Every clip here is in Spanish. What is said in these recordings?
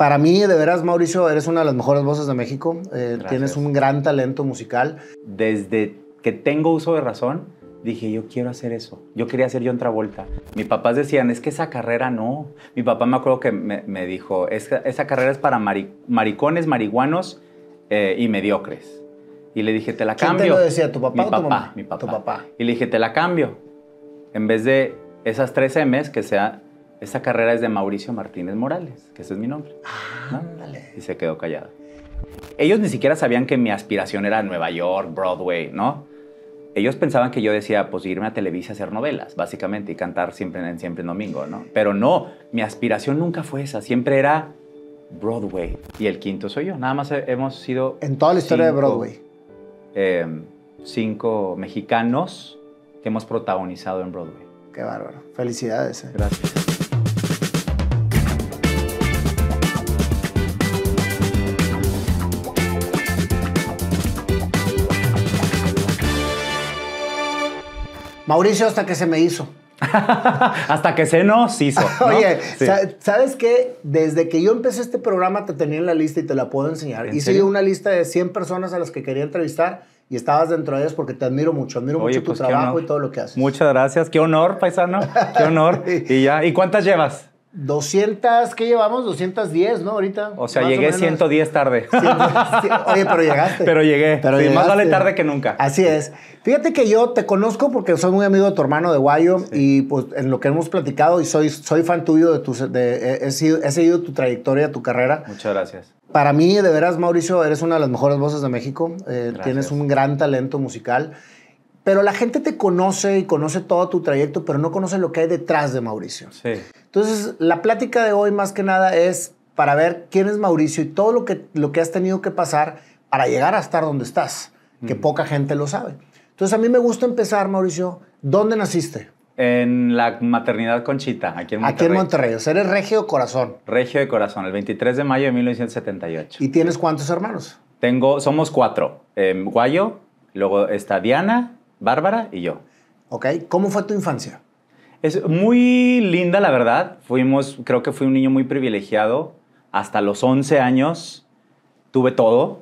Para mí, de veras, Mauricio, eres una de las mejores voces de México. Eh, tienes un gran talento musical. Desde que tengo uso de razón, dije, yo quiero hacer eso. Yo quería hacer John Travolta. Mis papás decían, es que esa carrera no. Mi papá me acuerdo que me, dijo, esa, esa, carrera es para maricones, marihuanos eh, y mediocres. Y le dije, te la cambio. ¿Quién te lo decía, tu papá o papá, tu mamá? Mi papá. Tu papá. Y le dije, te la cambio. En vez de esas tres M's que sea esa carrera es de Mauricio Martínez Morales, que ese es mi nombre. Ah, ¿no? Y se quedó callada. Ellos ni siquiera sabían que mi aspiración era Nueva York, Broadway, ¿no? Ellos pensaban que yo decía, pues irme a Televisa a hacer novelas, básicamente, y cantar siempre en Siempre en Domingo, ¿no? Pero no, mi aspiración nunca fue esa, siempre era Broadway. Y el quinto soy yo, nada más hemos sido... En toda la historia de Broadway. Em, cinco mexicanos que hemos protagonizado en Broadway. Qué bárbaro. Felicidades. Eh. Gracias. Mauricio hasta que se me hizo. hasta que se nos hizo. Oye, ¿sabes qué? Desde que yo empecé este programa te tenía en la lista y te la puedo enseñar. Hice una lista de 100 personas a las que quería entrevistar y estabas dentro de ellas porque te admiro mucho, admiro mucho tu pues trabajo y todo lo que haces. Muchas gracias, qué honor, paisano, qué honor. Y ya, ¿y cuántas llevas? 200, ¿qué llevamos? 210, ¿no? Ahorita. O sea, llegué 110 tarde. oye, pero llegaste. Pero llegué. Pero Más vale tarde que nunca. Así es. Fíjate que yo te conozco porque soy muy amigo de tu hermano de Guayo y pues en lo que hemos platicado y soy, soy fan tuyo de de, he, seguido tu trayectoria, tu carrera. Muchas gracias. Para mí, de veras, Mauricio, eres una de las mejores voces de México. Eh, tienes un gran talento musical. Pero la gente te conoce y conoce todo tu trayecto, pero no conoce lo que hay detrás de Mauricio. Sí. Entonces, la plática de hoy más que nada es para ver quién es Mauricio y todo lo que, lo que has tenido que pasar para llegar a estar donde estás, que mm. poca gente lo sabe. Entonces, a mí me gusta empezar, Mauricio, ¿dónde naciste? En la maternidad Conchita, aquí en Monterrey. Aquí en Monterrey, eres regio corazón. Regio de corazón, el 23 de mayo de 1978. ¿Y tienes cuántos hermanos? Tengo, somos cuatro. Em, Guayo, luego está Diana, Bárbara y yo. Ok, ¿cómo fue tu infancia? Es muy linda, la verdad. Fuimos, creo que fui un niño muy privilegiado. Hasta los 11 años tuve todo.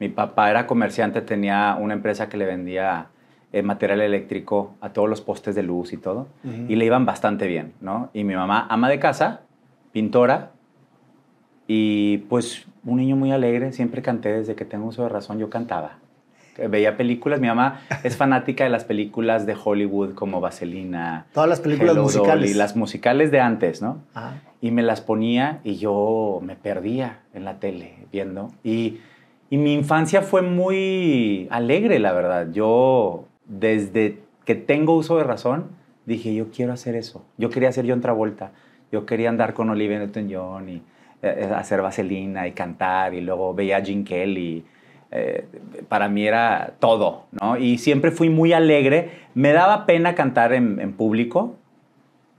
Mi papá era comerciante, tenía una empresa que le vendía eh, material eléctrico a todos los postes de luz y todo. Y le iban bastante bien, ¿no? Y mi mamá, ama de casa, pintora. Y pues un niño muy alegre, siempre canté desde que tengo uso de razón, yo cantaba veía películas. Mi mamá es fanática de las películas de Hollywood como Vaselina. Todas las películas musicales. Y las musicales de antes, ¿no? Ah. Y me las ponía y yo me perdía en la tele viendo. Y, mi infancia fue muy alegre, la verdad. Yo, desde que tengo uso de razón, dije, yo quiero hacer eso. Yo quería hacer John Travolta. Yo quería andar con Olivia Newton-John y eh, eh, hacer vaselina y cantar y luego veía a Kelly eh, para mí era todo, ¿no? Y siempre fui muy alegre. Me daba pena cantar en, público.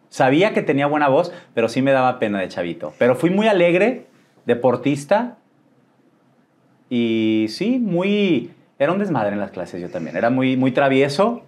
Sabía que tenía buena voz, pero sí me daba pena de chavito. Pero fui muy alegre, deportista y sí, muy... Era un desmadre en las clases yo también. Era muy, muy travieso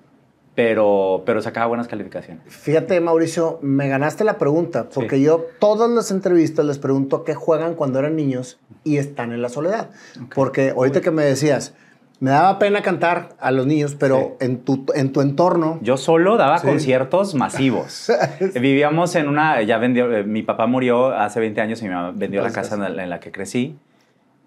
pero, sacaba buenas calificaciones. Fíjate, Mauricio, me ganaste la pregunta, porque yo todas las entrevistas les pregunto qué juegan cuando eran niños y están en la soledad. Porque ahorita que me decías, me daba pena cantar a los niños, pero en, tu, en tu entorno. Yo solo daba conciertos masivos. Vivíamos en una. Ya vendió. Eh, mi papá murió hace 20 años y mi mamá vendió la casa en la, que crecí.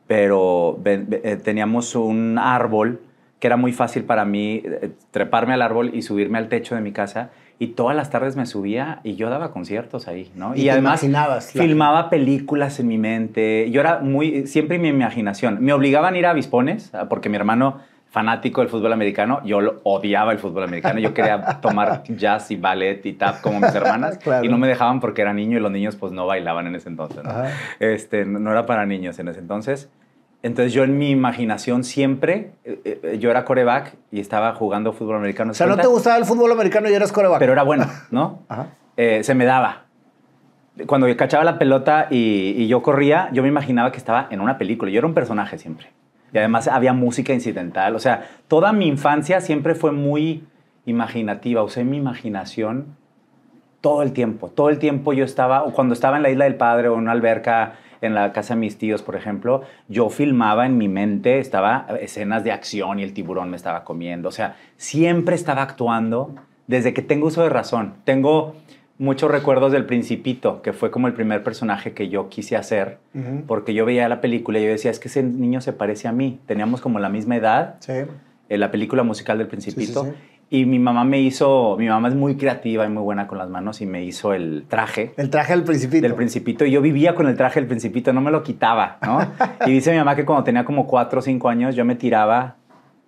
Pero eh, teníamos un árbol que era muy fácil para mí eh, treparme al árbol y subirme al techo de mi casa y todas las tardes me subía y yo daba conciertos ahí, ¿no? Y, y además filmaba películas en mi mente. Yo era muy, siempre mi imaginación. Me obligaban a ir a Vispones ah, porque mi hermano fanático del fútbol americano, yo odiaba el fútbol americano, yo quería tomar jazz y ballet y tap como mis hermanas y no me dejaban porque era niño y los niños pues no bailaban en ese entonces, Este, no era para niños en ese entonces. Entonces yo en mi imaginación siempre, eh, eh, yo era coreback y estaba jugando fútbol americano. O sea, no te gustaba el fútbol americano y eras coreback. Pero era bueno, ¿no? Eh, se me daba. Cuando yo cachaba la pelota y, y, yo corría, yo me imaginaba que estaba en una película. Yo era un personaje siempre. Y además había música incidental. O sea, toda mi infancia siempre fue muy imaginativa. Usé mi imaginación todo el tiempo. Todo el tiempo yo estaba, o cuando estaba en la Isla del Padre o en una alberca en la casa de mis tíos, por ejemplo, yo filmaba en mi mente, estaba escenas de acción y el tiburón me estaba comiendo. O sea, siempre estaba actuando desde que tengo uso de razón. Tengo muchos recuerdos del Principito, que fue como el primer personaje que yo quise hacer, porque yo veía la película y yo decía, es que ese niño se parece a mí. Teníamos como la misma edad. En eh, la película musical del Principito. Y mi mamá me hizo, mi mamá es muy creativa y muy buena con las manos y me hizo el traje. El traje del principito. Del principito. Y yo vivía con el traje del principito, no me lo quitaba, ¿no? y dice mi mamá que cuando tenía como cuatro o cinco años yo me tiraba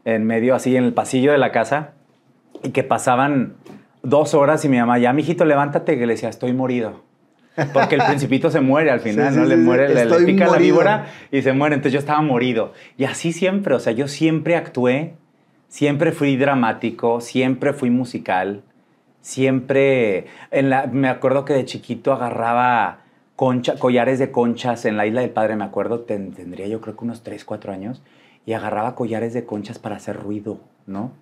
en medio, así, en el pasillo de la casa y que pasaban dos horas y mi mamá, ya, mijito, levántate, que le decía, estoy morido. Porque el principito se muere al final, ¿no? le muere, le, pica la víbora y se muere. Entonces yo estaba morido. Y así siempre, o sea, yo siempre actué Siempre fui dramático, siempre fui musical, siempre... me acuerdo que de chiquito agarraba concha, collares de conchas en la isla del padre, me acuerdo, tendría yo creo que unos 3, 4 años, y agarraba collares de conchas para hacer ruido, ¿no?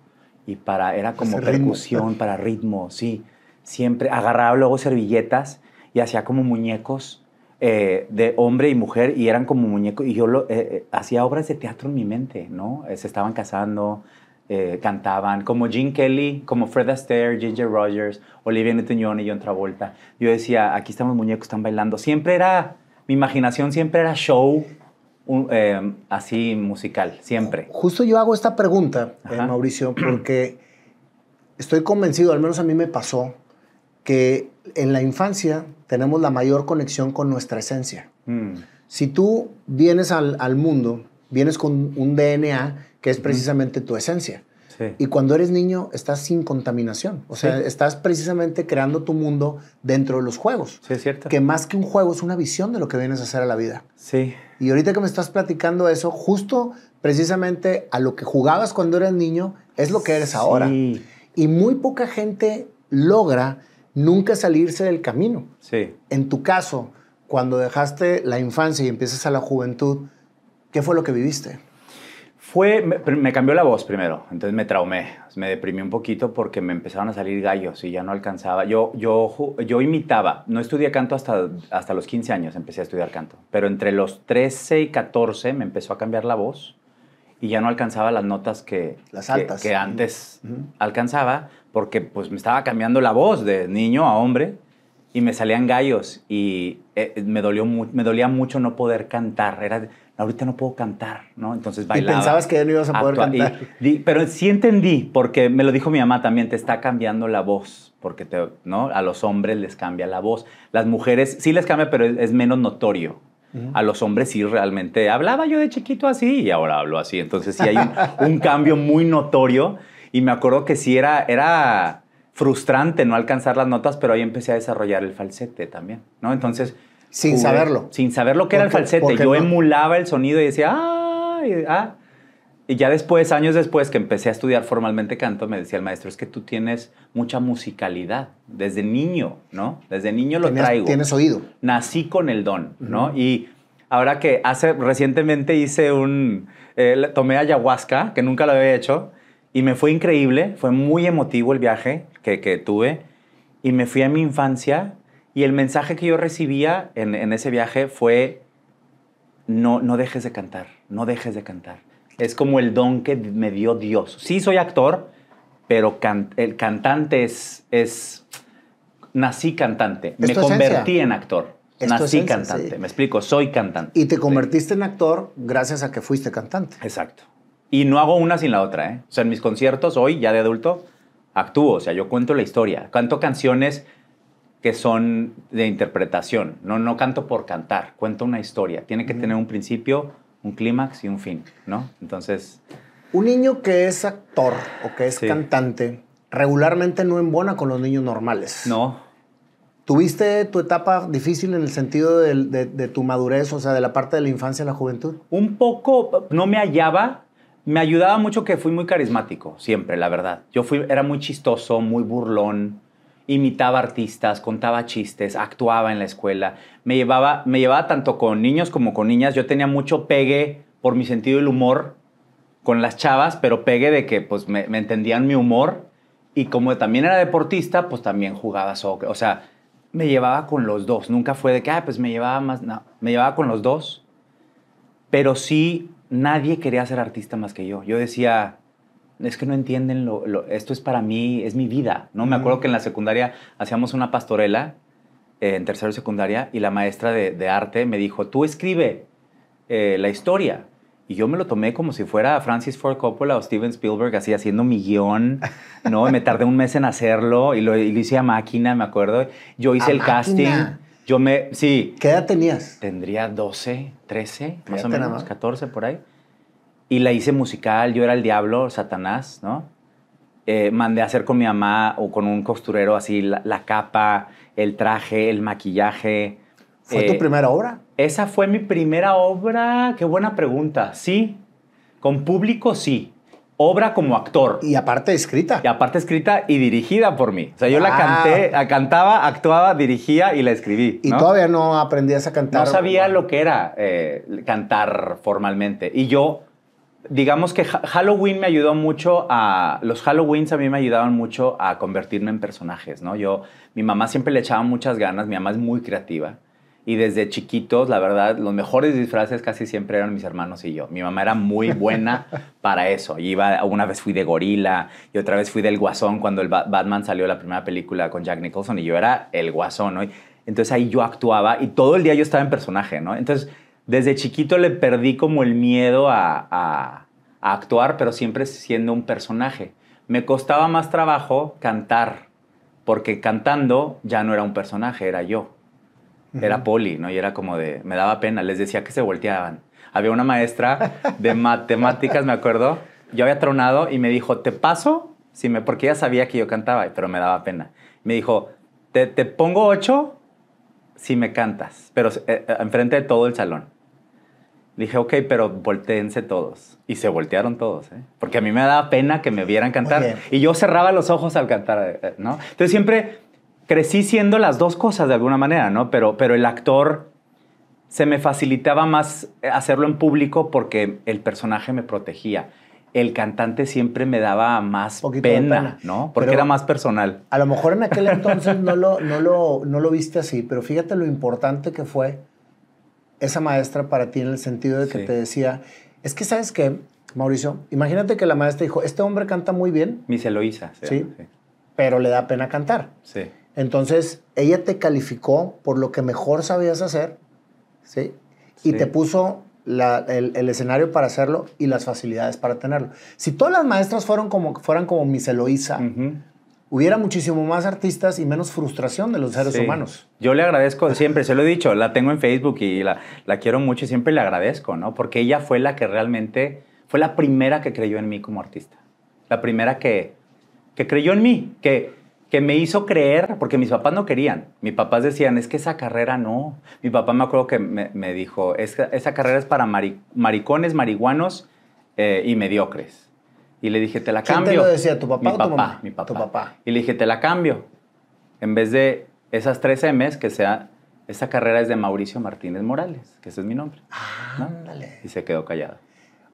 Y para, era como percusión, para ritmo, sí. Siempre agarraba luego servilletas y hacía como muñecos eh, de hombre y mujer y eran como muñecos. Y yo lo, eh, eh, hacía obras de teatro en mi mente, ¿no? se estaban casando, eh, cantaban, como Gene Kelly, como Fred Astaire, Ginger Rogers, Olivia Newton-John y John Travolta. Yo decía, aquí estamos muñecos, están bailando. Siempre era, mi imaginación siempre era show eh, así musical, siempre. Justo yo hago esta pregunta, eh, Mauricio, porque estoy convencido, al menos a mí me pasó, que en la infancia tenemos la mayor conexión con nuestra esencia. Mm. Si tú vienes al, al mundo, vienes con un DNA que es precisamente tu esencia. Y cuando eres niño estás sin contaminación, o sea, estás precisamente creando tu mundo dentro de los juegos. Sí, es cierto. Que más que un juego es una visión de lo que vienes a hacer a la vida. Sí. Y ahorita que me estás platicando eso, justo precisamente a lo que jugabas cuando eras niño es lo que eres ahora. Y muy poca gente logra nunca salirse del camino. Sí. En tu caso, cuando dejaste la infancia y empiezas a la juventud, ¿qué fue lo que viviste? me, cambió la voz primero, entonces me traumé, me deprimí un poquito porque me empezaron a salir gallos y ya no alcanzaba. Yo, yo, yo imitaba, no estudié canto hasta, hasta los 15 años, empecé a estudiar canto, pero entre los 13 y 14 me empezó a cambiar la voz y ya no alcanzaba las notas que, las altas. que, antes alcanzaba porque pues me estaba cambiando la voz de niño a hombre y me salían gallos y eh, me, dolió me dolía mucho no poder cantar. Era, ahorita no puedo cantar, ¿no? Entonces bailaba. Y pensabas que no ibas a poder cantar. pero sí entendí, porque me lo dijo mi mamá también, te está cambiando la voz, porque te, ¿no? a los hombres les cambia la voz. Las mujeres sí les cambia, pero es, menos notorio. A los hombres sí realmente hablaba yo de chiquito así y ahora hablo así. Entonces sí hay un, un cambio muy notorio. Y me acuerdo que sí era, era frustrante no alcanzar las notas, pero ahí empecé a desarrollar el falsete también, ¿no? Entonces... Sin saberlo. Sin saber lo que era el falsete. Yo emulaba el sonido y decía, ah, y, ah. Y ya después, años después que empecé a estudiar formalmente canto, me decía el maestro, es que tú tienes mucha musicalidad desde niño, ¿no? Desde niño lo traigo. Tienes oído. Nací con el don, ¿no? Y ahora que hace, recientemente hice un, eh, tomé ayahuasca, que nunca lo había hecho, y me fue increíble, fue muy emotivo el viaje que, tuve. Y me fui a mi infancia y el mensaje que yo recibía en, ese viaje fue, no, no dejes de cantar, no dejes de cantar. Es como el don que me dio Dios. Sí, soy actor, pero el cantante es, es... Nací cantante, me convertí en actor. Nací cantante, me explico, soy cantante. Y te convertiste en actor gracias a que fuiste cantante. Exacto. Y no hago una sin la otra, ¿eh? O sea, en mis conciertos hoy, ya de adulto, actúo, o sea, yo cuento la historia, canto canciones que son de interpretación, no, no canto por cantar, cuento una historia, tiene que tener un principio, un clímax y un fin, ¿no? Entonces... Un niño que es actor o que es cantante regularmente no embona con los niños normales. No. ¿Tuviste tu etapa difícil en el sentido de, de tu madurez, o sea, de la parte de la infancia a la juventud? Un poco, no me hallaba, me ayudaba mucho que fui muy carismático, siempre, la verdad. Yo fui, era muy chistoso, muy burlón, imitaba artistas, contaba chistes, actuaba en la escuela. Me llevaba, me llevaba tanto con niños como con niñas. Yo tenía mucho pegue por mi sentido del humor con las chavas, pero pegue de que pues me, entendían mi humor. Y como también era deportista, pues también jugaba soccer. O sea, me llevaba con los dos. Nunca fue de que, ah, pues me llevaba más. No, me llevaba con los dos. Pero sí nadie quería ser artista más que yo. Yo decía, es que no entienden, lo, esto es para mí, es mi vida. ¿no? Me acuerdo que en la secundaria hacíamos una pastorela eh, en tercero y secundaria y la maestra de, arte me dijo, tú escribe eh, la historia. Y yo me lo tomé como si fuera Francis Ford Coppola o Steven Spielberg, así haciendo mi guión, ¿no? me tardé un mes en hacerlo y lo, hice a máquina, me acuerdo. Yo hice el casting. Yo me, sí. ¿Qué edad tenías? Tendría 12, 13, más o menos, 14 por ahí. Y la hice musical, yo era el diablo, Satanás, ¿no? Eh, mandé a hacer con mi mamá o con un costurero así la, capa, el traje, el maquillaje. ¿Fue tu eh, primera obra? Esa fue mi primera obra, qué buena pregunta. Sí, con público sí obra como actor. Y aparte escrita. Y aparte escrita y dirigida por mí. O sea, yo la ah. canté, ah, cantaba, actuaba, dirigía y la escribí. Y todavía no aprendías a cantar. No sabía lo que era eh, cantar formalmente. Y yo, digamos que Halloween me ayudó mucho a... Los Halloweens a mí me ayudaban mucho a convertirme en personajes, ¿no? Yo, mi mamá siempre le echaba muchas ganas, mi mamá es muy creativa. Y desde chiquitos, la verdad, los mejores disfraces casi siempre eran mis hermanos y yo. Mi mamá era muy buena para eso. Y iba, una vez fui de gorila y otra vez fui del guasón cuando el Batman salió la primera película con Jack Nicholson y yo era el guasón, Entonces ahí yo actuaba y todo el día yo estaba en personaje, ¿no? Entonces desde chiquito le perdí como el miedo a actuar, pero siempre siendo un personaje. Me costaba más trabajo cantar, porque cantando ya no era un personaje, era yo era poli, ¿no? Y era como de, me daba pena, les decía que se volteaban. Había una maestra de matemáticas, me acuerdo, yo había tronado y me dijo, te paso, si me, porque ella sabía que yo cantaba, pero me daba pena. Me dijo, te, te pongo ocho si me cantas, pero eh, eh, enfrente de todo el salón. dije, ok, pero volteense todos. Y se voltearon todos, ¿eh? porque a mí me daba pena que me vieran cantar. Y yo cerraba los ojos al cantar, eh, ¿no? Entonces siempre crecí siendo las dos cosas de alguna manera, ¿no? Pero, pero el actor se me facilitaba más eh, hacerlo en público porque el personaje me protegía. El cantante siempre me daba más pena, ¿no? Porque era más personal. A lo mejor en aquel entonces no lo, no, lo, viste así, pero fíjate lo importante que fue esa maestra para ti en el sentido de que te decía, es que sabes qué, Mauricio, imagínate que la maestra dijo, este hombre canta muy bien. Mi Eloísa. hizo. sí, pero le da pena cantar. Sí. Entonces, ella te calificó por lo que mejor sabías hacer, ¿sí? Y te puso el, escenario para hacerlo y las facilidades para tenerlo. Si todas las maestras fueron como, fueran como mis Eloísa, hubiera muchísimo más artistas y menos frustración de los seres humanos. Yo le agradezco siempre, se lo he dicho, la tengo en Facebook y la, quiero mucho y siempre le agradezco, ¿no? Porque ella fue la que realmente, fue la primera que creyó en mí como artista. La primera que, que creyó en mí, que que me hizo creer, porque mis papás no querían. Mis papás decían, es que esa carrera no. Mi papá me acuerdo que me, dijo, esa, carrera es para maricones, marihuanos eh, y mediocres. Y le dije, te la cambio. ¿Quién te lo decía, tu papá o tu mamá? Mi papá. Y le dije, te la cambio. En vez de esas tres M's, que sea, esa carrera es de Mauricio Martínez Morales, que ese es mi nombre. Y se quedó callado.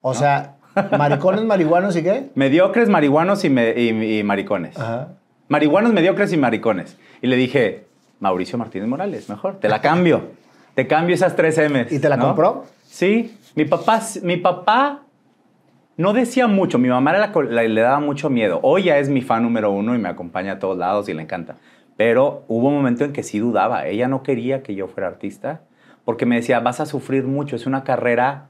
O sea, maricones, marihuanos y qué? Mediocres, marihuanos y, y maricones. Ajá. Marihuanas, mediocres y maricones. Y le dije, Mauricio Martínez Morales, mejor, te la cambio. te cambio esas tres M. ¿Y te la compró? Sí. Mi papá, mi papá no decía mucho. Mi mamá le daba mucho miedo. Hoy ya es mi fan número uno y me acompaña a todos lados y le encanta. Pero hubo un momento en que sí dudaba. Ella no quería que yo fuera artista porque me decía, vas a sufrir mucho. Es una carrera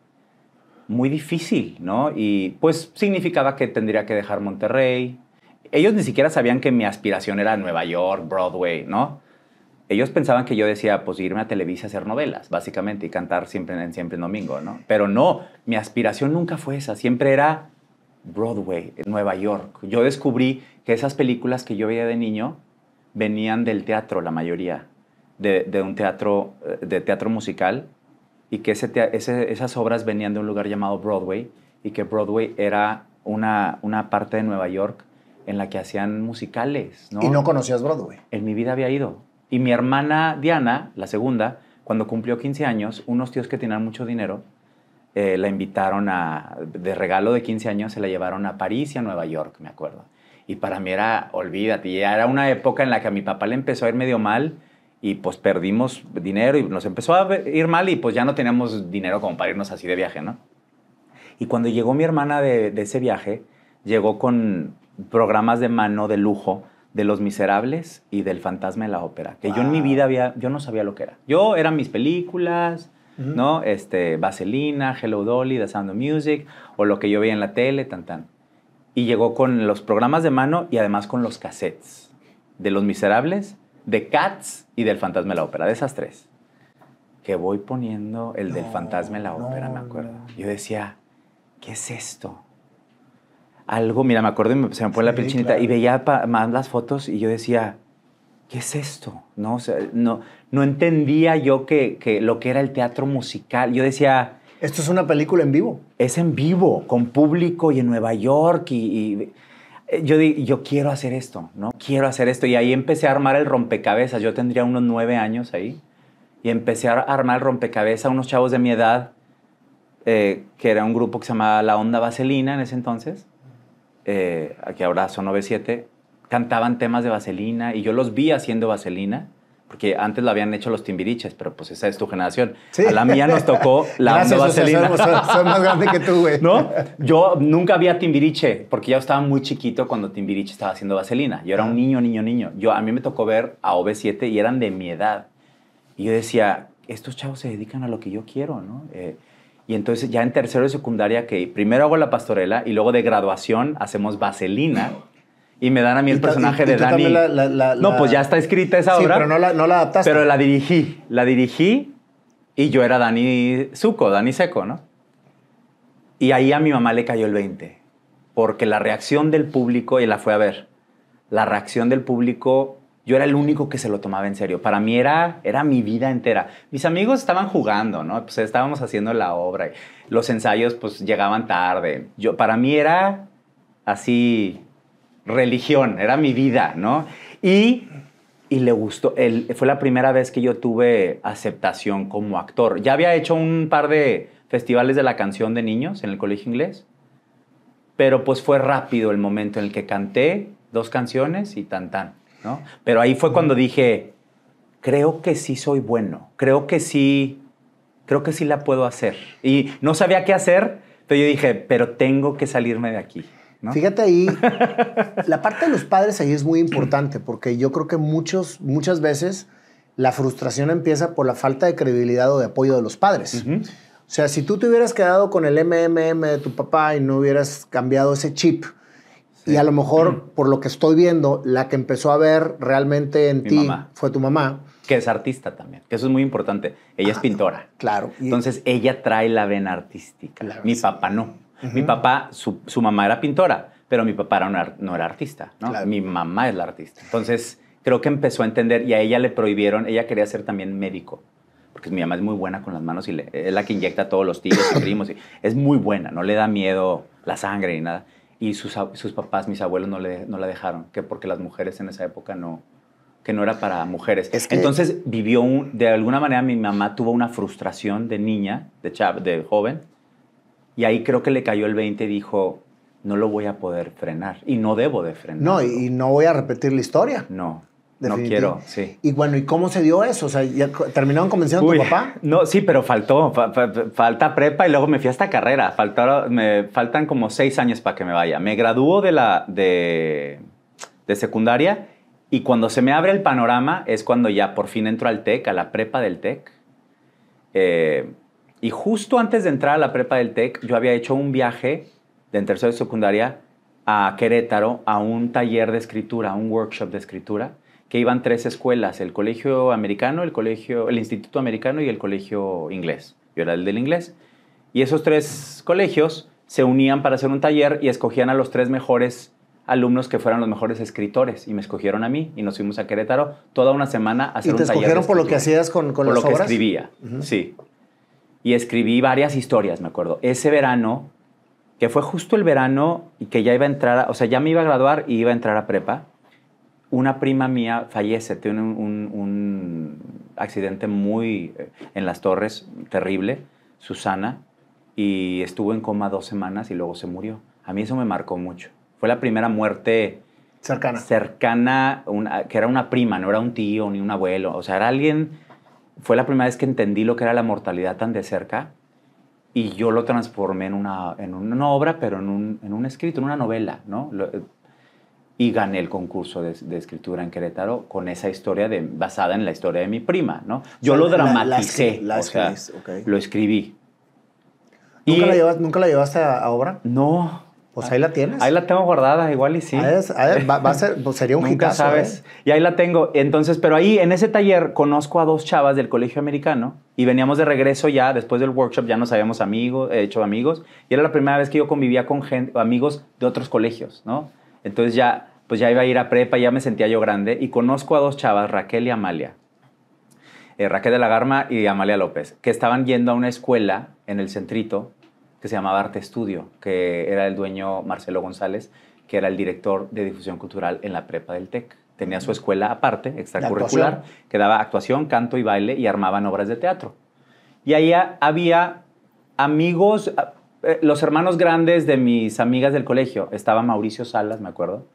muy difícil, ¿no? Y pues significaba que tendría que dejar Monterrey, ellos ni siquiera sabían que mi aspiración era Nueva York, Broadway, ¿no? Ellos pensaban que yo decía, pues irme a Televisa a hacer novelas, básicamente, y cantar siempre en Siempre Domingo, ¿no? Pero no, mi aspiración nunca fue esa, siempre era Broadway, Nueva York. Yo descubrí que esas películas que yo veía de niño venían del teatro, la mayoría, de, un teatro, eh, de teatro musical, y que esas obras venían de un lugar llamado Broadway, y que Broadway era una, una parte de Nueva York en la que hacían musicales, ¿no? Y no conocías Broadway. En mi vida había ido. Y mi hermana Diana, la segunda, cuando cumplió 15 años, unos tíos que tenían mucho dinero eh, la invitaron a, de regalo de 15 años, se la llevaron a París y a Nueva York, me acuerdo. Y para mí era, olvídate, era una época en la que a mi papá le empezó a ir medio mal y pues perdimos dinero y nos empezó a ir mal y pues ya no teníamos dinero como para irnos así de viaje, ¿no? Y cuando llegó mi hermana de ese viaje, llegó con, programas de mano de lujo de Los Miserables y del Fantasma de la Ópera, que yo en mi vida había, yo no sabía lo que era. Yo eran mis películas, ¿no? Este, Vaselina, Hello Dolly, The Sound of Music, o lo que yo veía en la tele, tan tan. Y llegó con los programas de mano y además con los cassettes de Los Miserables, de Cats y del Fantasma de la Ópera, de esas tres. Que voy poniendo el del Fantasma de la Ópera, me acuerdo. Yo decía, ¿qué es esto? algo, mira, me acuerdo y se me pone la piel y veía más las fotos y yo decía, ¿qué es esto? No, sea, no, no entendía yo que, lo que era el teatro musical. Yo decía... Esto es una película en vivo. Es en vivo, con público y en Nueva York y... Eh, yo di, yo quiero hacer esto, ¿no? Quiero hacer esto. Y ahí empecé a armar el rompecabezas. Yo tendría unos nueve años ahí. Y empecé a armar el rompecabezas unos chavos de mi edad, eh, que era un grupo que se llamaba La Onda Vaselina en ese entonces eh, que ahora son 97, cantaban temas de vaselina y yo los vi haciendo vaselina. Porque antes lo habían hecho los timbiriches, pero pues esa es tu generación. A la mía nos tocó la vaselina. más que tú, güey. ¿No? Yo nunca vi a timbiriche, porque ya estaba muy chiquito cuando timbiriche estaba haciendo vaselina. Yo era un ah. niño, niño, niño. Yo, a mí me tocó ver a OV7 y eran de mi edad. Y yo decía, estos chavos se dedican a lo que yo quiero, ¿no? Eh, y entonces ya en tercero de secundaria que primero hago la pastorela y luego de graduación hacemos vaselina. Y me dan a mí el personaje de Dani. no, pues ya está escrita esa sí, Pero no la, adaptaste. Pero la dirigí. La dirigí y yo era Dani Suco, Dani Seco, ¿no? Y ahí a mi mamá le cayó el 20. Porque la reacción del público, y la fue a ver, la reacción del público yo era el único que se lo tomaba en serio. Para mí era, era mi vida entera. Mis amigos estaban jugando, ¿no? Pues estábamos haciendo la obra. Los ensayos, pues, llegaban tarde. Yo, para mí era así religión, era mi vida, ¿no? Y, y le gustó. fue la primera vez que yo tuve aceptación como actor. Ya había hecho un par de festivales de la canción de niños en el colegio inglés, pero pues fue rápido el momento en el que canté dos canciones y tan tan. Pero ahí fue cuando dije, creo que sí soy bueno, creo que sí, creo que sí la puedo hacer. Y no sabía qué hacer, pero yo dije, pero tengo que salirme de aquí. ¿no? Fíjate ahí, la parte de los padres ahí es muy importante, porque yo creo que muchos, muchas veces la frustración empieza por la falta de credibilidad o de apoyo de los padres. O sea, si tú te hubieras quedado con el MMM de tu papá y no hubieras cambiado ese chip, y a lo mejor, por lo que estoy viendo, la que empezó a ver realmente en ti fue tu mamá. Que es artista también, que eso es muy importante. Ella es ah, pintora. Claro. Entonces, ella trae la vena artística. Mi papá no. Mi papá, su, su, mamá era pintora, pero mi papá no era artista, ¿no? Mi mamá es la artista. Entonces, creo que empezó a entender y a ella le prohibieron, ella quería ser también médico, porque mi mamá es muy buena con las manos y es la que inyecta todos los tíos y primos, y es muy buena, no le da miedo la sangre ni nada y sus, sus papás, mis abuelos no, le, no la dejaron, que porque las mujeres en esa época no, que no era para mujeres. Entonces vivió, un, de alguna manera mi mamá tuvo una frustración de niña, de, de joven, y ahí creo que le cayó el 20 y dijo, no lo voy a poder frenar, y no debo de frenar. No, y no voy a repetir la historia. No. No quiero, sí. Y bueno, ¿y cómo se dio eso? O ¿ya ¿terminaron convenciendo a tu papá? No, sí, pero faltó. falta prepa y luego me fui a esta carrera. Faltaron, me faltan como seis años para que me vaya. Me graduó de, la, de, secundaria y cuando se me abre el panorama es cuando ya por fin entro al TEC, a la prepa del TEC. Eh, y justo antes de entrar a la prepa del TEC, yo había hecho un viaje de tercero de secundaria a Querétaro a un taller de escritura, a un workshop de escritura que iban tres escuelas, el colegio americano, el colegio, el instituto americano y el colegio inglés. Yo era el del inglés. Y esos tres colegios se unían para hacer un taller y escogían a los tres mejores alumnos que fueran los mejores escritores y me escogieron a mí y nos fuimos a Querétaro toda una semana a hacer un taller. ¿Y te escogieron por lo que hacías con, con por lo que escribía, sí. Y escribí varias historias, me acuerdo. Ese verano, que fue justo el verano y que ya iba a entrar, o sea, ya me iba a graduar y iba a entrar a prepa, una prima mía fallece, tiene un, accidente muy eh, en las torres, terrible, Susana, y estuvo en coma dos semanas y luego se murió. A mí eso me marcó mucho. Fue la primera muerte cercana, cercana que era una prima, no era un tío ni un abuelo, o sea, era alguien, fue la primera vez que entendí lo que era la mortalidad tan de cerca y yo lo transformé en una, en una obra, pero en un, escrito, en una novela, ¿no? Eh, y gané el concurso de, escritura en Querétaro con esa historia de, basada en la historia de mi prima, ¿no? Yo lo dramaticé, o sea, lo escribí. ¿Nunca, la llevas, ¿Nunca la llevaste a, obra? No. Pues ahí la tienes. Ahí la tengo guardada, igual y sí. va, a ser, pues, sería un Nunca sabes. ¿eh? Y ahí la tengo. Entonces, pero ahí en ese taller conozco a dos chavas del colegio americano y veníamos de regreso ya, después del workshop ya nos habíamos amigos, hecho amigos. Y era la primera vez que yo convivía con amigos de otros colegios, ¿no? Entonces ya, pues ya iba a ir a prepa, ya me sentía yo grande y conozco a dos chavas, Raquel y Amalia. Eh, Raquel de la Garma y Amalia López, que estaban yendo a una escuela en el centrito que se llamaba Arte Estudio, que era el dueño Marcelo González, que era el director de difusión cultural en la prepa del TEC. Tenía su escuela aparte, extracurricular, que daba actuación, canto y baile y armaban obras de teatro. Y ahí había amigos, eh, los hermanos grandes de mis amigas del colegio, estaba Mauricio Salas, me acuerdo,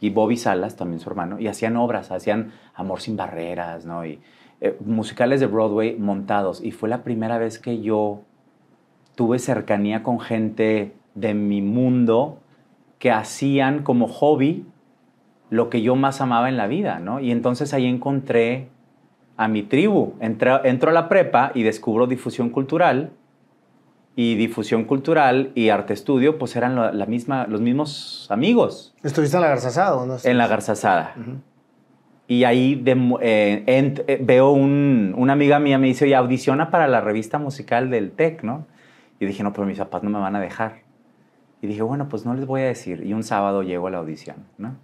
y Bobby Salas, también su hermano, y hacían obras, hacían Amor sin Barreras, ¿no? Y eh, musicales de Broadway montados. Y fue la primera vez que yo tuve cercanía con gente de mi mundo que hacían como hobby lo que yo más amaba en la vida, ¿no? Y entonces ahí encontré a mi tribu. entro a la prepa y descubro difusión cultural y difusión cultural y arte estudio, pues eran la, misma, los mismos amigos. ¿Estuviste en la Garzazada no? En la Garzazada. Y ahí eh, eh, veo una amiga mía me dice, oye, audiciona para la revista musical del TEC, ¿no? Y dije, no, pero mis papás no me van a dejar. Y dije, bueno, pues no les voy a decir. Y un sábado llego a la audición, ¿no?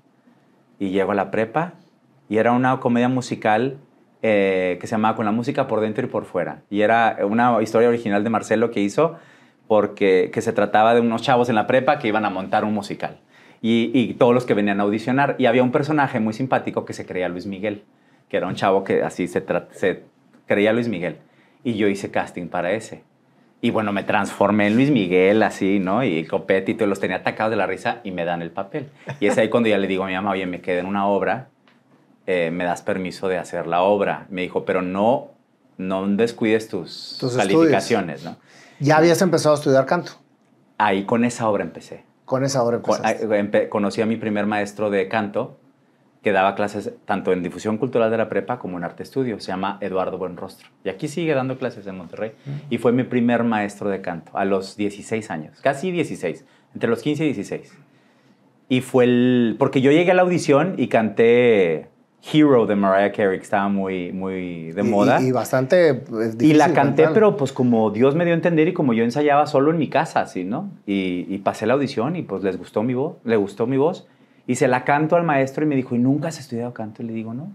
Y llego a la prepa y era una comedia musical eh, que se llamaba Con la música por dentro y por fuera. Y era una historia original de Marcelo que hizo porque que se trataba de unos chavos en la prepa que iban a montar un musical. Y, todos los que venían a audicionar. Y había un personaje muy simpático que se creía Luis Miguel, que era un chavo que así se, se creía Luis Miguel. Y yo hice casting para ese. Y bueno, me transformé en Luis Miguel, así, ¿no? Y Copete y los tenía atacados de la risa y me dan el papel. Y es ahí cuando ya le digo a mi mamá, oye, me quedé en una obra eh, ¿me das permiso de hacer la obra? Me dijo, pero no, no descuides tus, calificaciones, ¿no? ¿Ya habías empezado a estudiar canto? Ahí con esa obra empecé. Con esa obra conocí a mi primer maestro de canto, que daba clases tanto en difusión cultural de la prepa como en arte estudio. Se llama Eduardo Buenrostro. Y aquí sigue dando clases en Monterrey. Mm. Y fue mi primer maestro de canto a los 16 años, casi 16, entre los 15 y 16. Y fue el. Porque yo llegué a la audición y canté Hero de Mariah Carey, que estaba muy, muy de moda. Y, bastante difícil eh, Y la canté, pero pues como Dios me dio a entender y como yo ensayaba solo en mi casa, así, ¿no? Y, pasé la audición y pues les gustó mi voz, le gustó mi voz. Y se la canto al maestro y me dijo, ¿y nunca has estudiado canto? Y le digo, no.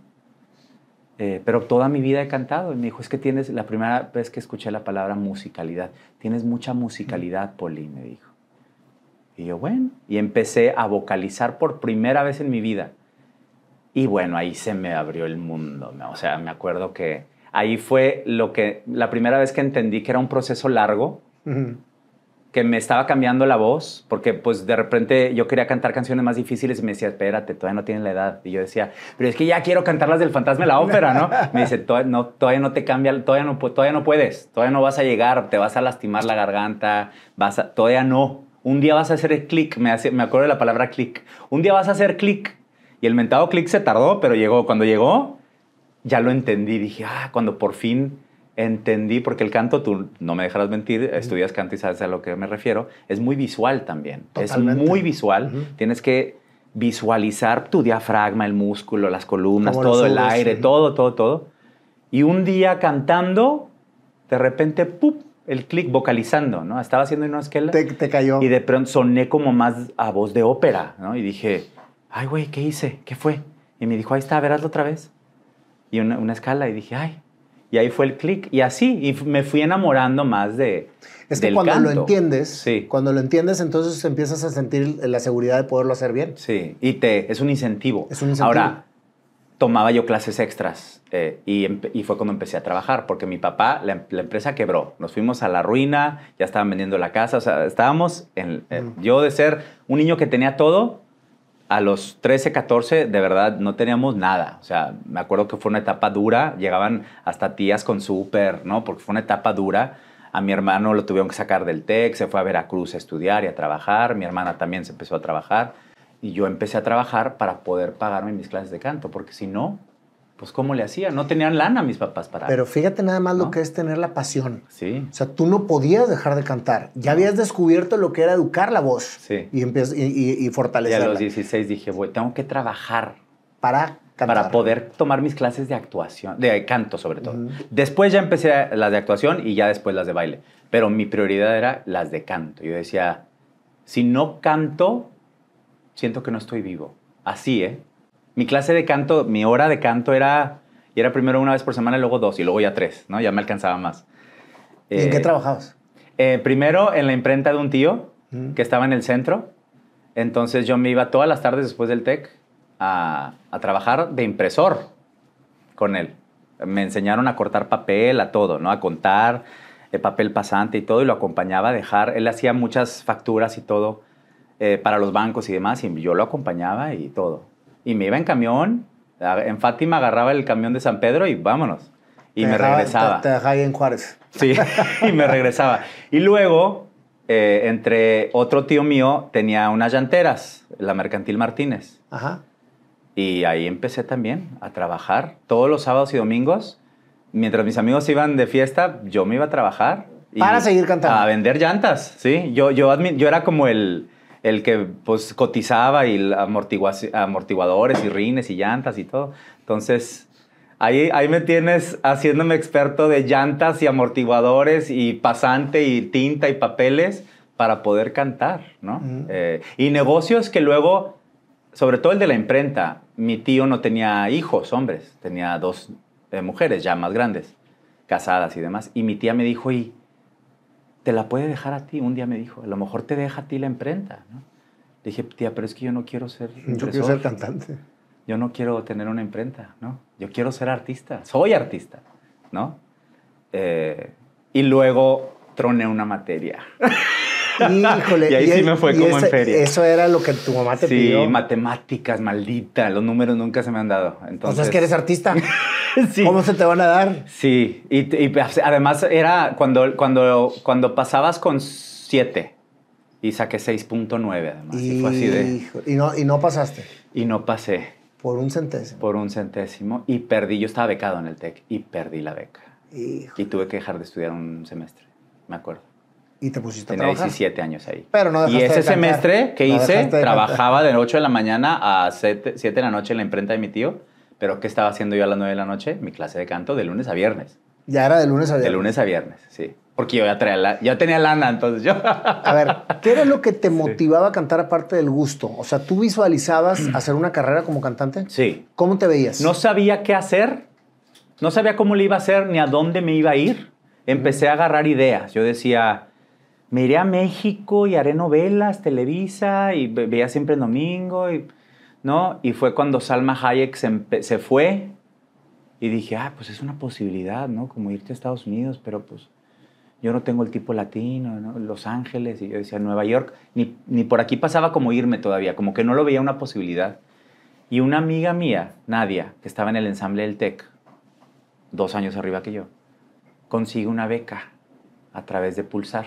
Eh, pero toda mi vida he cantado. Y me dijo, es que tienes, la primera vez que escuché la palabra musicalidad, tienes mucha musicalidad, Poli, me dijo. Y yo, bueno, y empecé a vocalizar por primera vez en mi vida y bueno, ahí se me abrió el mundo. O sea, me acuerdo que ahí fue lo que la primera vez que entendí que era un proceso largo, que me estaba cambiando la voz, porque pues de repente yo quería cantar canciones más difíciles y me decía, espérate, todavía no tienes la edad. Y yo decía, pero es que ya quiero cantar las del fantasma de la ópera, ¿no? me dice, todavía no, todavía no te cambia, todavía no, todavía no puedes, todavía no vas a llegar, te vas a lastimar la garganta, vas todavía no. Un día vas a hacer clic, me, hace, me acuerdo de la palabra clic. Un día vas a hacer clic y el mentado clic se tardó, pero llegó. Cuando llegó, ya lo entendí. Dije, ah, cuando por fin entendí, porque el canto, tú no me dejarás mentir, estudias canto y sabes a lo que me refiero, es muy visual también. Totalmente. Es muy visual. Tienes que visualizar tu diafragma, el músculo, las columnas, todo el aire, todo, todo, todo. Y un día cantando, de repente, ¡pup! el clic vocalizando, ¿no? Estaba haciendo una esquela. Te, te, cayó. Y de pronto soné como más a voz de ópera, ¿no? Y dije, ay, güey, ¿qué hice? ¿Qué fue? Y me dijo, ahí está, veráslo otra vez. Y una, escala, y dije, ay. Y ahí fue el clic, y así, y me fui enamorando más de. Es que cuando lo entiendes, cuando lo entiendes, entonces empiezas a sentir la seguridad de poderlo hacer bien. Sí, y te, es un incentivo. Es un incentivo. Ahora, tomaba yo clases extras eh, y, fue cuando empecé a trabajar, porque mi papá, la, empresa quebró, nos fuimos a la ruina, ya estaban vendiendo la casa, o sea, estábamos, en, eh, mm. yo de ser un niño que tenía todo, a los 13, 14, de verdad no teníamos nada. O sea, me acuerdo que fue una etapa dura. Llegaban hasta tías con súper, ¿no? Porque fue una etapa dura. A mi hermano lo tuvieron que sacar del TEC, se fue a Veracruz a estudiar y a trabajar. Mi hermana también se empezó a trabajar. Y yo empecé a trabajar para poder pagarme mis clases de canto, porque si no, pues cómo le hacía, no tenían lana mis papás para. Pero fíjate nada más lo que es tener la pasión. Sí. O sea, tú no podías dejar de cantar. Ya habías descubierto lo que era educar la voz. Sí. Y, y, y, fortalecerla. Y a los 16 dije, güey, tengo que trabajar. Para cantar. Para poder tomar mis clases de actuación, de canto sobre todo. Después ya empecé las de actuación y ya después las de baile. Pero mi prioridad era las de canto. Yo decía, si no canto, siento que no estoy vivo. Así, ¿eh? mi clase de canto, mi hora de canto era, y era primero una vez por semana y luego dos y luego ya tres, ¿no? Ya me alcanzaba más. en qué eh, trabajabas? Eh, primero en la imprenta de un tío que estaba en el centro. Entonces yo me iba todas las tardes después del TEC a, trabajar de impresor con él. Me enseñaron a cortar papel, a todo, ¿no? A contar el eh, papel pasante y todo, y lo acompañaba a dejar. Él hacía muchas facturas y todo para los bancos y demás, y yo lo acompañaba y todo y me iba en camión. En Fátima agarraba el camión de San Pedro y vámonos. Y me regresaba. Te, en Juárez. Sí, y me regresaba. Y luego, eh, entre otro tío mío, tenía unas llanteras, la Mercantil Martínez. Ajá. Y ahí empecé también a trabajar todos los sábados y domingos. Mientras mis amigos iban de fiesta, yo me iba a trabajar. Y Para seguir cantando. A vender llantas, sí. yo, yo era como el, el que pues cotizaba y amortiguadores y rines y llantas y todo. Entonces, ahí, ahí me tienes haciéndome experto de llantas y amortiguadores y pasante y tinta y papeles para poder cantar, ¿no? Eh, y negocios que luego, sobre todo el de la imprenta, mi tío no tenía hijos, hombres, tenía dos eh, mujeres ya más grandes, casadas y demás. Y mi tía me dijo, y la puede dejar a ti. Un día me dijo, a lo mejor te deja a ti la imprenta. ¿no? dije, tía, pero es que yo no quiero ser... Yo quiero ser cantante. Yo no quiero tener una imprenta, ¿no? Yo quiero ser artista, soy artista, ¿no? Eh, y luego troné una materia. Híjole. y ahí sí me fue como en feria. Eso era lo que tu mamá te Sí, matemáticas, maldita. Los números nunca se me han dado. Entonces, que eres artista. ¿Cómo se te van a dar? Sí, y, además era cuando, cuando, cuando pasabas con 7 y saqué 6.9 además. Y, fue así de... Y no, y no pasaste. Y no pasé. Por un centésimo. Por un centésimo. Y perdí, yo estaba becado en el TEC y perdí la beca. Y tuve que dejar de estudiar un semestre, me acuerdo. Y te pusiste Tenía a trabajar. 17 años ahí. Pero no Y ese semestre que hice, trabajaba de 8 de la mañana a 7 de la noche en la imprenta de mi tío pero ¿qué estaba haciendo yo a las 9 de la noche? Mi clase de canto de lunes a viernes. Ya era de lunes a viernes. De lunes a viernes, sí. Porque yo ya, traía ya tenía lana, entonces yo... A ver, ¿qué era lo que te motivaba a cantar aparte del gusto? O sea, ¿tú visualizabas hacer una carrera como cantante? Sí. ¿Cómo te veías? No sabía qué hacer, no sabía cómo le iba a hacer ni a dónde me iba a ir. Empecé a agarrar ideas. Yo decía, me iré a México y haré novelas, Televisa, y veía siempre el domingo. Y ¿no? Y fue cuando Salma Hayek se, fue y dije, ah, pues es una posibilidad, ¿no? Como irte a Estados Unidos, pero pues yo no tengo el tipo latino, Los Ángeles, y yo decía Nueva York, ni, por aquí pasaba como irme todavía, como que no lo veía una posibilidad. Y una amiga mía, Nadia, que estaba en el ensamble del TEC, dos años arriba que yo, consigue una beca a través de Pulsar.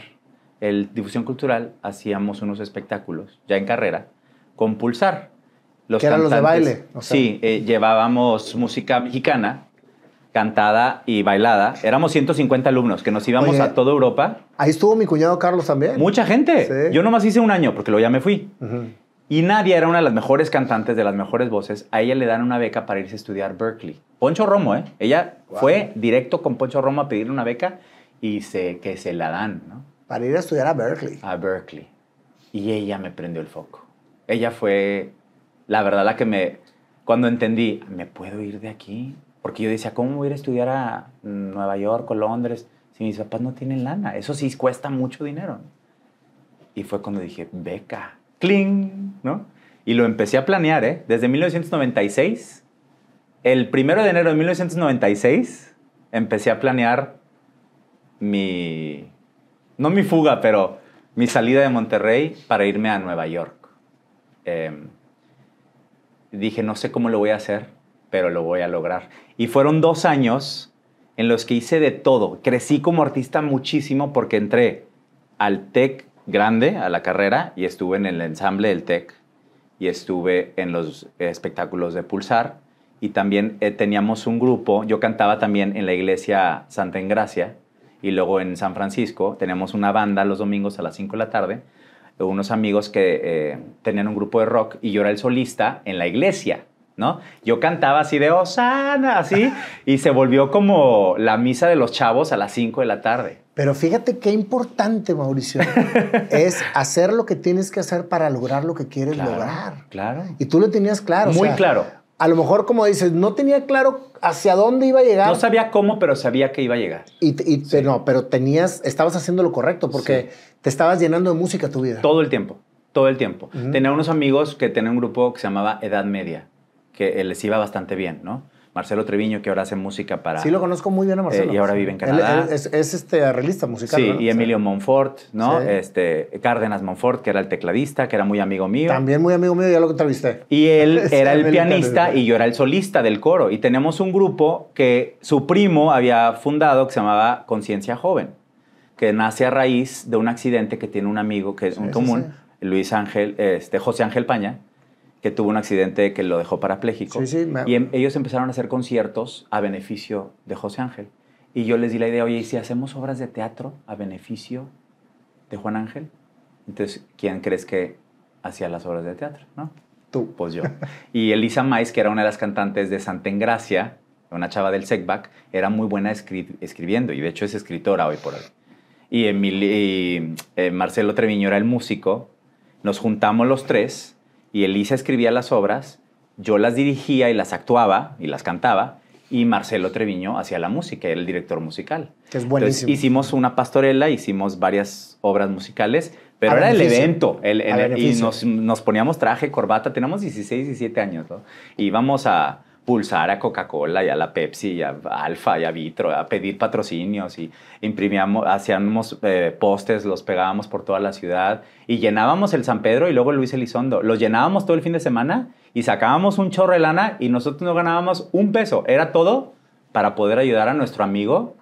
El Difusión Cultural hacíamos unos espectáculos, ya en carrera, con Pulsar. Los eran los de baile? Sí, eh, llevábamos música mexicana, cantada y bailada. Éramos 150 alumnos que nos íbamos a toda Europa. Ahí estuvo mi cuñado Carlos también. Mucha gente. Yo nomás hice un año porque luego ya me fui. Y Nadia era una de las mejores cantantes, de las mejores voces. A ella le dan una beca para irse a estudiar Berkeley. Poncho Romo, ¿eh? Ella fue directo con Poncho Romo a pedirle una beca y se, que se la dan, ¿no? Para ir a estudiar a Berkeley. A Berkeley. Y ella me prendió el foco. Ella fue la verdad la que me, cuando entendí, me puedo ir de aquí, porque yo decía, ¿cómo voy a ir a estudiar a Nueva York o Londres si mis papás no tienen lana? Eso sí cuesta mucho dinero. Y fue cuando dije, beca, cling, ¿no? Y lo empecé a planear, ¿eh? Desde 1996, el primero de enero de 1996, empecé a planear mi, no mi fuga, pero mi salida de Monterrey para irme a Nueva York. Eh, dije, no sé cómo lo voy a hacer, pero lo voy a lograr. Y fueron dos años en los que hice de todo. Crecí como artista muchísimo porque entré al TEC grande, a la carrera, y estuve en el ensamble del TEC, y estuve en los espectáculos de Pulsar, y también eh, teníamos un grupo, yo cantaba también en la iglesia Santa Engracia, y luego en San Francisco, teníamos una banda los domingos a las 5 de la tarde, unos amigos que eh, tenían un grupo de rock y yo era el solista en la iglesia. ¿No? Yo cantaba así de Osana, así, y se volvió como la misa de los chavos a las 5 de la tarde. Pero fíjate qué importante, Mauricio, es hacer lo que tienes que hacer para lograr lo que quieres lograr. Claro. Y tú lo tenías claro. Muy claro a lo mejor, como dices, no tenía claro hacia dónde iba a llegar. No sabía cómo, pero sabía que iba a llegar. Y, no, pero tenías, estabas haciendo lo correcto porque te estabas llenando de música tu vida. Todo el tiempo, todo el tiempo. Tenía unos amigos que tenían un grupo que se llamaba Edad Media, que les iba bastante bien, ¿no? Marcelo Treviño, que ahora hace música para... Sí, lo conozco muy bien a eh, Marcelo. y ahora vive en Canadá. es, este arreglista musical. Sí, y Emilio Monfort, ¿no? Este, Cárdenas Monfort, que era el tecladista, que era muy amigo mío. También muy amigo mío, ya lo entrevisté. Y él era el pianista y yo era el solista del coro. Y tenemos un grupo que su primo había fundado que se llamaba Conciencia Joven, que nace a raíz de un accidente que tiene un amigo que es un común, Luis Ángel, este, José Ángel Paña que tuvo un accidente que lo dejó parapléjico. Sí, sí, Y em, ellos empezaron a hacer conciertos a beneficio de José Ángel. Y yo les di la idea, oye, ¿y si hacemos obras de teatro a beneficio de Juan Ángel? Entonces, ¿quién crees que hacía las obras de teatro? ¿No? Tú. Pues yo. Y Elisa Mais, que era una de las cantantes de Santa Engracia, una chava del segback era muy buena escribiendo y de hecho es escritora hoy por hoy. Y, Emil y eh, Marcelo Treviño era el músico. Nos juntamos los tres y Elisa escribía las obras, yo las dirigía y las actuaba y las cantaba, y Marcelo Treviño hacía la música, era el director musical. es buenísimo. hicimos una pastorela, hicimos varias obras musicales, pero era el evento. El, y nos, poníamos traje, corbata, teníamos 16, 17 años, ¿no? Y íbamos a pulsar a Coca-Cola y a la Pepsi y a Alfa y a Vitro, a pedir patrocinios y imprimíamos, hacíamos eh, postes, los pegábamos por toda la ciudad y llenábamos el San Pedro y luego el Luis Elizondo. Los llenábamos todo el fin de semana y sacábamos un chorro de lana y nosotros no ganábamos un peso. Era todo para poder ayudar a nuestro amigo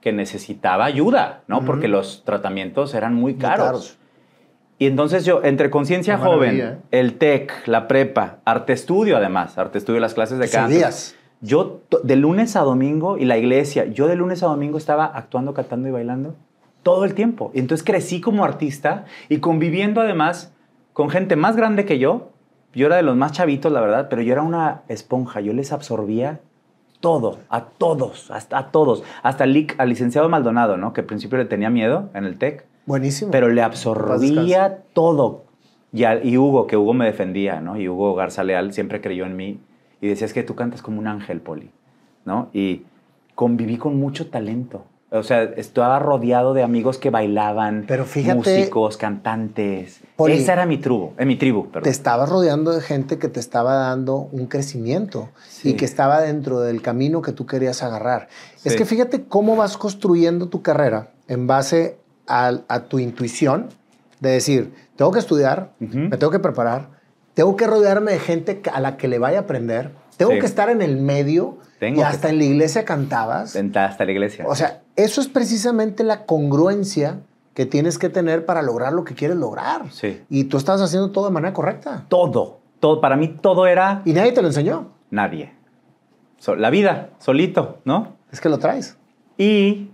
que necesitaba ayuda, ¿no? Porque los tratamientos eran Muy caros. Y entonces yo, entre conciencia joven, ¿eh? el TEC, la prepa, arte estudio además, arte estudio, las clases de canto. días. Yo de lunes a domingo y la iglesia, yo de lunes a domingo estaba actuando, cantando y bailando todo el tiempo. entonces crecí como artista y conviviendo además con gente más grande que yo. Yo era de los más chavitos, la verdad, pero yo era una esponja, yo les absorbía todo, a todos, hasta a todos, hasta al al licenciado Maldonado, ¿no? Que al principio le tenía miedo en el TEC Buenísimo. Pero le absorbía todo. Y, Hugo, que Hugo me defendía, ¿no? Y Hugo Garza Leal siempre creyó en mí y decía, es que tú cantas como un ángel, Poli, ¿no? Y conviví con mucho talento. O sea, estaba rodeado de amigos que bailaban, Pero músicos, cantantes. Esa era mi tribu, En eh, mi tribu. Perdón. Te estabas rodeando de gente que te estaba dando un crecimiento y que estaba dentro del camino que tú querías agarrar. Es que fíjate cómo vas construyendo tu carrera en base a, tu intuición de decir, tengo que estudiar, me tengo que preparar, tengo que rodearme de gente a la que le vaya a aprender, tengo que estar en el medio y hasta en la iglesia cantabas. Hasta la iglesia. O sea, eso es precisamente la congruencia que tienes que tener para lograr lo que quieres lograr. Y tú estabas haciendo todo de manera correcta. Todo, todo. Para mí todo era... ¿Y nadie te lo enseñó? Nadie. la vida, solito, ¿no? Es que lo traes. Y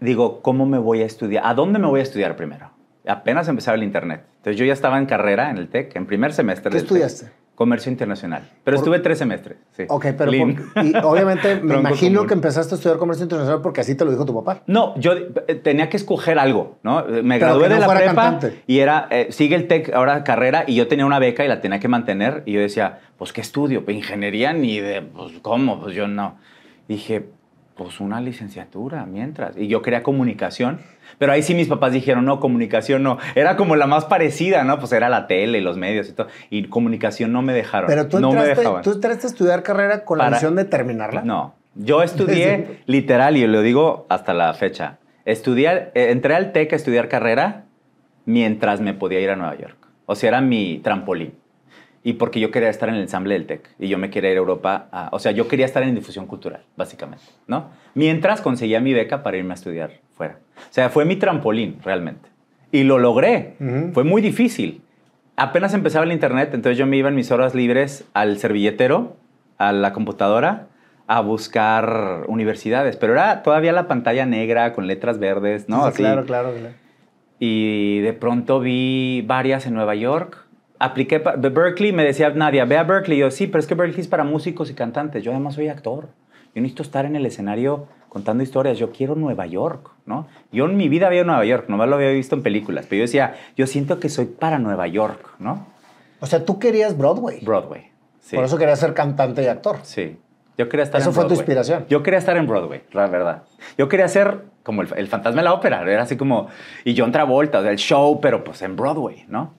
digo, ¿cómo me voy a estudiar? ¿A dónde me voy a estudiar primero? Apenas empezaba el Internet. Entonces yo ya estaba en carrera en el TEC, en primer semestre. ¿Qué estudiaste? comercio internacional. Pero estuve tres semestres. Ok, pero y obviamente me imagino que empezaste a estudiar comercio internacional porque así te lo dijo tu papá. No, yo eh, tenía que escoger algo, ¿no? Eh, me gradué de la prepa y era, eh, sigue el TEC ahora carrera y yo tenía una beca y la tenía que mantener y yo decía, pues ¿qué estudio? Pues, ingeniería ni de, pues ¿cómo? Pues yo no. Dije, pues una licenciatura mientras. Y yo quería comunicación, pero ahí sí mis papás dijeron, no, comunicación no. Era como la más parecida, ¿no? Pues era la tele los medios y todo. Y comunicación no me dejaron. Pero tú, no entraste, ¿tú a estudiar carrera con la misión de terminarla. No, yo estudié literal, y lo digo hasta la fecha. Estudiar, eh, entré al TEC a estudiar carrera mientras me podía ir a Nueva York. O sea, era mi trampolín y porque yo quería estar en el ensamble del TEC y yo me quería ir a Europa, o sea, yo quería estar en difusión cultural, básicamente, ¿no? Mientras conseguía mi beca para irme a estudiar fuera. O sea, fue mi trampolín realmente. Y lo logré. Fue muy difícil. Apenas empezaba el internet, entonces yo me iba en mis horas libres al servilletero, a la computadora, a buscar universidades. Pero era todavía la pantalla negra con letras verdes, ¿no? claro, claro. Y de pronto vi varias en Nueva York, apliqué de Berkeley, me decía Nadia, ve a Berkeley. Y yo, sí, pero es que Berkeley es para músicos y cantantes. Yo además soy actor. Yo necesito estar en el escenario contando historias. Yo quiero Nueva York, ¿no? Yo en mi vida había Nueva York, nomás lo había visto en películas. Pero yo decía, yo siento que soy para Nueva York, ¿no? O sea, tú querías Broadway. Broadway, sí. Por eso quería ser cantante y actor. Sí. Yo quería estar Eso fue tu inspiración. Yo quería estar en Broadway, la verdad. Yo quería ser como el, fantasma de la ópera. Era así como. Y John Travolta, o sea, el show, pero pues en Broadway, ¿no?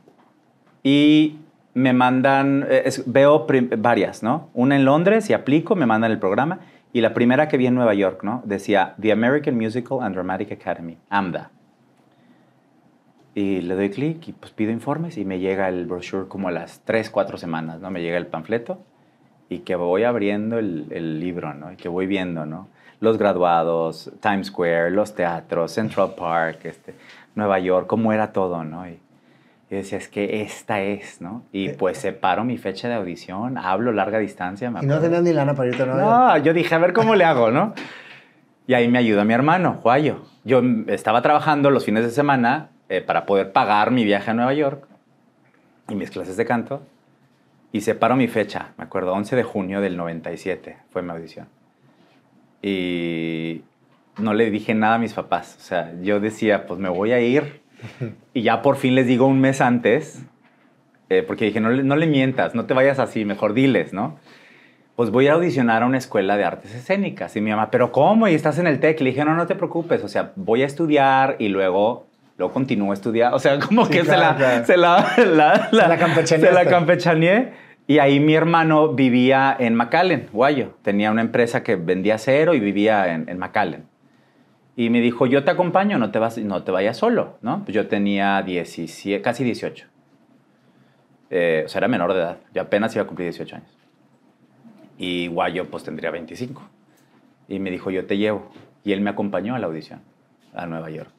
y me mandan, eh, veo varias, ¿no? Una en Londres y aplico, me mandan el programa. Y la primera que vi en Nueva York, ¿no? Decía The American Musical and Dramatic Academy, AMDA. Y le doy clic y pues pido informes y me llega el brochure como a las tres, cuatro semanas, ¿no? Me llega el panfleto y que voy abriendo el, el libro, ¿no? Y que voy viendo, ¿no? Los graduados, Times Square, los teatros, Central Park, este, Nueva York, cómo era todo, ¿no? Y, y decía, es que esta es, ¿no? Y eh, pues eh. separo mi fecha de audición, hablo larga distancia. y no tenías ni lana para irte a Nueva No, yo dije, a ver cómo le hago, ¿no? Y ahí me ayudó mi hermano, Juayo. Yo estaba trabajando los fines de semana eh, para poder pagar mi viaje a Nueva York y mis clases de canto. Y separo mi fecha, me acuerdo, 11 de junio del 97 fue mi audición. Y no le dije nada a mis papás. O sea, yo decía, pues me voy a ir y ya por fin les digo un mes antes, eh, porque dije, no, no le mientas, no te vayas así, mejor diles, ¿no? Pues voy a audicionar a una escuela de artes escénicas. Y mi mamá, ¿pero cómo? Y estás en el TEC. Le dije, no, no te preocupes, o sea, voy a estudiar y luego lo continúo estudiando. O sea, como que se, la, se la, Y ahí mi hermano vivía en McAllen, Guayo. Tenía una empresa que vendía cero y vivía en, en McAllen. Y me dijo, yo te acompaño, no te, vas, no te vayas solo, ¿no? Pues yo tenía 17, casi 18. Eh, o sea, era menor de edad. Yo apenas iba a cumplir 18 años. Y Guayo, pues tendría 25. Y me dijo, yo te llevo. Y él me acompañó a la audición, a Nueva York.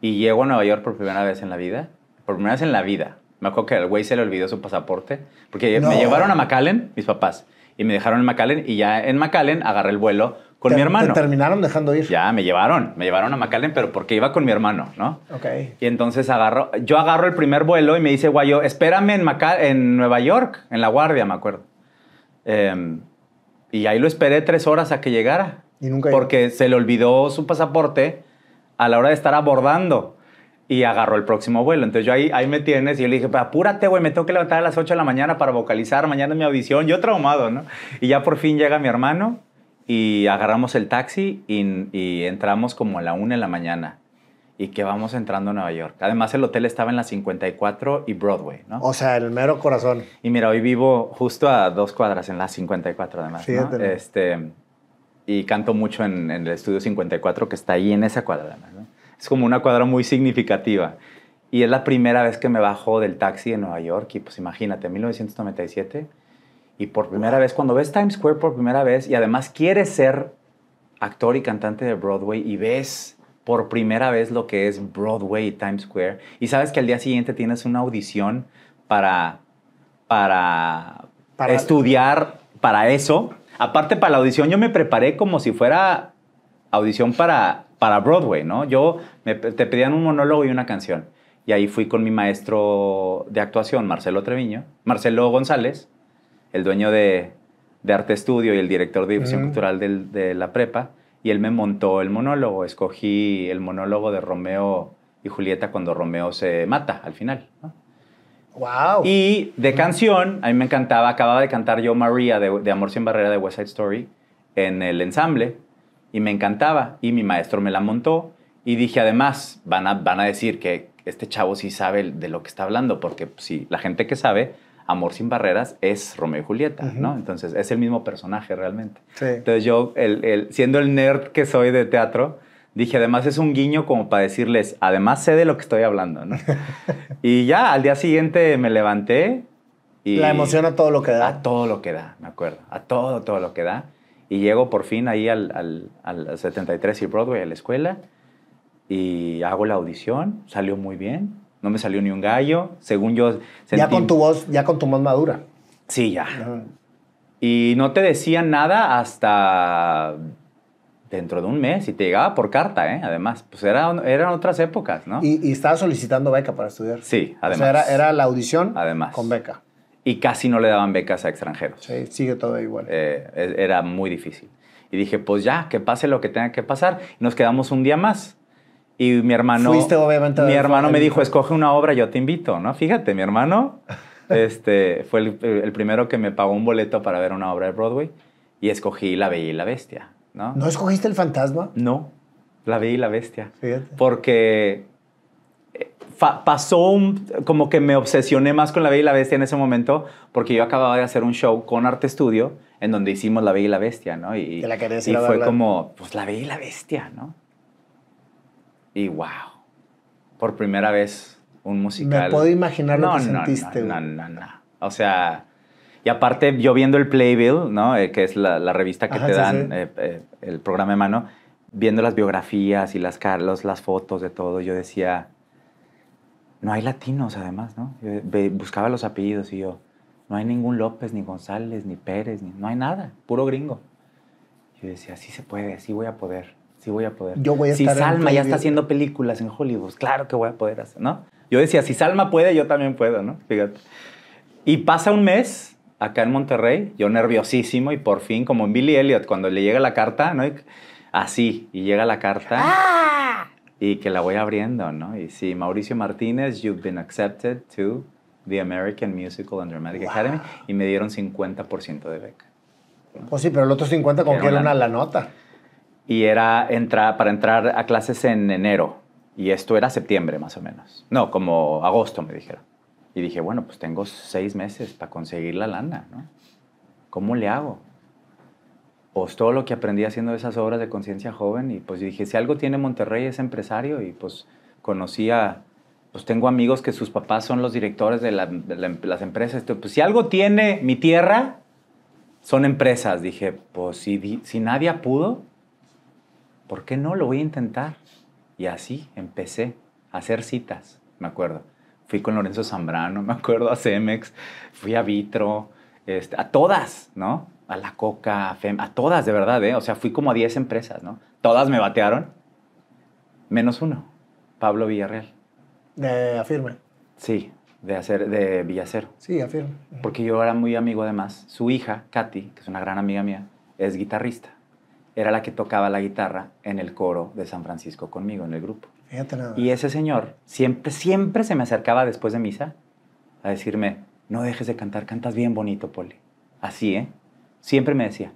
Y llego a Nueva York por primera vez en la vida. Por primera vez en la vida. Me acuerdo que al güey se le olvidó su pasaporte. Porque me llevaron a McAllen, mis papás. Y me dejaron en McAllen. Y ya en McAllen agarré el vuelo con mi hermano. terminaron dejando ir. Ya, me llevaron, me llevaron a McAllen, pero porque iba con mi hermano, ¿no? Ok. Y entonces agarro, yo agarro el primer vuelo y me dice Guayo, espérame en, en Nueva York, en La Guardia, me acuerdo. Em, y ahí lo esperé tres horas a que llegara. Y nunca Porque se le olvidó su pasaporte a la hora de estar abordando. Y agarró el próximo vuelo. Entonces yo ahí, ahí me tienes y yo le dije, apúrate, güey, me tengo que levantar a las 8 de la mañana para vocalizar, mañana mi audición. Yo traumado, ¿no? Y ya por fin llega mi hermano y agarramos el taxi y, entramos como a la una de la mañana y que vamos entrando a Nueva York. Además, el hotel estaba en la 54 y Broadway, ¿no? O sea, el mero corazón. Y mira, hoy vivo justo a dos cuadras en la 54, además. Sí, ¿no? Este, y canto mucho en, en, el estudio 54, que está ahí en esa cuadra, además. ¿no? Es como una cuadra muy significativa. Y es la primera vez que me bajo del taxi en Nueva York, y pues imagínate, 1997 y por primera vez, cuando ves Times Square por primera vez y además quieres ser actor y cantante de Broadway y ves por primera vez lo que es Broadway y Times Square y sabes que al día siguiente tienes una audición para, para, para estudiar para eso. Aparte, para la audición yo me preparé como si fuera audición para, para Broadway, ¿no? Yo te pedían un monólogo y una canción. Y ahí fui con mi maestro de actuación, Marcelo Treviño, Marcelo González, el dueño de, Arte Estudio y el director de División mm. Cultural de la prepa, y él me montó el monólogo. Escogí el monólogo de Romeo y Julieta cuando Romeo se mata al final. Wow. Y de canción, a mí me encantaba, acababa de cantar yo María de, de, Amor sin Barrera de West Side Story en el ensamble y me encantaba y mi maestro me la montó y dije además, van a, van a decir que este chavo sí sabe de lo que está hablando porque si la gente que sabe Amor sin barreras es Romeo y Julieta, ¿no? Entonces es el mismo personaje realmente. Entonces yo, el, el, siendo el nerd que soy de teatro, dije, además es un guiño como para decirles, además sé de lo que estoy hablando, ¿no? y ya, al día siguiente me levanté. Y La emoción a todo lo que da. A todo lo que da, me acuerdo. A todo, todo lo que da. Y llego por fin ahí al, al, al 73 y Broadway, a la escuela, y hago la audición, salió muy bien no me salió ni un gallo. Según yo. Ya con tu voz, ya con tu voz madura. Sí, ya. Y no te decían nada hasta dentro de un mes y te llegaba por carta, ¿eh? además. Pues era, eran otras épocas, ¿no? Y, y estabas solicitando beca para estudiar. Sí, además. O sea, era, la audición además. con beca. Y casi no le daban becas a extranjeros. Sí, sigue todo igual. Eh, e, era muy difícil. Y dije, pues ya, que pase lo que tenga que pasar. Y nos quedamos un día más. Y mi hermano. Mi hermano me dijo, escoge una obra, yo te invito, ¿no? Fíjate, mi hermano este, fue el, primero que me pagó un boleto para ver una obra de Broadway y escogí La Bella y la Bestia, ¿no? ¿No escogiste El Fantasma? No, La Bella y la Bestia. Fíjate. Porque eh, pasó un, como que me obsesioné más con La Bella y la Bestia en ese momento, porque yo acababa de hacer un show con Arte Estudio en donde hicimos La Bella y la Bestia, ¿no? Y, la y fue como, pues La Bella y la Bestia, ¿no? Y wow, por primera vez un musical. Me puedo imaginar que no, sentiste. No, no, no, O sea, y aparte yo viendo el Playbill, ¿no? Eh, que es la, revista que te dan, eh, eh, el programa de mano, viendo las biografías y las, carlos las fotos de todo, yo decía, no hay latinos además, ¿no? buscaba los apellidos y yo, no hay ningún López, ni González, ni Pérez, no hay nada, puro gringo. Yo decía, así se puede, así voy a poder sí voy a poder. Yo voy a si Salma ya está haciendo películas en Hollywood, claro que voy a poder hacer, ¿no? Yo decía, si Salma puede, yo también puedo, ¿no? Fíjate. Y pasa un mes acá en Monterrey, yo nerviosísimo y por fin, como en Billy Elliot, cuando le llega la carta, ¿no? así, y llega la carta. ¡Ah! Y que la voy abriendo, ¿no? Y sí, Mauricio Martínez, you've been accepted to the American Musical and Dramatic Academy y me dieron 50% de beca. Pues sí, pero el otro 50 con que era la nota y era entrar, para entrar a clases en enero. Y esto era septiembre más o menos. No, como agosto me dijeron. Y dije, bueno, pues tengo seis meses para conseguir la lana, ¿no? ¿Cómo le hago? Pues todo lo que aprendí haciendo esas obras de conciencia joven y pues dije, si algo tiene Monterrey es empresario y pues conocía, pues tengo amigos que sus papás son los directores de, las empresas. Pues si algo tiene mi tierra, son empresas. Dije, pues si, si nadie pudo, ¿por qué no? Lo voy a intentar. Y así empecé a hacer citas, me acuerdo. Fui con Lorenzo Zambrano, me acuerdo, a Cemex, fui a Vitro, este, a todas, ¿no? A la Coca, a FEM, a todas, de verdad, ¿eh? O sea, fui como a 10 empresas, ¿no? Todas me batearon, menos uno, Pablo Villarreal. De Afirme. Sí, de, hacer, de Villacero. Sí, Afirme. Porque yo era muy amigo, además. Su hija, Katy, que es una gran amiga mía, es guitarrista era la que tocaba la guitarra en el coro de San Francisco conmigo, en el grupo. Fíjate nada. Y ese señor siempre, siempre se me acercaba después de misa a decirme, no dejes de cantar, cantas bien bonito, Poli. Así, ¿eh? Siempre me decía.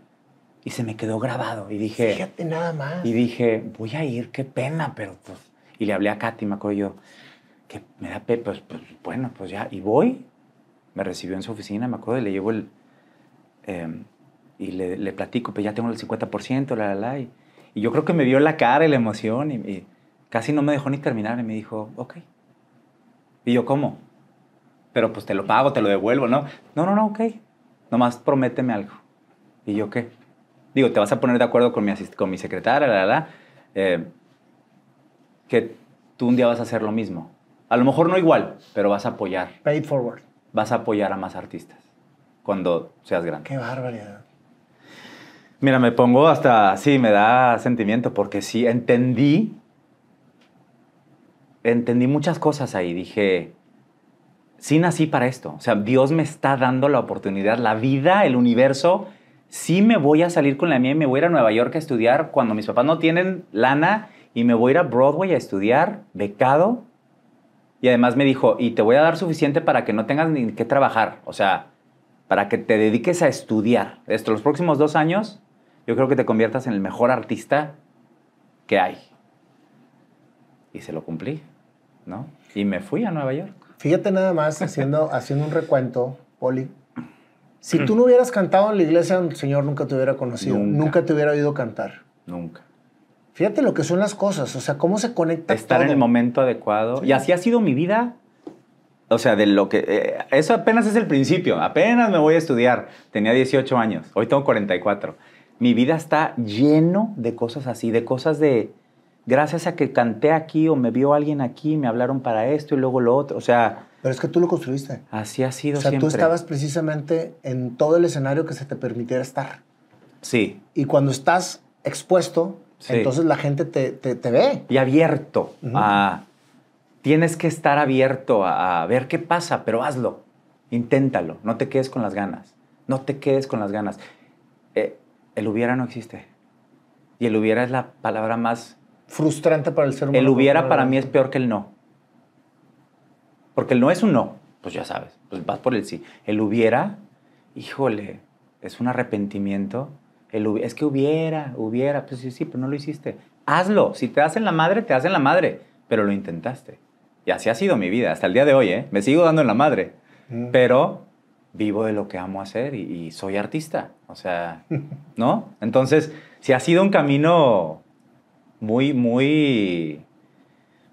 Y se me quedó grabado. Y dije... Fíjate nada más. Y dije, voy a ir, qué pena, pero pues... Y le hablé a Katy, me acuerdo yo, que me da pena, pues, pues bueno, pues ya. Y voy. Me recibió en su oficina, me acuerdo, y le llevo el... Em, y le, platico, pues ya tengo el 50%, la, la, la. Y, yo creo que me vio la cara y la emoción y, casi no me dejó ni terminar y me dijo, ok. Y yo, ¿cómo? Pero pues te lo pago, te lo devuelvo, ¿no? No, no, no, ok. Nomás prométeme algo. Y yo, ¿qué? Digo, te vas a poner de acuerdo con mi, con mi secretaria, la, la, eh, que tú un día vas a hacer lo mismo. A lo mejor no igual, pero vas a apoyar. Pay forward. Vas a apoyar a más artistas cuando seas grande. Qué barbaridad. Mira, me pongo hasta, sí, me da sentimiento porque sí, entendí, entendí muchas cosas ahí. Dije, sí nací para esto. O sea, Dios me está dando la oportunidad, la vida, el universo. Sí me voy a salir con la mía y me voy a ir a Nueva York a estudiar cuando mis papás no tienen lana y me voy a ir a Broadway a estudiar, becado. Y además me dijo, y te voy a dar suficiente para que no tengas ni que trabajar. O sea, para que te dediques a estudiar. Esto, los próximos dos años, yo creo que te conviertas en el mejor artista que hay. Y se lo cumplí, ¿no? Y me fui a Nueva York. Fíjate nada más, haciendo, haciendo un recuento, Poli. Si mm. tú no hubieras cantado en la iglesia, el Señor nunca te hubiera conocido, nunca, te hubiera oído cantar. Nunca. Fíjate lo que son las cosas, o sea, cómo se conecta Estar en el momento adecuado. Y así ha sido mi vida. O sea, de lo que... Eh, eso apenas es el principio. Apenas me voy a estudiar. Tenía 18 años. Hoy tengo 44 mi vida está lleno de cosas así, de cosas de, gracias a que canté aquí o me vio alguien aquí, me hablaron para esto y luego lo otro, o sea... Pero es que tú lo construiste. Así ha sido siempre. O sea, tú estabas precisamente en todo el escenario que se te permitiera estar. Sí. Y cuando estás expuesto, entonces la gente te, te, ve. Y abierto Tienes que estar abierto a, a ver qué pasa, pero hazlo. Inténtalo. No te quedes con las ganas. No te quedes con las ganas. Eh, el hubiera no existe. Y el hubiera es la palabra más... Frustrante para el ser humano. El hubiera para mí es peor que el no. Porque el no es un no, pues ya sabes, pues vas por el sí. El hubiera, híjole, es un arrepentimiento. El, es que hubiera, hubiera, pues sí, sí, pero no lo hiciste. Hazlo, si te hacen la madre, te hacen la madre, pero lo intentaste. Y así ha sido mi vida, hasta el día de hoy, ¿eh? Me sigo dando en la madre. Mm. Pero vivo de lo que amo hacer y, soy artista. O sea, ¿no? Entonces, si ha sido un camino muy, muy...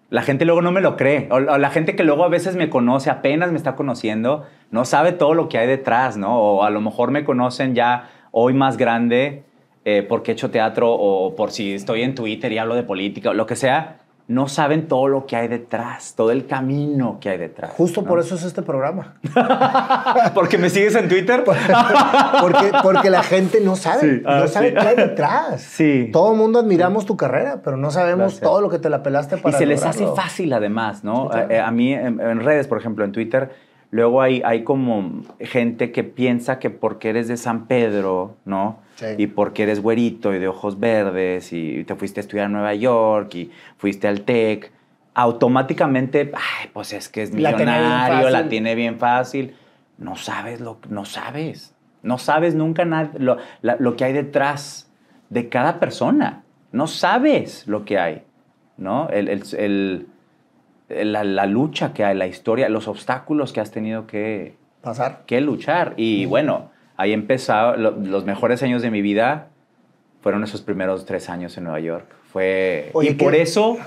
La gente luego no me lo cree, o la gente que luego a veces me conoce, apenas me está conociendo, no sabe todo lo que hay detrás, ¿no? O a lo mejor me conocen ya hoy más grande eh, porque he hecho teatro o por si estoy en Twitter y hablo de política o lo que sea, no saben todo lo que hay detrás, todo el camino que hay detrás. Justo por eso es este programa. ¿Porque me sigues en Twitter? porque, la gente no sabe, no ah, sabe qué hay detrás. Sí. Todo el mundo admiramos tu carrera, pero no sabemos todo lo que te la pelaste para Y se les hace fácil además, ¿no? Eh, eh, a, mí en, redes, por ejemplo, en Twitter, luego hay, hay como gente que piensa que porque eres de San Pedro, ¿no? Y porque eres güerito y de ojos verdes y te fuiste a estudiar a Nueva York y fuiste al TEC, automáticamente, pues es que es millonario, la tiene bien fácil. No sabes lo no sabes. No sabes nunca nada, lo, lo que hay detrás de cada persona. No sabes lo que hay, ¿no? el, el, la, la lucha que hay, la historia, los obstáculos que has tenido que, pasar. Que luchar. Y bueno, ahí empezaba, los mejores años de mi vida fueron esos primeros tres años en Nueva York. Fue, y por eso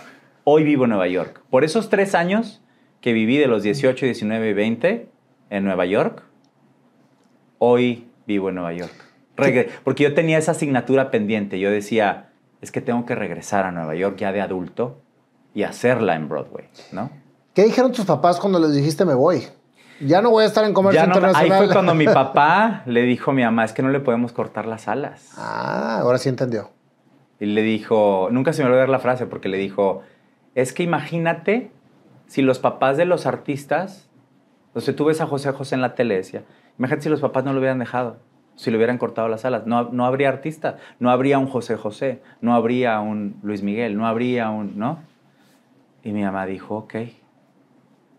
hoy vivo en Nueva York. Por esos tres años que viví de los 18, 19 y 20 en Nueva York, hoy vivo en Nueva York. porque yo tenía esa asignatura pendiente. Yo decía, es que tengo que regresar a Nueva York ya de adulto y hacerla en Broadway, ¿no? ¿Qué dijeron tus papás cuando les dijiste me voy? Ya no voy a estar en comercio internacional. Ahí fue cuando mi papá le dijo a mi mamá, es que no le podemos cortar las alas. Ah, ahora sí entendió. Y le dijo, nunca se me olvidó la frase, porque le dijo, es que imagínate si los papás de los artistas, o sea, tú ves a José José en la tele, decía, imagínate si los papás no lo hubieran dejado, si le hubieran cortado las alas, no, no habría artista, no habría un José José, no habría un Luis Miguel, no habría un, ¿no? Y mi mamá dijo, ok.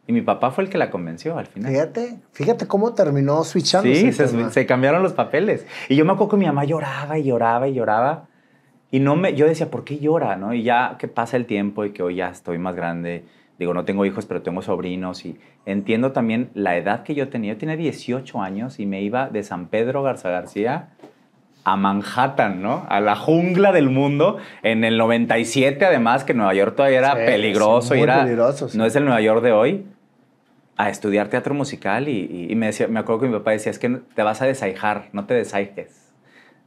Y mi papá fue el que la convenció al final. Fíjate, fíjate cómo terminó switchando. Sí, se, cambiaron los papeles. Y yo me acuerdo que mi mamá lloraba y lloraba y lloraba. Y no me, yo decía, ¿por qué llora? ¿No? Y ya que pasa el tiempo y que hoy ya estoy más grande, digo, no tengo hijos, pero tengo sobrinos y entiendo también la edad que yo tenía. Yo tenía 18 años y me iba de San Pedro Garza García a Manhattan, ¿no? A la jungla del mundo. En el 97, además, que Nueva York todavía era peligroso. era, No es el Nueva York de hoy. A estudiar teatro musical y, me, acuerdo que mi papá decía, es que te vas a desaijar, no te desaijes.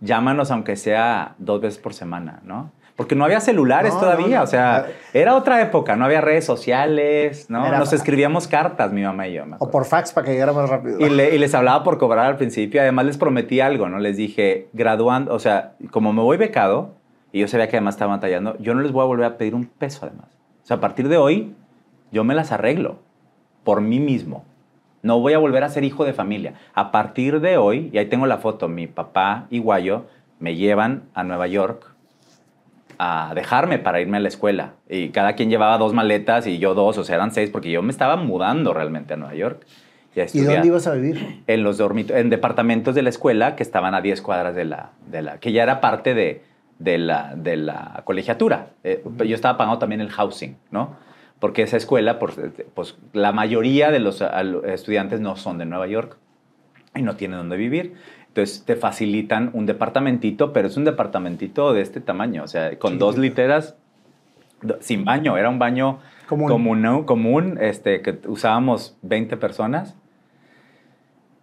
Llámanos aunque sea dos veces por semana, ¿no? porque no había celulares todavía, o sea, ah. era otra época, no había redes sociales, ¿no? Nos escribíamos cartas, mi mamá y yo. o por fax para que llegara más rápido. Y, les hablaba por cobrar al principio, además les prometí algo, ¿no? Les dije, graduando, o sea, como me voy becado, y yo sabía que además estaba tallando, yo no les voy a volver a pedir un peso además. O sea, a partir de hoy, yo me las arreglo por mí mismo. No voy a volver a ser hijo de familia. A partir de hoy, y ahí tengo la foto, mi papá y Guayo me llevan a Nueva York a dejarme para irme a la escuela. Y cada quien llevaba dos maletas y yo dos, o sea, eran seis, porque yo me estaba mudando realmente a Nueva York. Y, dónde ibas a vivir? En los en departamentos de la escuela que estaban a 10 cuadras de la, de la, que ya era parte de, de, la, de la colegiatura. Eh, yo estaba pagando también el housing, ¿no? Porque esa escuela, pues, eh, eh, pues la mayoría de los estudiantes no son de Nueva York y no tienen dónde vivir. Entonces te facilitan un departamentito, pero es un departamentito de este tamaño, o sea, con dos literas, sin baño, era un baño común, común, este, que usábamos 20 personas.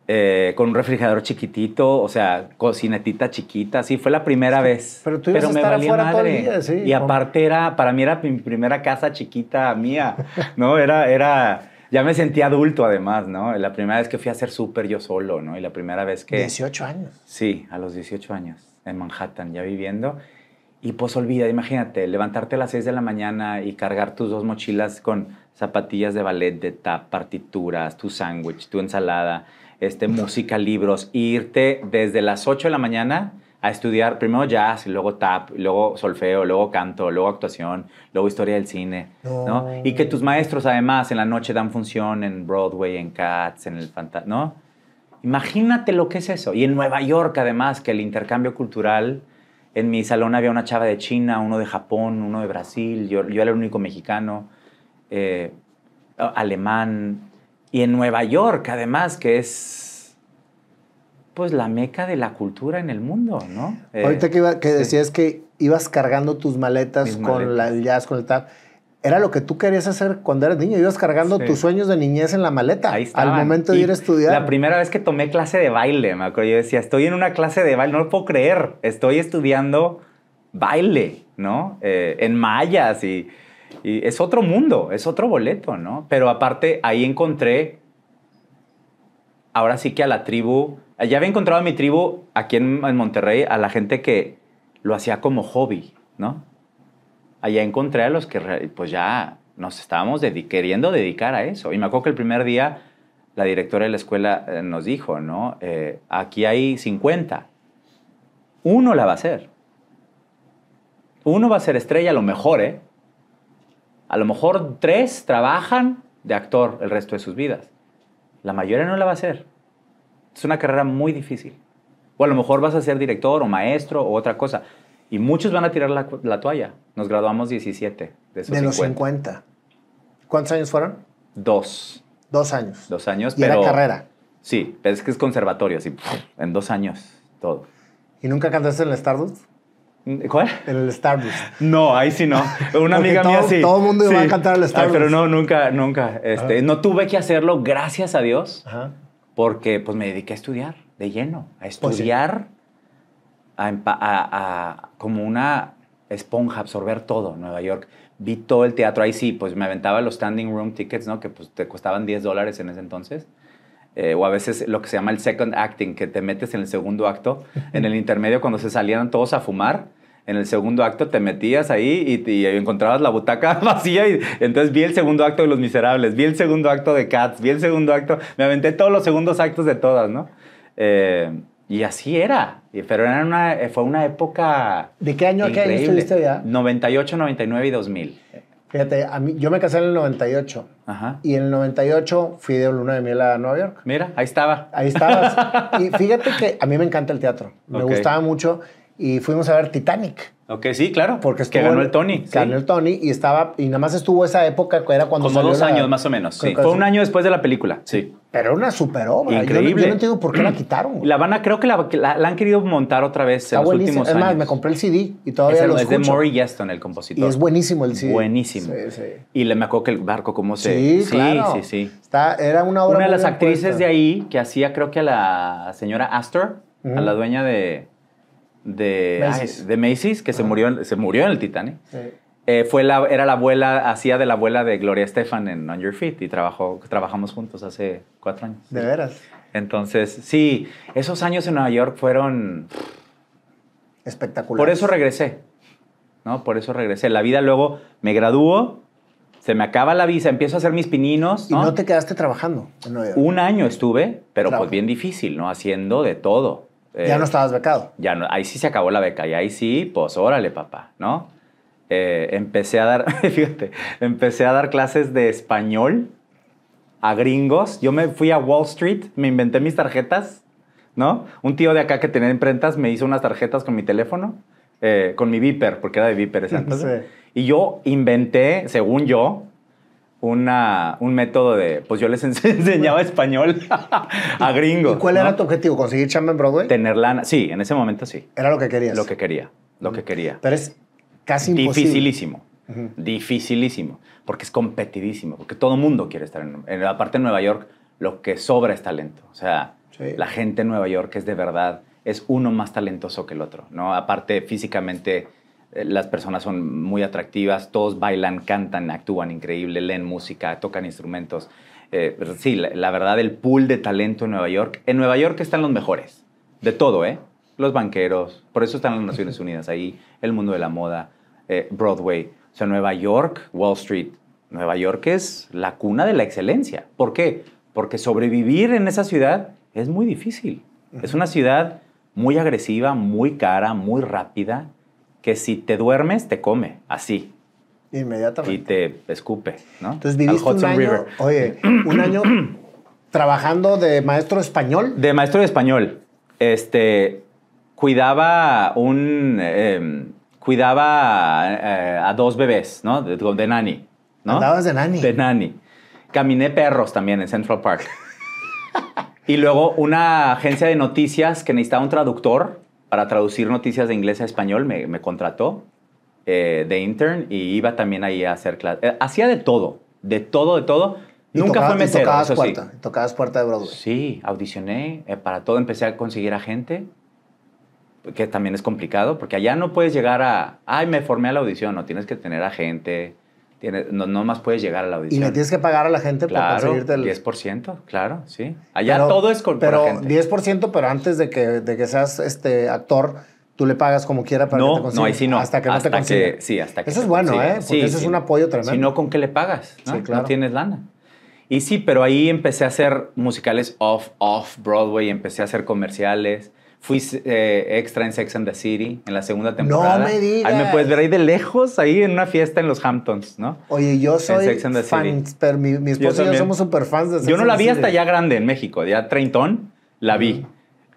Eh, con un refrigerador chiquitito, o sea, cocinetita chiquita, sí, fue la primera vez. Pero tú ibas a estar madre. sí. Y aparte era, para mí era mi primera casa chiquita mía, ¿no? Era, era, ya me sentí adulto además, ¿no? La primera vez que fui a hacer súper yo solo, ¿no? Y la primera vez que... 18 años. Sí, a los 18 años, en Manhattan, ya viviendo. Y pues olvida, imagínate, levantarte a las 6 de la mañana y cargar tus dos mochilas con zapatillas de ballet, de tap, partituras, tu sándwich, tu ensalada, este, música, libros, e irte desde las 8 de la mañana a estudiar primero jazz, luego tap, luego solfeo, luego canto, luego actuación, luego historia del cine, no. Y que tus maestros además en la noche dan función en Broadway, en Cats, en el Fantasma, ¿no? Imagínate lo que es eso. Y en Nueva York además, que el intercambio cultural, en mi salón había una chava de China, uno de Japón, uno de Brasil, yo, yo era el único mexicano, eh, alemán. Y en Nueva York además, que es es pues, la meca de la cultura en el mundo, ¿no? Eh, Ahorita que, decías que ibas cargando tus maletas con el la jazz, con el tap. Era lo que tú querías hacer cuando eras niño. Ibas cargando tus sueños de niñez en la maleta. al momento de ir a estudiar. La primera vez que tomé clase de baile, me acuerdo, yo decía, estoy en una clase de baile, no lo puedo creer. Estoy estudiando baile, ¿no? Eh, en mayas y, y es otro mundo, es otro boleto, ¿no? Pero aparte ahí encontré, ahora sí que a la tribu Allá había encontrado a mi tribu aquí en, Monterrey a la gente que lo hacía como hobby, ¿no? Allá encontré a los que pues ya nos estábamos queriendo dedicar a eso. Y me acuerdo que el primer día la directora de la escuela eh, nos dijo, ¿no? Eh, aquí hay 50. Uno la va a hacer. Uno va a ser estrella, a lo mejor, ¿eh? A lo mejor tres trabajan de actor el resto de sus vidas. La mayoría no la va a hacer. Es una carrera muy difícil. O a lo mejor vas a ser director o maestro o otra cosa. Y muchos van a tirar la, toalla. Nos graduamos 17 de esos De los 50. ¿Cuántos años fueron? Dos. Dos años. Dos años, ¿Y pero... era carrera? Sí, pero es que es conservatorio, así, en dos años, todo. ¿Y nunca cantaste en el Stardust? ¿Cuál? En el Stardust. No, ahí sí no. Una amiga mía sí. Todo el mundo iba a cantar el Stardust. pero no, nunca, nunca. Este, no tuve que hacerlo, gracias a Dios. Ajá porque pues me dediqué a estudiar de lleno, a pues estudiar, a, como una esponja, absorber todo Nueva York. Vi todo el teatro, ahí sí, pues me aventaba los standing room tickets, ¿no? Que pues te costaban 10 dólares en ese entonces. Eh, o a veces lo que se llama el second acting, que te metes en el segundo acto, en el intermedio cuando se salían todos a fumar en el segundo acto te metías ahí y, encontrabas la butaca vacía y entonces vi el segundo acto de Los Miserables, vi el segundo acto de Cats, vi el segundo acto, me aventé todos los segundos actos de todas, ¿no? Eh, y así era, pero era una, eh, fue una época... ¿De qué año increíble. qué año estuviste ya? 98, 99 y 2000. Fíjate, a mí, yo me casé en el 98. Y en el 98 fui de luna de miel a Nueva York. Mira, ahí estaba. Ahí estabas. y fíjate que a mí me encanta el teatro. Me gustaba mucho y fuimos a ver Titanic. Ok, sí, claro. Porque que ganó el Tony. Ganó el Tony y estaba y nada más estuvo esa época que era cuando como dos años más o menos. Fue un año después de la película. Sí. Pero una super obra. Increíble. Yo, no entiendo por qué la quitaron. La van a, creo que la, han querido montar otra vez en los últimos años. Es más, me compré el CD y todavía lo escucho. Es de Maury Gaston, el compositor. Y es buenísimo el CD. Buenísimo. Sí, sí. Y le me acuerdo que el barco cómo se. Sí, sí, claro. sí, sí. Está, era una obra. Una de las actrices de ahí que hacía creo que a la señora Astor, a la dueña de de Macy's, que se, ah. murió, se murió en el Titanic. Eh, fue la, era la abuela, hacía de la abuela de Gloria Stefan en On Your Feet y trabajamos juntos hace cuatro años. ¿De veras? Entonces, sí, esos años en Nueva York fueron... Espectaculares. Por eso regresé, ¿no? Por eso regresé. La vida luego me graduó, se me acaba la visa, empiezo a hacer mis pininos. ¿Y no te quedaste trabajando en Nueva York? Un año estuve, pero pues bien difícil, ¿no? Haciendo de todo. Eh, ya no estabas becado. Ya no, ahí sí se acabó la beca y ahí sí, pues órale, papá, ¿no? Eh, empecé a dar, fíjate, empecé a dar clases de español a gringos. Yo me fui a Wall Street, me inventé mis tarjetas, ¿no? Un tío de acá que tenía imprentas me hizo unas tarjetas con mi teléfono, eh, con mi Viper, porque era de Viper exacto. Y yo inventé, según yo, un método de, pues yo les enseñaba español a gringo. ¿Y cuál era tu objetivo? ¿Conseguir chamba en Broadway? Tener sí, en ese momento sí. Era lo que querías. Lo que quería, lo que quería. Pero es casi imposible. Dificilísimo, dificilísimo, porque es competidísimo, porque todo mundo quiere estar en, en, parte de Nueva York, lo que sobra es talento, o sea, la gente en Nueva York es de verdad, es uno más talentoso que el otro, ¿no? Aparte físicamente eh, las personas son muy atractivas, todos bailan, cantan, actúan increíble, leen música, tocan instrumentos. Eh, sí, la, verdad, el pool de talento en Nueva York. En Nueva York están los mejores, de todo, ¿eh? Los banqueros, por eso están las Naciones Unidas ahí, el mundo de la moda, eh, Broadway. O sea, Nueva York, Wall Street. Nueva York es la cuna de la excelencia. ¿Por qué? Porque sobrevivir en esa ciudad es muy difícil. Es una ciudad muy agresiva, muy cara, muy rápida que si te duermes, te come, así. Inmediatamente. Y te escupe, ¿no? Entonces viviste un año, oye, un año trabajando de maestro español. De maestro español. Este, cuidaba un, em, cuidaba eh, a dos bebés, ¿no? De, de nani, ¿no? Andabas de nani. De nani. Caminé perros también en Central Park. y luego una agencia de noticias que necesitaba un traductor para traducir noticias de inglés a español, me, contrató eh, de intern y iba también ahí a hacer clases. Eh, hacía de todo, de todo, de todo. Nunca fue mesero, tocabas puerta, Tocabas de Broadway. Sí, audicioné eh, para todo. Empecé a conseguir a gente, que también es complicado, porque allá no puedes llegar a, ay, me formé a la audición. No, tienes que tener a gente, no, más puedes llegar a la audición. Y le tienes que pagar a la gente para por conseguirte el... 10%, claro, sí. Allá todo es con pero la gente. 10%, pero antes de que, de seas este actor, tú le pagas como quiera para no, que te consiga. No, ahí sí no. Hasta que hasta te consiga. Que, sí, hasta que Eso es bueno, ¿eh? Porque eso es un apoyo tremendo. Si no, ¿con qué le pagas? ¿no? no tienes lana. Y sí, pero ahí empecé a hacer musicales off, off Broadway, empecé a hacer comerciales. Fui eh, extra en Sex and the City en la segunda temporada. No me digas. Ahí me puedes ver ahí de lejos, ahí en una fiesta en los Hamptons, ¿no? Oye, yo soy fan, pero mi, mi esposo y yo somos súper fans de Sex Yo no la vi hasta ya grande en México, ya treintón, la vi.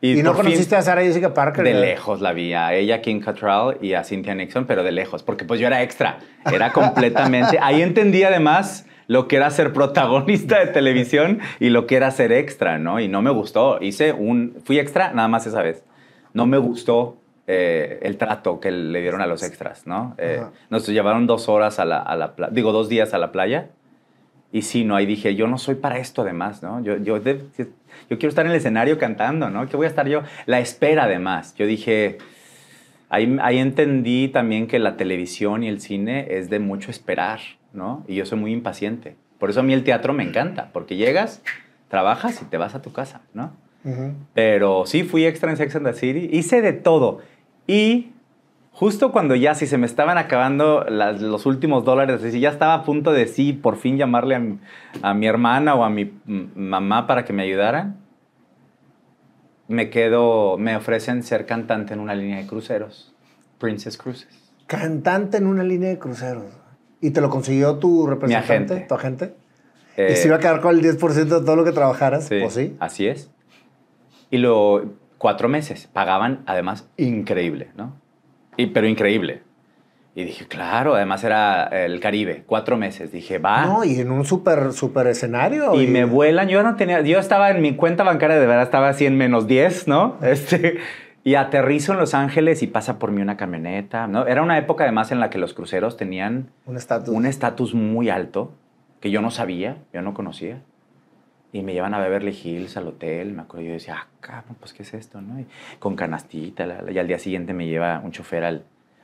¿Y, no conociste a Sarah Jessica Parker? De lejos la vi, a ella, Kim Cattrall y a Cynthia Nixon, pero de lejos, porque pues yo era extra, era completamente... ahí entendí además lo que era ser protagonista de televisión y lo que era ser extra, ¿no? Y no me gustó. Hice un. Fui extra nada más esa vez. No me gustó eh, el trato que le dieron a los extras, ¿no? Eh, nos llevaron dos horas a la, a Digo, dos días a la playa. Y sí, no, ahí dije, yo no soy para esto además, ¿no? Yo, yo, quiero estar en el escenario cantando, ¿no? ¿Qué voy a estar yo? La espera además. Yo dije, ahí, ahí entendí también que la televisión y el cine es de mucho esperar. Y yo soy muy impaciente. Por eso a mí el teatro me encanta, porque llegas, trabajas y te vas a tu casa, ¿no? Pero sí, fui extra en Sex and the City, hice de todo. Y justo cuando ya, si se me estaban acabando los últimos dólares, si ya estaba a punto de sí, por fin llamarle a mi, a mi hermana o a mi mamá para que me ayudaran, me quedo, me ofrecen ser cantante en una línea de cruceros, Princess Cruises. Cantante en una línea de cruceros. ¿Y te lo consiguió tu representante, tu agente? ¿Y eh, se iba a quedar con el 10% de todo lo que trabajaras? Sí, sí. Así es. Y lo cuatro meses. Pagaban, además, increíble, ¿no? pero increíble. Y dije, claro, además era el Caribe, cuatro meses. Dije, va. No, y en un súper, súper escenario. Y, me vuelan. Yo no tenía, yo estaba en mi cuenta bancaria de verdad, estaba así en menos 10, ¿no? Este, y aterrizo en Los Ángeles y pasa por mí una camioneta. ¿no? Era una época además en la que los cruceros tenían un estatus un muy alto que yo no sabía, yo no conocía. Y me llevan a Beverly Hills, al hotel. Me acuerdo, yo decía, ah, pues, ¿qué es esto? ¿no? con canastita. y al día siguiente me lleva un chofer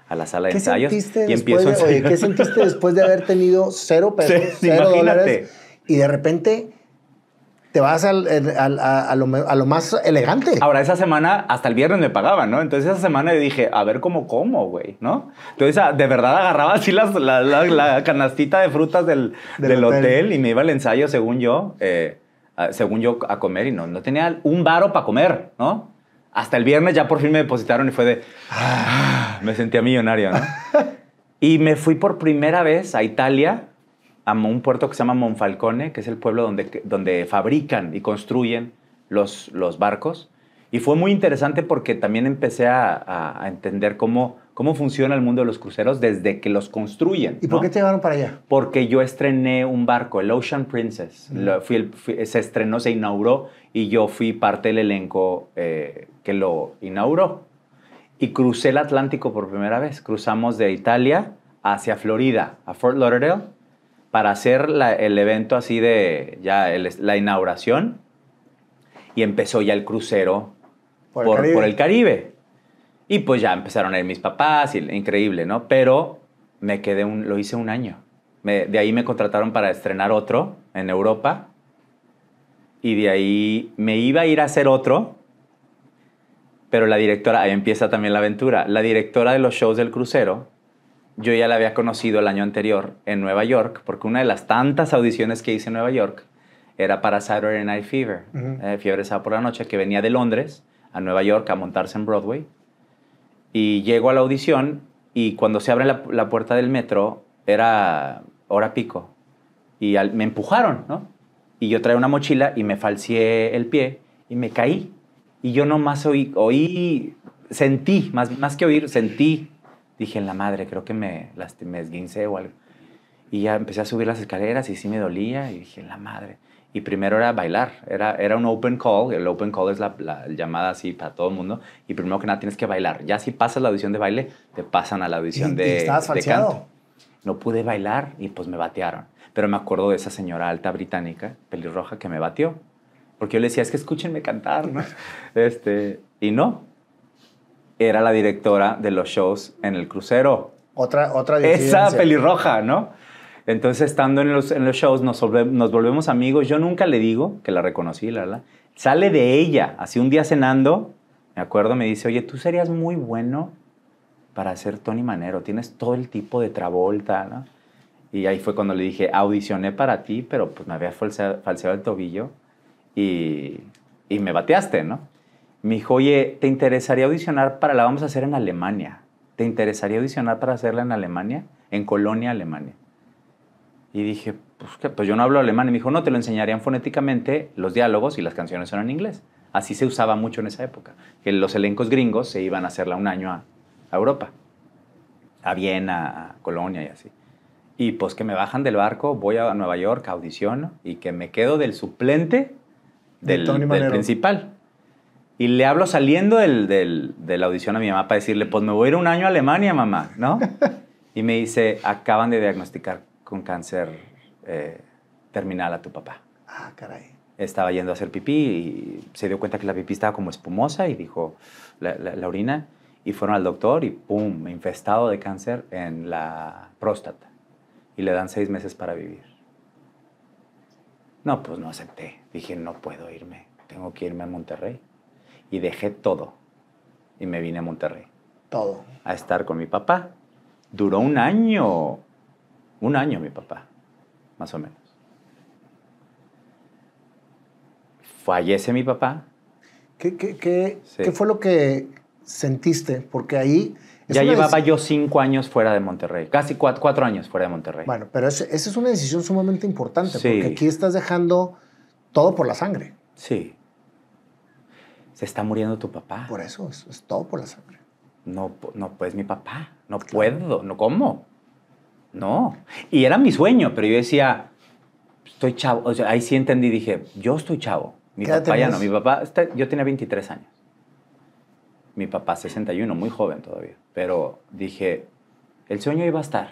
a la sala de ensayos. ¿Qué sentiste después de haber tenido cero pesos, cero dólares? Y de repente te vas a, lo, más elegante. Ahora, esa semana, hasta el viernes me pagaban, ¿no? Entonces esa semana dije, a ver cómo como, güey, ¿no? Entonces ah, de verdad agarraba así la, canastita de frutas del, hotel. y me iba al ensayo, según yo, eh, según yo, a comer y no, no tenía un varo para comer, ¿no? Hasta el viernes ya por fin me depositaron y fue de, ah, me sentía millonario, ¿no? y me fui por primera vez a Italia a un puerto que se llama Monfalcone, que es el pueblo donde, donde fabrican y construyen los, los barcos. Y fue muy interesante porque también empecé a, a entender cómo, cómo funciona el mundo de los cruceros desde que los construyen. ¿Y por qué te llevaron para allá? Porque yo estrené un barco, el Ocean Princess. Mm. Lo, fui se estrenó, se inauguró y yo fui parte del elenco eh, que lo inauguró. Y crucé el Atlántico por primera vez. Cruzamos de Italia hacia Florida, a Fort Lauderdale para hacer el evento así de ya la inauguración y empezó ya el crucero por, el Caribe. Y pues ya empezaron a ir mis papás, increíble, ¿no? Pero me quedé un, lo hice un año. de ahí me contrataron para estrenar otro en Europa y de ahí me iba a ir a hacer otro, pero la directora, ahí empieza también la aventura, la directora de los shows del crucero yo ya la había conocido el año anterior en Nueva York, porque una de las tantas audiciones que hice en Nueva York era para Saturday Night Fever, eh, Fiebre Sábado por la Noche, que venía de Londres a Nueva York a montarse en Broadway. Y llego a la audición y cuando se abre la, puerta del metro era hora pico. Y me empujaron, ¿no? Y yo traía una mochila y me falcié el pie y me caí. Y yo nomás oí, oí sentí, más, más que oír, sentí dije, en la madre, creo que me, me esguincé o algo. Y ya empecé a subir las escaleras y sí me dolía y dije, en la madre. Y primero era bailar, era, era un open call, el open call es la, llamada así para todo el mundo, y primero que nada tienes que bailar. Ya si pasas la audición de baile, te pasan a la audición de, ¿y No pude bailar y pues me batearon. Pero me acuerdo de esa señora alta británica, pelirroja, que me batió. Porque yo le decía, es que escúchenme cantar, Este, y no, era la directora de los shows en el crucero. Otra, otra Esa pelirroja, ¿no? Entonces, estando en los, shows, nos, volvemos amigos. Yo nunca le digo que la reconocí, la verdad. Sale de ella, así un día cenando, me acuerdo, me dice, oye, tú serías muy bueno para ser Tony Manero. Tienes todo el tipo de travolta, ¿no? Y ahí fue cuando le dije, audicioné para ti, pero pues me había falseado, el tobillo y, y me bateaste, ¿no? me dijo, oye, ¿te interesaría audicionar para la vamos a hacer en Alemania? ¿Te interesaría audicionar para hacerla en Alemania? En Colonia, Alemania. Y dije, pues, pues, yo no hablo alemán. Y me dijo, no, te lo enseñarían fonéticamente, los diálogos y las canciones son en inglés. Así se usaba mucho en esa época, que los elencos gringos se iban a hacerla un año a, Europa, a Viena, a Colonia y así. Y pues que me bajan del barco, voy a Nueva York, audiciono y que me quedo del suplente del, del principal. Y le hablo saliendo del, de la audición a mi mamá para decirle, pues me voy a ir un año a Alemania, mamá, ¿no? Y me dice, acaban de diagnosticar con cáncer eh, terminal a tu papá. Ah, caray. Estaba yendo a hacer pipí y se dio cuenta que la pipí estaba como espumosa y dijo, la, la orina. Y fueron al doctor y ¡pum! Infestado de cáncer en la próstata. Y le dan seis meses para vivir. No, pues no acepté. Dije, no puedo irme. Tengo que irme a Monterrey y dejé todo y me vine a Monterrey. Todo. A estar con mi papá. Duró un año, un año mi papá, más o menos. Fallece mi papá. ¿Qué, qué, qué, ¿qué fue lo que sentiste? Porque ahí... Ya llevaba yo cinco años fuera de Monterrey, casi cuatro, años fuera de Monterrey. Bueno, pero esa es una decisión sumamente importante, porque aquí estás dejando todo por la sangre. Sí se está muriendo tu papá. Por eso, es, todo por la sangre. No, no, pues mi papá, no puedo, no, ¿cómo? No. Y era mi sueño, pero yo decía, estoy chavo. O sea, ahí sí entendí, dije, yo estoy chavo. Mi papá ya no, mi papá, este, yo tenía 23 años. Mi papá 61, muy joven todavía. Pero dije, el sueño iba a estar.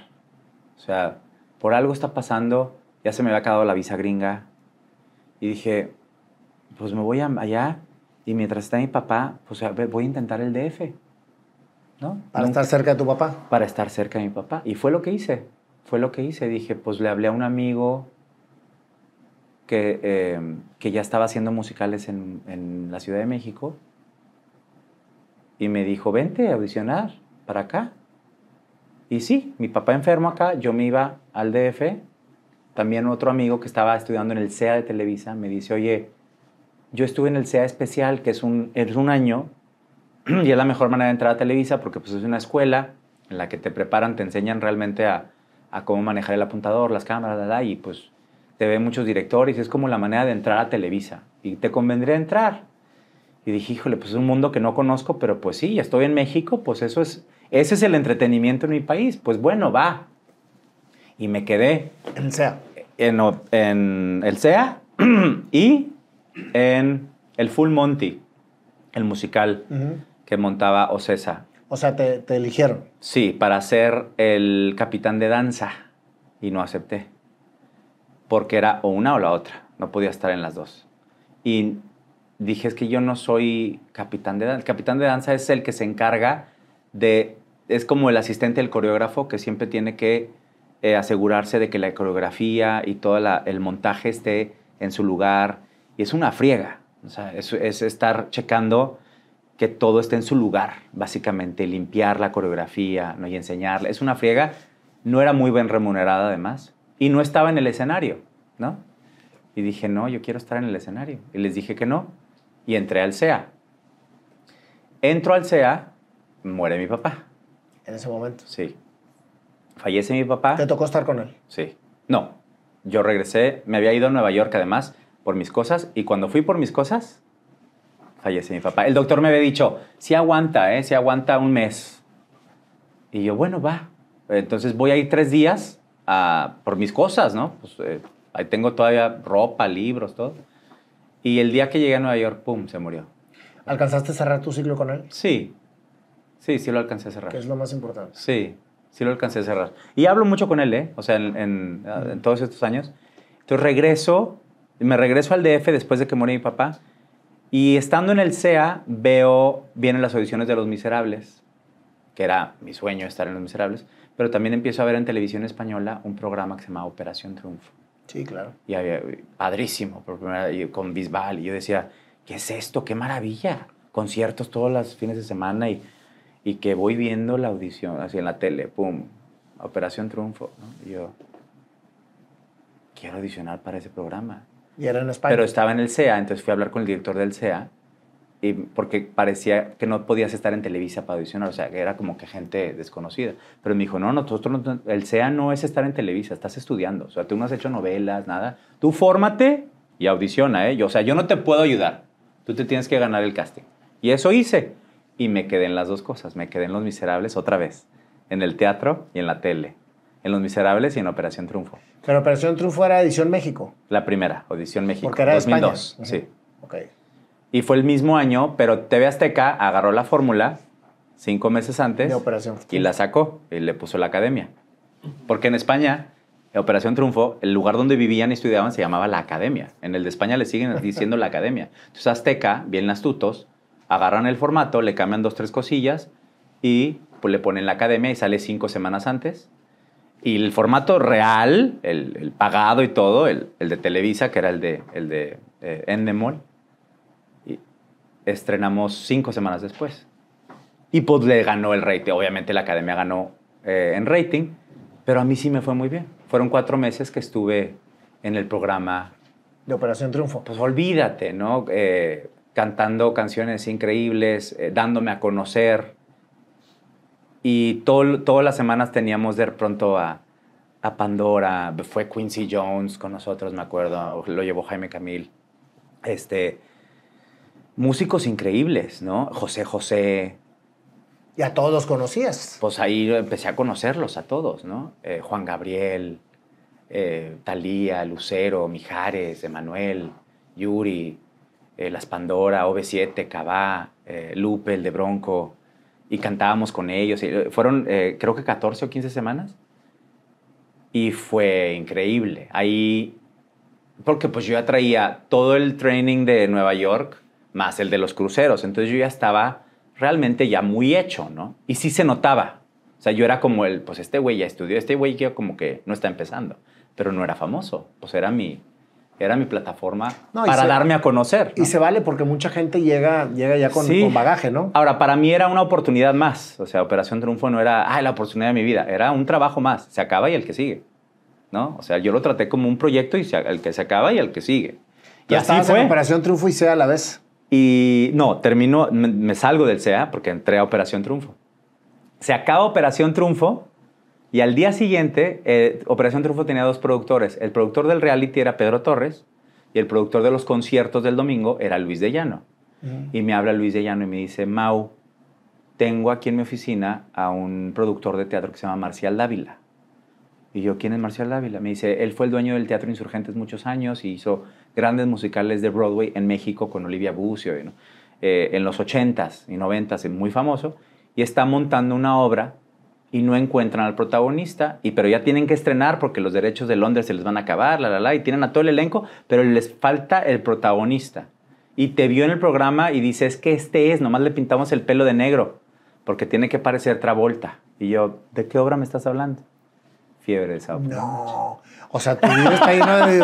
O sea, por algo está pasando, ya se me había acabado la visa gringa. Y dije, pues me voy allá y mientras está mi papá, pues voy a intentar el DF. ¿No? Para estar cerca de tu papá. Para estar cerca de mi papá. Y fue lo que hice. Fue lo que hice. Dije, pues le hablé a un amigo que, em, que ya estaba haciendo musicales en, en, la Ciudad de México. Y me dijo, vente a audicionar para acá. Y sí, mi papá enfermo acá, yo me iba al DF. También otro amigo que estaba estudiando en el CEA de Televisa me dice, oye, yo estuve en el SEA especial, que es un, es un año, y es la mejor manera de entrar a Televisa porque pues, es una escuela en la que te preparan, te enseñan realmente a, a cómo manejar el apuntador, las cámaras, y pues te ven muchos directores, es como la manera de entrar a Televisa. Y te convendría entrar. Y dije, híjole, pues es un mundo que no conozco, pero pues sí, estoy en México, pues eso es, ese es el entretenimiento en mi país. Pues bueno, va. Y me quedé. En SEA. En, en el SEA. y en el Full Monty, el musical que montaba Ocesa. O sea, te, eligieron. Sí, para ser el capitán de danza y no acepté. Porque era o una o la otra, no podía estar en las dos. Y dije, es que yo no soy capitán de danza. El capitán de danza es el que se encarga de, es como el asistente del coreógrafo que siempre tiene que eh, asegurarse de que la coreografía y todo el montaje esté en su lugar, y es una friega. O sea, es, estar checando que todo esté en su lugar, básicamente, limpiar la coreografía ¿no? y enseñarla. Es una friega, no era muy bien remunerada además, y no estaba en el escenario, ¿no? Y dije, no, yo quiero estar en el escenario. Y les dije que no, y entré al CEA. Entro al CEA, muere mi papá. En ese momento. Sí. Fallece mi papá. ¿Te tocó estar con él? Sí. No, yo regresé, me había ido a Nueva York además, por mis cosas y cuando fui por mis cosas, falleció mi papá. El doctor me había dicho, si aguanta, ¿eh? si aguanta un mes. Y yo, bueno, va. Entonces voy a ir tres días ah, por mis cosas, ¿no? Pues, eh, ahí tengo todavía ropa, libros, todo. Y el día que llegué a Nueva York, ¡pum!, se murió. ¿Alcanzaste a cerrar tu ciclo con él? Sí. Sí, sí lo alcancé a cerrar. Que es lo más importante. Sí, sí lo alcancé a cerrar. Y hablo mucho con él, ¿eh? O sea, en, en todos estos años. Entonces regreso me regreso al DF después de que muere mi papá y estando en el CEA veo, vienen las audiciones de Los Miserables, que era mi sueño estar en Los Miserables, pero también empiezo a ver en televisión española un programa que se llama Operación Triunfo. Sí, claro. Y había, padrísimo, por con Bisbal, y yo decía, ¿qué es esto? ¡Qué maravilla! Conciertos todos los fines de semana y, y que voy viendo la audición, así en la tele, ¡pum! Operación Triunfo. Y yo, quiero audicionar para ese programa. Y era en España. Pero estaba en el CEA, entonces fui a hablar con el director del CEA, y porque parecía que no podías estar en Televisa para audicionar, o sea, que era como que gente desconocida. Pero me dijo, no, nosotros, el CEA no es estar en Televisa, estás estudiando, o sea, tú no has hecho novelas, nada. Tú fórmate y audiciona, ¿eh? o sea, yo no te puedo ayudar, tú te tienes que ganar el casting. Y eso hice, y me quedé en las dos cosas, me quedé en Los Miserables otra vez, en el teatro y en la tele en Los Miserables y en Operación Triunfo. Pero Operación Triunfo era Edición México. La primera, Edición México. Porque era 2002, España. sí. Ok. Y fue el mismo año, pero TV Azteca agarró la fórmula cinco meses antes de Operación y la sacó y le puso la academia. Porque en España, Operación Triunfo, el lugar donde vivían y estudiaban se llamaba la academia. En el de España le siguen diciendo la academia. Entonces Azteca, bien astutos, agarran el formato, le cambian dos, tres cosillas y pues, le ponen la academia y sale cinco semanas antes y el formato real, el, el pagado y todo, el, el, de Televisa, que era el de, el de eh, Endemol, y estrenamos cinco semanas después. Y pues le ganó el rating. Obviamente la academia ganó eh, en rating, pero a mí sí me fue muy bien. Fueron cuatro meses que estuve en el programa. De Operación Triunfo. Pues olvídate, ¿no? Eh, cantando canciones increíbles, dándome a conocer y todas las semanas teníamos de pronto a, Pandora, fue Quincy Jones con nosotros, me acuerdo, lo llevó Jaime Camil. Este, músicos increíbles, ¿no? José José. ¿Y a todos conocías? Pues ahí empecé a conocerlos a todos, ¿no? Eh, Juan Gabriel, eh, Talía, Lucero, Mijares, Emanuel, Yuri, eh, Las Pandora, OV7, Cabá, Lupe, el de Bronco, y cantábamos con ellos. Eh, fueron, eh, creo que 14 o 15 semanas. Y fue increíble. Ahí, porque pues yo ya traía todo el training de Nueva York más el de los cruceros. Entonces yo ya estaba realmente ya muy hecho, ¿no? Y sí se notaba. O sea, yo era como el, pues este güey ya estudió, este güey que como que no está empezando, pero no era famoso, pues era mi, era mi plataforma para darme a conocer. Y se vale porque mucha gente llega, llega ya con, bagaje, ¿no? Ahora, para mí era una oportunidad más. O sea, Operación Triunfo no era, la oportunidad de mi vida. Era un trabajo más. Se acaba y el que sigue. ¿No? O sea, yo lo traté como un proyecto y el que se acaba y el que sigue. Y así fue. Operación Triunfo y SEA a la vez. Y no, termino, me, me salgo del SEA porque entré a Operación Triunfo. Se acaba Operación Triunfo y al día siguiente, eh, Operación Trufo tenía dos productores. El productor del reality era Pedro Torres y el productor de los conciertos del domingo era Luis de Llano. Y me habla Luis de Llano y me dice, Mau, tengo aquí en mi oficina a un productor de teatro que se llama Marcial Dávila. Y yo, ¿quién es Marcial Dávila? Me dice, él fue el dueño del Teatro Insurgentes muchos años y hizo grandes musicales de Broadway en México con Olivia Bucio eh, en los 80s y 90s, es muy famoso, y está montando una obra y no encuentran al protagonista, y, pero ya tienen que estrenar porque los derechos de Londres se les van a acabar, la, la, la, y tienen a todo el elenco, pero les falta el protagonista. Y te vio en el programa y dices, es que este es, nomás le pintamos el pelo de negro, porque tiene que parecer Travolta. Y yo, ¿de qué obra me estás hablando? Fiebre de sábado. No, o sea, tu vida está lleno de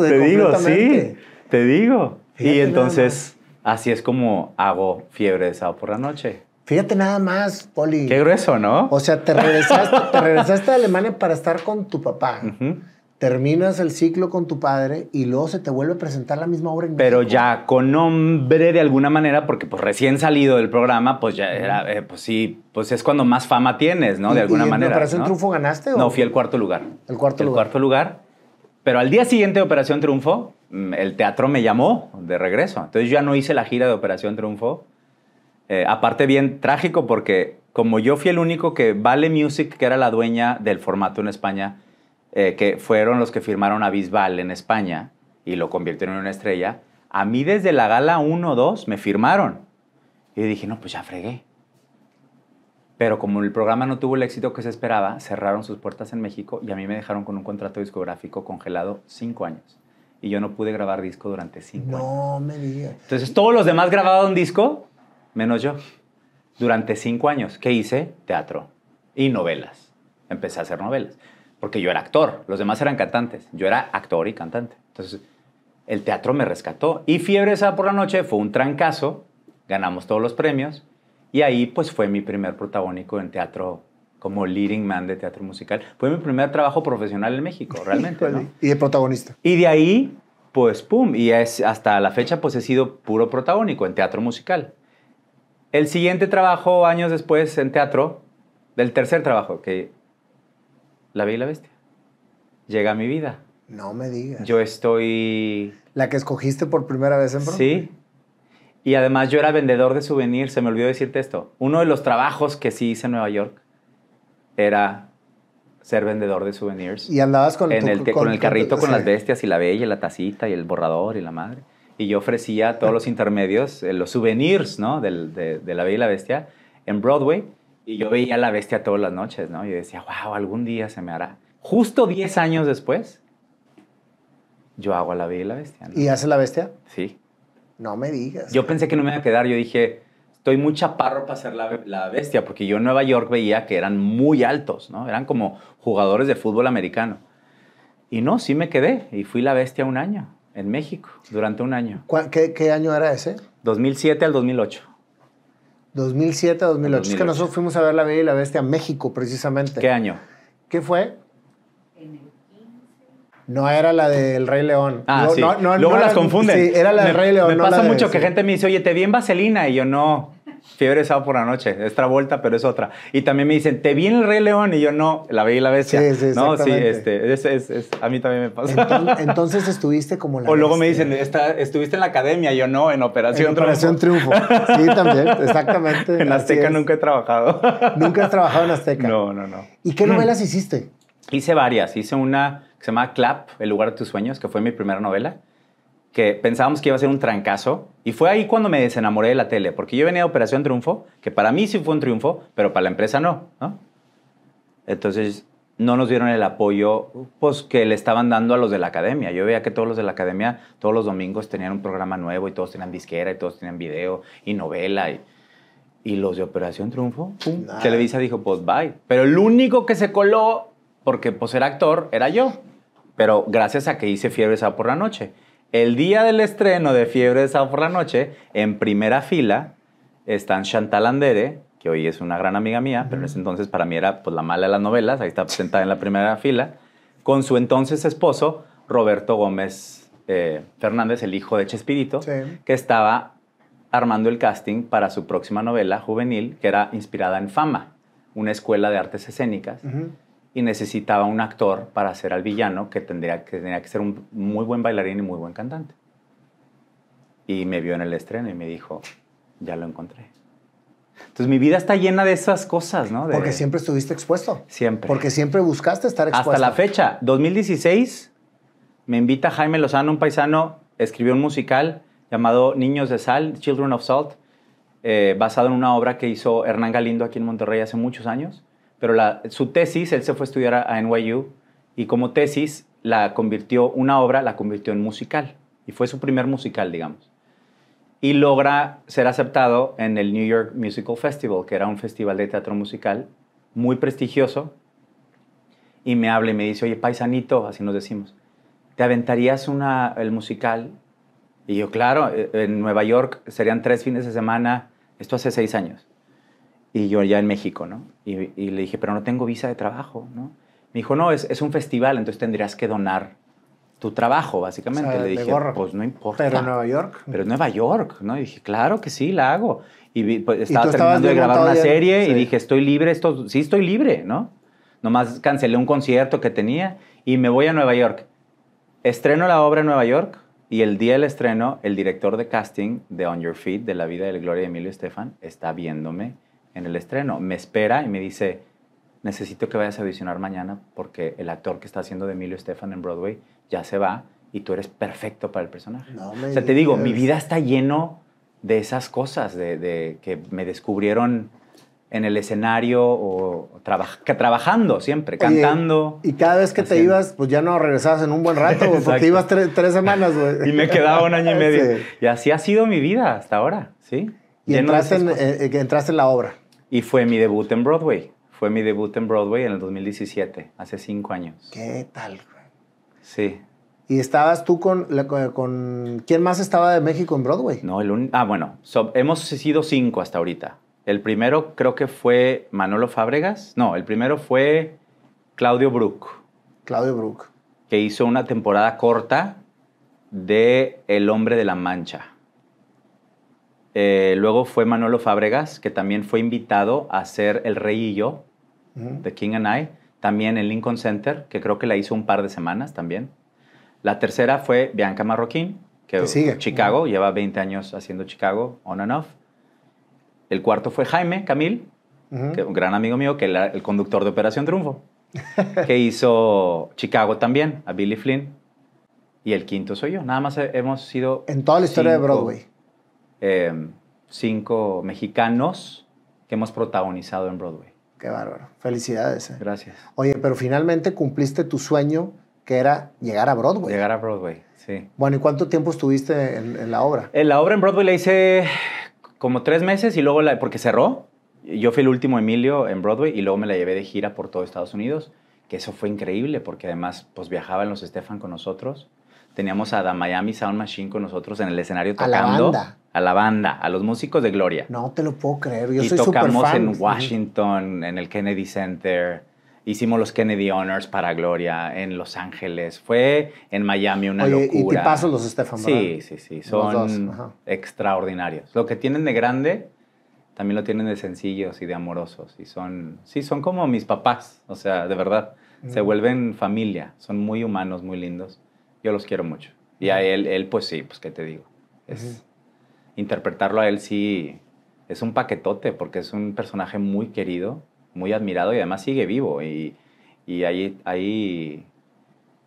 Te digo, sí, te digo. y entonces, así es como hago Fiebre de sábado por la noche. Fíjate nada más, Poli. Qué grueso, ¿no? O sea, te regresaste, a Alemania para estar con tu papá. Terminas el ciclo con tu padre y luego se te vuelve a presentar la misma obra en Pero ya con nombre de alguna manera, porque pues recién salido del programa, pues ya era, eh, pues sí, pues es cuando más fama tienes, ¿no? De alguna y manera. Operación Triunfo ganaste? ¿o? No, fui el cuarto lugar. El cuarto lugar. El cuarto lugar. Pero al día siguiente de Operación Triunfo, mm, el teatro me llamó de regreso. Entonces yo ya no hice la gira de Operación Triunfo eh, aparte bien trágico porque como yo fui el único que Vale Music, que era la dueña del formato en España, eh, que fueron los que firmaron a Bisbal en España y lo convirtieron en una estrella, a mí desde la gala 1 o 2 me firmaron. Y dije, no, pues ya fregué. Pero como el programa no tuvo el éxito que se esperaba, cerraron sus puertas en México y a mí me dejaron con un contrato discográfico congelado cinco años. Y yo no pude grabar disco durante cinco años. No me digas. Entonces todos los demás grababan disco menos yo. Durante cinco años, ¿qué hice? Teatro y novelas. Empecé a hacer novelas, porque yo era actor, los demás eran cantantes, yo era actor y cantante. Entonces, el teatro me rescató. Y Fiebre esa por la noche fue un trancazo, ganamos todos los premios, y ahí pues fue mi primer protagónico en teatro como leading man de teatro musical. Fue mi primer trabajo profesional en México, realmente. Y de protagonista. Y de ahí, pues, ¡pum! Y es, hasta la fecha, pues he sido puro protagónico en teatro musical. El siguiente trabajo, años después, en teatro, del tercer trabajo, que La Bella y la Bestia, llega a mi vida. No me digas. Yo estoy... ¿La que escogiste por primera vez en Broadway? Sí. Y además yo era vendedor de souvenirs, se me olvidó decirte esto. Uno de los trabajos que sí hice en Nueva York era ser vendedor de souvenirs. Y andabas con, el, con, con el carrito, con, con las bestias y la bella y la tacita y el borrador y la madre y yo ofrecía todos los intermedios, eh, los souvenirs, de, La Bella y la Bestia en Broadway. Y yo veía a La Bestia todas las noches, Y decía, wow, algún día se me hará. Justo 10 años después, yo hago a La Bella y la Bestia. ¿Y hace La Bestia? Sí. No me digas. Yo pensé que no me iba a quedar. Yo dije, estoy muy chaparro para ser la, la, bestia, porque yo en Nueva York veía que eran muy altos, ¿no? Eran como jugadores de fútbol americano. Y no, sí me quedé y fui la bestia un año en México durante un año. ¿Qué, año era ese? 2007 al 2008. 2007 a 2008. Es que nosotros fuimos a ver La Bella y la Bestia a México, precisamente. ¿Qué año? ¿Qué fue? No era la del Rey León. Ah, no, sí. Luego las confunden. Sí, era la del Rey León. Me pasa mucho que gente me dice, oye, te vi en Vaselina. Y yo, no. Fiebre de sábado por la noche, es otra vuelta, pero es otra. Y también me dicen, ¿te vi el Rey León? Y yo, no, la vi la Bestia. Sí, sí, no, sí, este, a mí también me pasa. Entonces, estuviste como la O luego me dicen, ¿estuviste en la academia? yo, no, en Operación Operación Triunfo. Sí, también, exactamente. En Azteca nunca he trabajado. ¿Nunca has trabajado en Azteca? No, no, no. ¿Y qué mm. novelas hiciste? Hice varias. Hice una que se llama Clap, El lugar de tus sueños, que fue mi primera novela, que pensábamos que iba a ser un trancazo y fue ahí cuando me desenamoré de la tele, porque yo venía de Operación Triunfo, que para mí sí fue un triunfo, pero para la empresa no. ¿no? Entonces no nos dieron el apoyo pues, que le estaban dando a los de la academia. Yo veía que todos los de la academia todos los domingos tenían un programa nuevo y todos tenían disquera y todos tenían video y novela. Y, y los de Operación Triunfo, Televisa dijo, pues bye. Pero el único que se coló, porque pues era actor, era yo. Pero gracias a que hice Fiebre esa por la Noche. El día del estreno de Fiebre de Sábado por la Noche, en primera fila están Chantal Andere, que hoy es una gran amiga mía, pero en ese entonces para mí era pues, la mala de las novelas, ahí está sentada en la primera fila, con su entonces esposo, Roberto Gómez eh, Fernández, el hijo de Chespirito, que estaba armando el casting para su próxima novela juvenil, que era inspirada en Fama, una escuela de artes escénicas y necesitaba un actor para hacer al villano que tendría que, tenía que ser un muy buen bailarín y muy buen cantante. Y me vio en el estreno y me dijo, ya lo encontré. Entonces mi vida está llena de esas cosas, ¿no? porque siempre estuviste expuesto. Siempre. Porque siempre buscaste estar expuesto. Hasta la fecha, 2016, me invita Jaime Lozano, un paisano, escribió un musical llamado Niños de Sal, Children of Salt, eh, basado en una obra que hizo Hernán Galindo aquí en Monterrey hace muchos años pero su tesis, él se fue a estudiar a, NYU y como tesis la convirtió, una obra la convirtió en musical y fue su primer musical, digamos. Y logra ser aceptado en el New York Musical Festival, que era un festival de teatro musical muy prestigioso. Y me habla y me dice, oye, paisanito, así nos decimos, ¿te aventarías el musical? Y yo, claro, eh, en Nueva York serían tres fines de semana, esto hace seis años y yo ya en México, ¿no? Y, le dije, pero no tengo visa de trabajo, ¿no? Me dijo, no, es, un festival, entonces tendrías que donar tu trabajo, básicamente. le dije, pues no importa. Pero en Nueva York. Pero en Nueva York, ¿no? Y dije, claro que sí, la hago. Y pues, estaba terminando de grabar una serie y dije, estoy libre, esto, sí estoy libre, ¿no? Nomás cancelé un concierto que tenía y me voy a Nueva York. Estreno la obra en Nueva York y el día del estreno, el director de casting de On Your Feet, de La Vida de la Gloria de Emilio Estefan, está viéndome en el estreno. Me espera y me dice, necesito que vayas a audicionar mañana porque el actor que está haciendo de Emilio Estefan en Broadway ya se va y tú eres perfecto para el personaje. o sea, te digo, mi vida está lleno de esas cosas de, que me descubrieron en el escenario o trabajando siempre, cantando. Y cada vez que te ibas, pues ya no regresabas en un buen rato, porque ibas tres, semanas, Y me quedaba un año y medio. Y así ha sido mi vida hasta ahora, ¿sí? Y en, eh, eh, entraste en la obra. Y fue mi debut en Broadway. Fue mi debut en Broadway en el 2017, hace cinco años. ¿Qué tal, güey? Sí. ¿Y estabas tú con, ¿Quién más estaba de México en Broadway? No, el único, Ah, bueno, hemos sido cinco hasta ahorita. El primero creo que fue Manolo Fábregas. No, el primero fue Claudio Brook. Claudio Brook. Que hizo una temporada corta de El Hombre de la Mancha. Eh, luego fue Manolo Fábregas, que también fue invitado a hacer El Rey y Yo, King and I, también en Lincoln Center, que creo que la hizo un par de semanas también. La tercera fue Bianca Marroquín, que sigue. Chicago, lleva 20 años haciendo Chicago, on and off. El cuarto fue Jaime Camil, un gran amigo mío, que el conductor de Operación Triunfo, que hizo Chicago también, a Billy Flynn. Y el quinto soy yo. Nada más hemos sido... En toda la historia de Broadway. Em, cinco mexicanos que hemos protagonizado en Broadway. Qué bárbaro. Felicidades. Eh. Gracias. Oye, pero finalmente cumpliste tu sueño que era llegar a Broadway. Llegar a Broadway, sí. Bueno, ¿y cuánto tiempo estuviste en, la obra? En la obra en Broadway la hice como tres meses y luego porque cerró. Yo fui el último Emilio en Broadway y luego me la llevé de gira por todo Estados Unidos, que eso fue increíble porque además pues viajaba en los Estefan con nosotros teníamos a The Miami Sound Machine con nosotros en el escenario tocando. A la banda. A la banda, a los músicos de Gloria. No te lo puedo creer, yo y soy tocamos en Washington, en el Kennedy Center. Hicimos los Kennedy Honors para Gloria en Los Ángeles. Fue en Miami una Oye, Y te paso los Stefan Sí, sí, sí. Son extraordinarios. Lo que tienen de grande, también lo tienen de sencillos y de amorosos. Y son, sí, son como mis papás. O sea, de verdad, se mm. vuelven familia. Son muy humanos, muy lindos yo los quiero mucho. Y a él, él pues sí, pues qué te digo. Es, Interpretarlo a él sí es un paquetote porque es un personaje muy querido, muy admirado y además sigue vivo. Y, y ahí, ahí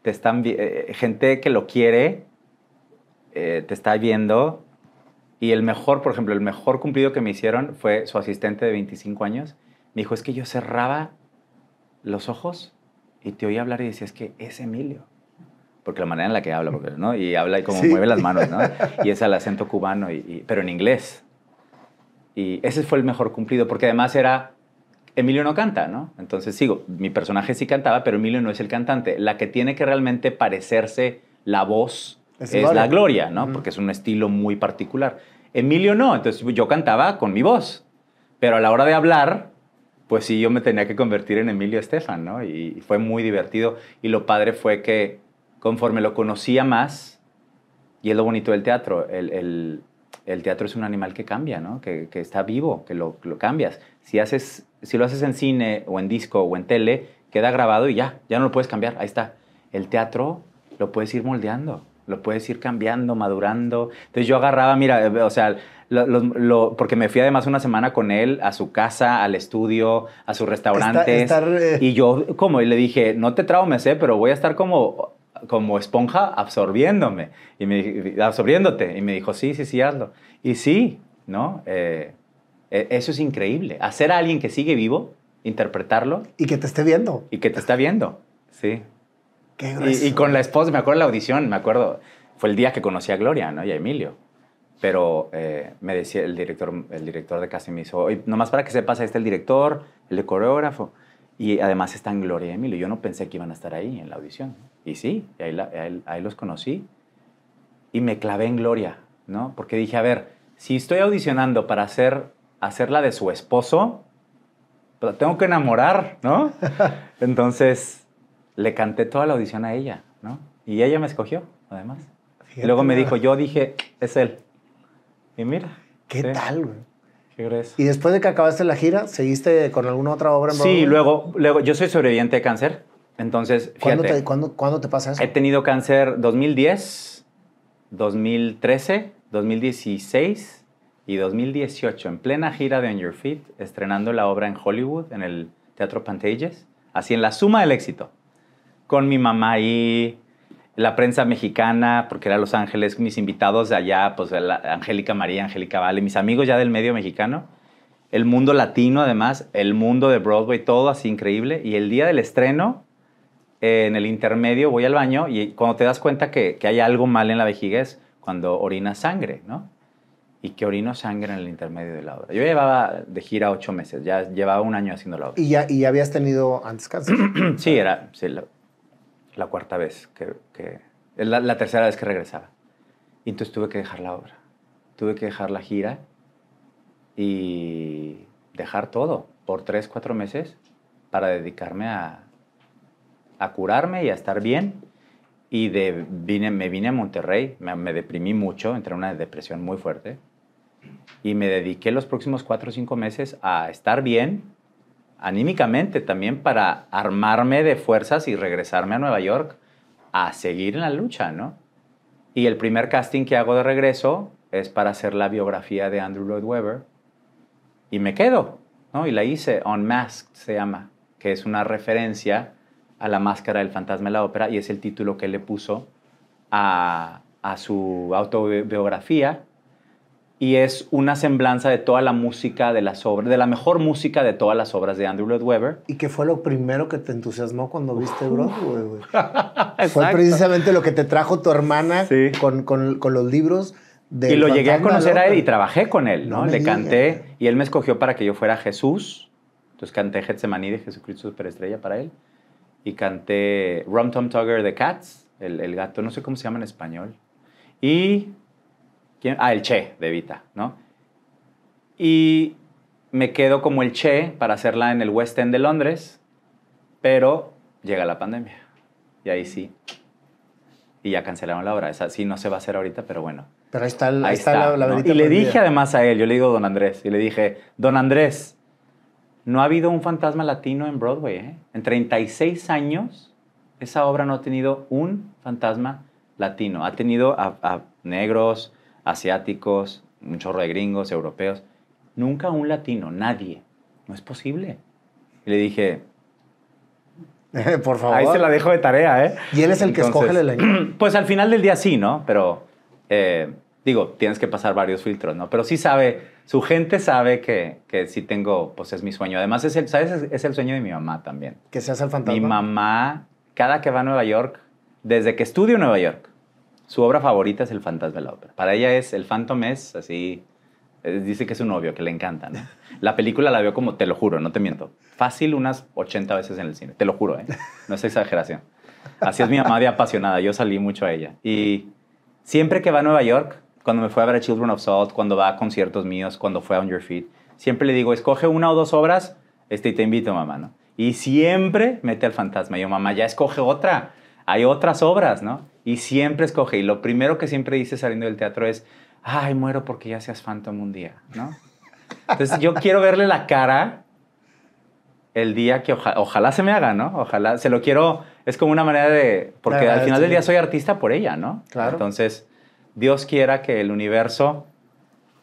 te están, eh, gente que lo quiere eh, te está viendo. Y el mejor, por ejemplo, el mejor cumplido que me hicieron fue su asistente de 25 años. Me dijo, es que yo cerraba los ojos y te oía hablar y decía, es que es Emilio porque la manera en la que habla, ¿no? Y habla y como mueve las manos, ¿no? Y es al acento cubano, y, pero en inglés. Y ese fue el mejor cumplido, porque además era, Emilio no canta, ¿no? Entonces sigo, mi personaje sí cantaba, pero Emilio no es el cantante. La que tiene que realmente parecerse la voz es, la gloria, ¿no? Porque es un estilo muy particular. Emilio no, entonces yo cantaba con mi voz, pero a la hora de hablar, pues sí, yo me tenía que convertir en Emilio Estefan, ¿no? Y fue muy divertido. Y lo padre fue que conforme lo conocía más, y es lo bonito del teatro, el, teatro es un animal que cambia, ¿no? que, está vivo, que lo, cambias. Si, haces, si lo haces en cine o en disco o en tele, queda grabado y ya, ya no lo puedes cambiar, ahí está. El teatro lo puedes ir moldeando, lo puedes ir cambiando, madurando. Entonces yo agarraba, mira, eh, o sea, lo, porque me fui además una semana con él a su casa, al estudio, a su restaurante. Eh, y yo como y le dije, no te traumes, sé ¿eh? pero voy a estar como como esponja absorbiéndome, y me, absorbiéndote. Y me dijo, sí, sí, sí, hazlo. Y sí, ¿no? Eh, e, eso es increíble. Hacer a alguien que sigue vivo, interpretarlo. Y que te esté viendo. Y que te está viendo, sí. Qué y, y, con la esposa, me acuerdo la audición, me acuerdo, fue el día que conocí a Gloria, ¿no? Y a Emilio. Pero eh, me decía el director, el director de Casi me dijo, nomás para que sepas, ahí está el director, el coreógrafo. Y además están Gloria y Emilio. Yo no pensé que iban a estar ahí en la audición. Y sí, ahí, ahí, los conocí y me clavé en Gloria, ¿no? Porque dije, a ver, si estoy audicionando para hacer, la de su esposo, pero tengo que enamorar, ¿no? Entonces le canté toda la audición a ella, ¿no? Y ella me escogió, además. y luego me dijo, yo dije, es él. Y mira. ¿Qué tal, güey? Y después de que acabaste la gira, ¿seguiste con alguna otra obra en Sí, luego, luego yo soy sobreviviente de cáncer. Entonces, ¿Cuándo te, ¿cuándo, pasa eso? He tenido cáncer 2010, 2013, 2016 y 2018, en plena gira de On Your Feet, estrenando la obra en Hollywood, en el Teatro Pantages. Así, en la suma del éxito. Con mi mamá y la prensa mexicana, porque era Los Ángeles, mis invitados de allá, pues Angélica María, Angélica Vale, mis amigos ya del medio mexicano, el mundo latino además, el mundo de Broadway, todo así increíble. Y el día del estreno, en el intermedio voy al baño y cuando te das cuenta que, hay algo mal en la vejiga es cuando orinas sangre, ¿no? y que orino sangre en el intermedio de la obra. Yo llevaba de gira ocho meses, ya llevaba un año haciendo la obra. ¿Y ya, y habías tenido antes cáncer? sí, era, la cuarta vez, que, la, tercera vez que regresaba. Y entonces tuve que dejar la obra, tuve que dejar la gira y dejar todo por tres, cuatro meses para dedicarme a, curarme y a estar bien. Y de, vine, me vine a Monterrey, me, me deprimí mucho, entré en una depresión muy fuerte. Y me dediqué los próximos cuatro o cinco meses a estar bien, anímicamente también para armarme de fuerzas y regresarme a Nueva York a seguir en la lucha, ¿no? Y el primer casting que hago de regreso es para hacer la biografía de Andrew Lloyd Webber y me quedo, ¿no? Y la hice, Unmasked se llama, que es una referencia a la máscara del fantasma de la ópera y es el título que le puso a, a su autobiografía y es una semblanza de toda la música de las obras, de la mejor música de todas las obras de Andrew Lloyd Webber. ¿Y qué fue lo primero que te entusiasmó cuando viste Broadway, fue precisamente lo que te trajo tu hermana con, los libros. De y lo llegué a conocer a él y trabajé con él, ¿no? Le canté y él me escogió para que yo fuera Jesús. Entonces canté Getsemaní de Jesucristo Superestrella para él. Y canté Rum Tum Tugger de Cats, el, el gato, no sé cómo se llama en español. Y Ah, el Che de Vita, ¿no? Y me quedo como el Che para hacerla en el West End de Londres, pero llega la pandemia. Y ahí sí. Y ya cancelaron la obra. Esa sí no se va a hacer ahorita, pero bueno. Pero ahí está, está, la, Y le dije además a él, yo le digo don Andrés, y le dije, don Andrés, no ha habido un fantasma latino en Broadway. ¿eh? En 36 años, esa obra no ha tenido un fantasma latino. Ha tenido a negros, asiáticos, un chorro de gringos, europeos. Nunca un latino, nadie. No es posible. le dije, por favor. Ahí se la dejo de tarea, ¿eh? Y él es el que escoge el año. Pues al final del día sí, ¿no? Pero, eh, digo, tienes que pasar varios filtros, ¿no? Pero sí sabe, su gente sabe que, que sí tengo, pues es mi sueño. Además, es el, ¿sabes? Es, el sueño de mi mamá también. Que seas el fantasma. Mi mamá, cada que va a Nueva York, desde que estudio en Nueva York, su obra favorita es El fantasma de la ópera. Para ella es, El Phantom es así, dice que es un novio, que le encanta. La película la vio como, te lo juro, no te miento, fácil unas 80 veces en el cine, te lo juro, ¿eh? no es exageración. Así es mi mamá de apasionada, yo salí mucho a ella. Y siempre que va a Nueva York, cuando me fue a ver a Children of Salt, cuando va a conciertos míos, cuando fue a On Your Feet, siempre le digo, escoge una o dos obras este, y te invito, mamá, ¿no? Y siempre mete al fantasma. Yo, mamá, ya escoge otra, hay otras obras, ¿no? Y siempre escoge. Y lo primero que siempre dice saliendo del teatro es, ay, muero porque ya seas Phantom un día, ¿no? Entonces yo quiero verle la cara el día que ojalá se me haga, ¿no? Ojalá, se lo quiero, es como una manera de, porque al final del día soy artista por ella, ¿no? Claro. Entonces, Dios quiera que el universo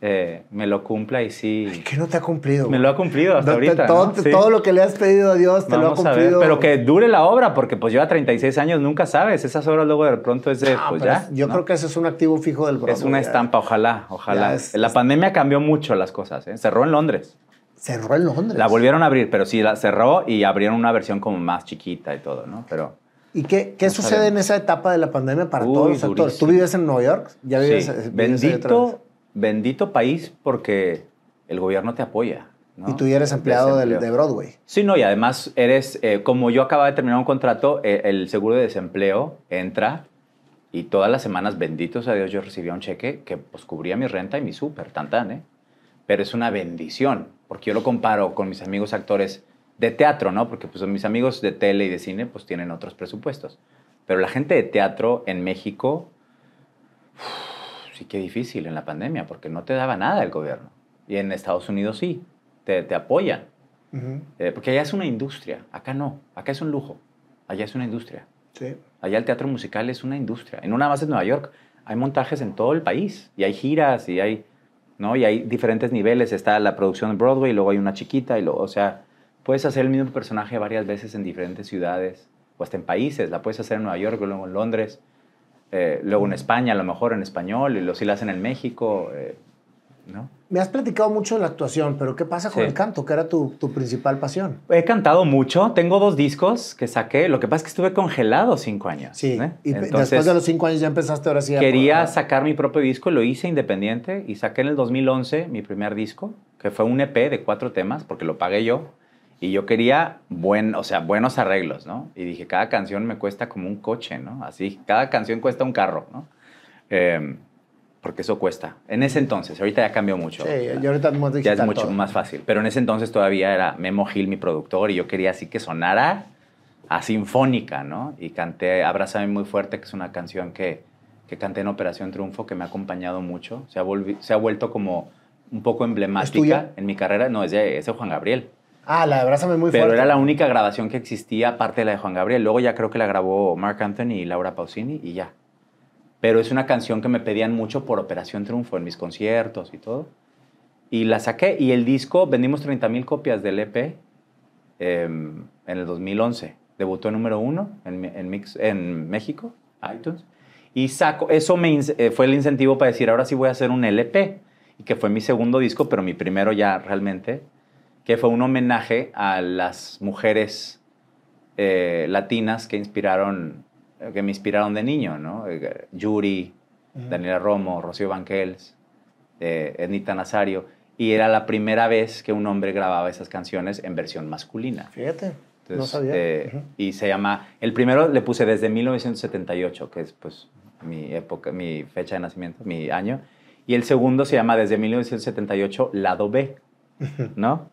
eh, me lo cumpla y sí. ¿Qué no te ha cumplido? Me lo ha cumplido hasta ahorita. Todo, lo que le has pedido a Dios te lo ha cumplido. pero que dure la obra, porque pues yo 36 años nunca sabes. Esas obras luego de pronto es de, ah, pues, ya. yo creo que eso es un activo fijo del programa. Es una estampa, ojalá, ojalá. la pandemia cambió mucho las cosas. ¿eh? Cerró en Londres. Cerró en Londres. La volvieron a abrir, pero sí, la cerró y abrieron una versión como más chiquita y todo, ¿no? Pero. ¿Y qué, qué sucede en esa etapa de la pandemia para todos los actores? ¿Tú vives en Nueva York? ¿Ya vives, en Bendito bendito país porque el gobierno te apoya. Y tú ya eres empleado de Broadway. Sí, no, y además eres, eh, como yo acababa de terminar un contrato, eh, el seguro de desempleo entra y todas las semanas, benditos a Dios, yo recibía un cheque que pues, cubría mi renta y mi súper, tan ¿eh? Pero es una bendición, porque yo lo comparo con mis amigos actores de teatro, ¿no? Porque pues mis amigos de tele y de cine pues tienen otros presupuestos. Pero la gente de teatro en México qué difícil en la pandemia, porque no te daba nada el gobierno. Y en Estados Unidos sí, te, te apoyan. Eh, porque allá es una industria, acá no, acá es un lujo, allá es una industria. Sí. Allá el teatro musical es una industria. En una base en Nueva York hay montajes en todo el país y hay giras y hay, ¿no? Y hay diferentes niveles. Está la producción de Broadway, y luego hay una chiquita y luego, o sea, puedes hacer el mismo personaje varias veces en diferentes ciudades o hasta en países. La puedes hacer en Nueva York, luego en Londres, eh, luego en España, a lo mejor en español, y lo si la hacen en México, eh, ¿no? Me has platicado mucho de la actuación, pero ¿qué pasa con el canto, ¿Qué era tu, tu, principal pasión? He cantado mucho, tengo dos discos que saqué, lo que pasa es que estuve congelado cinco años. Sí, ¿eh? y después de los cinco años ya empezaste ahora sí. quería sacar mi propio disco, lo hice independiente y saqué en el 2011 mi primer disco, que fue un EP de cuatro temas, porque lo pagué yo. Y yo quería buen, o sea, buenos arreglos, ¿no? Y dije, cada canción me cuesta como un coche, ¿no? Así, cada canción cuesta un carro, ¿no? Em, porque eso cuesta. En ese entonces, ahorita ya cambió mucho. Sí, ahorita ya es mucho más fácil. Pero en ese entonces todavía era Memo Gil mi productor y yo quería así que sonara a sinfónica, ¿no? Y canté Abrázame muy fuerte, que es una canción que, que canté en Operación Triunfo, que me ha acompañado mucho. Se ha, se ha vuelto como un poco emblemática en mi carrera. No, es de, es de Juan Gabriel. Ah, la Abrázame muy Pero era la única grabación que existía, aparte de la de Juan Gabriel. Luego ya creo que la grabó Mark Anthony y Laura Pausini y ya. Pero es una canción que me pedían mucho por Operación Triunfo en mis conciertos y todo. Y la saqué. Y el disco, vendimos 30 mil copias del EP em, en el 2011. Debutó en número uno en, mix, en México, iTunes. Y saco, eso eh, fue el incentivo para decir, ahora sí voy a hacer un e LP. Y que fue mi segundo disco, pero mi primero ya realmente que fue un homenaje a las mujeres eh, latinas que inspiraron, que me inspiraron de niño, ¿no? Eh, Yuri, Daniela Romo, Rocío Banquels, eh, Ednita Nazario. Y era la primera vez que un hombre grababa esas canciones en versión masculina. Fíjate. no sabía. Eh, y se llama, el primero le puse desde 1978, que es pues mi época, mi fecha de nacimiento, mi año. Y el segundo se llama desde 1978 Lado B, ¿no?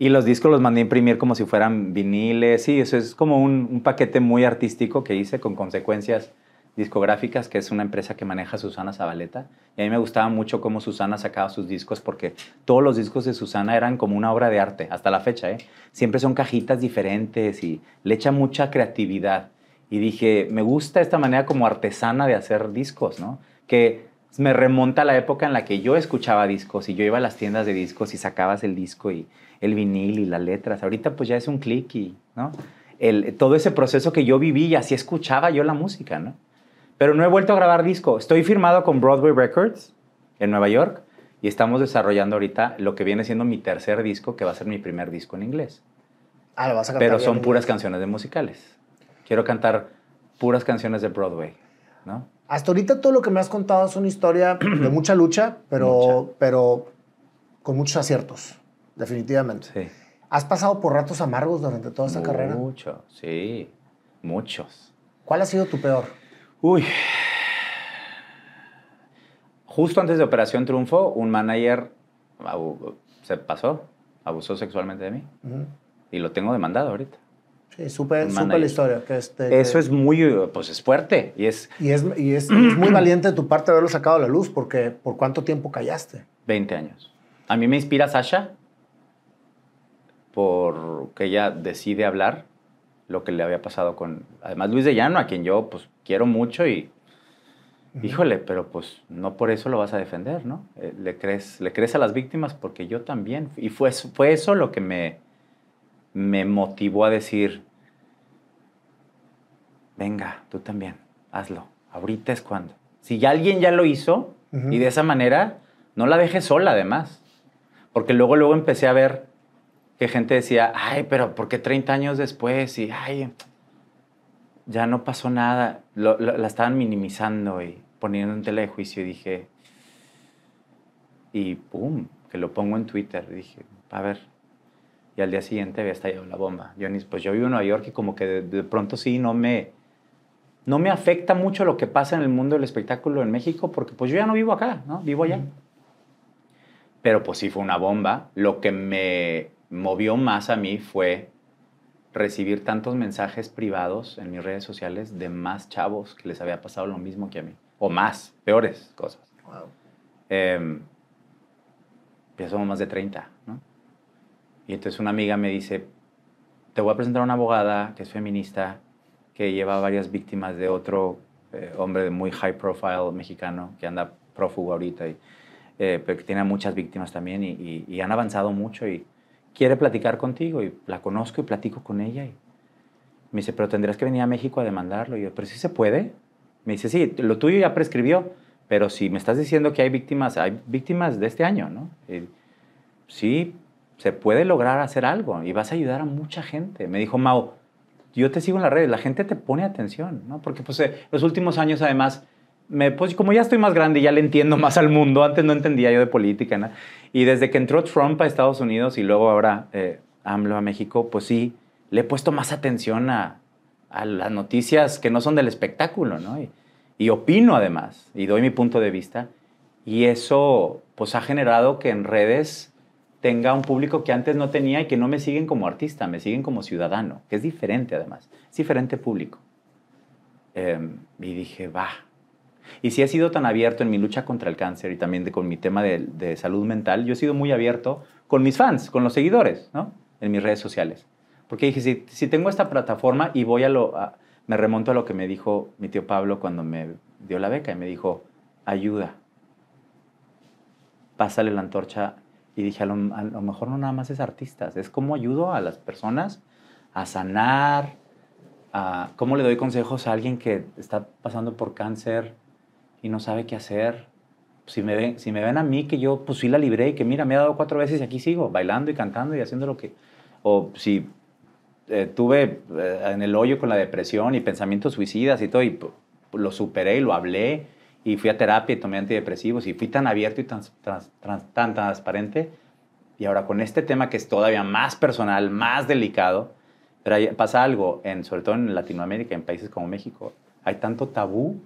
Y los discos los mandé a imprimir como si fueran viniles. Sí, eso es como un, un, paquete muy artístico que hice con consecuencias discográficas, que es una empresa que maneja Susana Zabaleta. Y a mí me gustaba mucho cómo Susana sacaba sus discos, porque todos los discos de Susana eran como una obra de arte, hasta la fecha. ¿eh? Siempre son cajitas diferentes y le echa mucha creatividad. Y dije, me gusta esta manera como artesana de hacer discos, ¿no? Que me remonta a la época en la que yo escuchaba discos y yo iba a las tiendas de discos y sacabas el disco y el vinil y las letras. Ahorita pues ya es un clic y, ¿no? El, todo ese proceso que yo viví y así escuchaba yo la música, ¿no? Pero no he vuelto a grabar disco. Estoy firmado con Broadway Records en Nueva York y estamos desarrollando ahorita lo que viene siendo mi tercer disco, que va a ser mi primer disco en inglés. Ah, lo vas a cantar. Pero son puras canciones de musicales. Quiero cantar puras canciones de Broadway, ¿no? Hasta ahorita todo lo que me has contado es una historia de mucha lucha, pero, pero con muchos aciertos definitivamente. ¿Has pasado por ratos amargos durante toda esta carrera? Muchos, sí, muchos. ¿Cuál ha sido tu peor? Uy, justo antes de Operación Triunfo, un manager se pasó, abusó sexualmente de mí. Y lo tengo demandado ahorita. Sí, supe, la historia. Este, Eso es muy, pues es fuerte. Y es, y es, muy valiente de tu parte haberlo sacado a la luz, porque ¿por cuánto tiempo callaste? 20 años. A mí me inspira Sasha, porque ella decide hablar lo que le había pasado con, además Luis de Llano, a quien yo pues quiero mucho y, híjole, pero pues no por eso lo vas a defender, ¿no? Eh, le, crees, le crees a las víctimas porque yo también. Y fue, fue eso lo que me, me motivó a decir, venga, tú también, hazlo, ahorita es cuando. Si ya alguien ya lo hizo y de esa manera, no la dejes sola además. Porque luego, luego empecé a ver que gente decía, ay, pero ¿por qué 30 años después? Y, ay, ya no pasó nada. Lo, la estaban minimizando y poniendo en tela de juicio. Y dije, y pum, que lo pongo en Twitter. dije, a ver. Y al día siguiente había estallado la bomba. Yo, pues yo vivo en Nueva York y como que de, pronto sí, no me, no me afecta mucho lo que pasa en el mundo del espectáculo en México, porque pues yo ya no vivo acá, ¿no? Vivo allá. Pero pues sí fue una bomba. Lo que me movió más a mí fue recibir tantos mensajes privados en mis redes sociales de más chavos que les había pasado lo mismo que a mí, o más, peores cosas. Em, ya somos más de 30, ¿no? Y entonces una amiga me dice, te voy a presentar a una abogada que es feminista, que lleva varias víctimas de otro eh, hombre de muy high profile mexicano que anda prófugo ahorita, y, eh, pero que tiene muchas víctimas también y, y han avanzado mucho y quiere platicar contigo y la conozco y platico con ella. Y me dice, pero tendrás que venir a México a demandarlo. Y yo, pero sí se puede. Me dice, sí, lo tuyo ya prescribió, pero si me estás diciendo que hay víctimas, hay víctimas de este año, ¿no? sí, se puede lograr hacer algo y vas a ayudar a mucha gente. Me dijo Mao, yo te sigo en las redes, la gente te pone atención, ¿no? Porque pues, eh, los últimos años además me, pues, como ya estoy más grande y ya le entiendo más al mundo, antes no entendía yo de política, ¿no? y desde que entró Trump a Estados Unidos y luego ahora eh, AMLO a México, pues sí, le he puesto más atención a, las noticias que no son del espectáculo, ¿no? Y, opino además, y doy mi punto de vista, y eso pues ha generado que en redes tenga un público que antes no tenía y que no me siguen como artista, me siguen como ciudadano, que es diferente además, es diferente público. Em, y dije, va, y si he sido tan abierto en mi lucha contra el cáncer y también con mi tema de, salud mental, yo he sido muy abierto con mis fans, con los seguidores, ¿no? En mis redes sociales. Porque dije, si, tengo esta plataforma y voy a lo... me remonto a lo que me dijo mi tío Pablo cuando me dio la beca y me dijo, ayuda, pásale la antorcha. Y dije, a lo, mejor no nada más es artistas, es cómo ayudo a las personas a sanar, a cómo le doy consejos a alguien que está pasando por cáncer, y no sabe qué hacer. Si me, ven, si me ven a mí que yo pues sí la libré y que mira, me ha dado cuatro veces y aquí sigo bailando y cantando y haciendo lo que... O si eh, tuve eh, en el hoyo con la depresión y pensamientos suicidas y todo y pues, lo superé y lo hablé y fui a terapia y tomé antidepresivos y fui tan abierto y tan, tan tan transparente. Y ahora con este tema que es todavía más personal, más delicado, pero pasa algo, en, sobre todo en Latinoamérica, en países como México, hay tanto tabú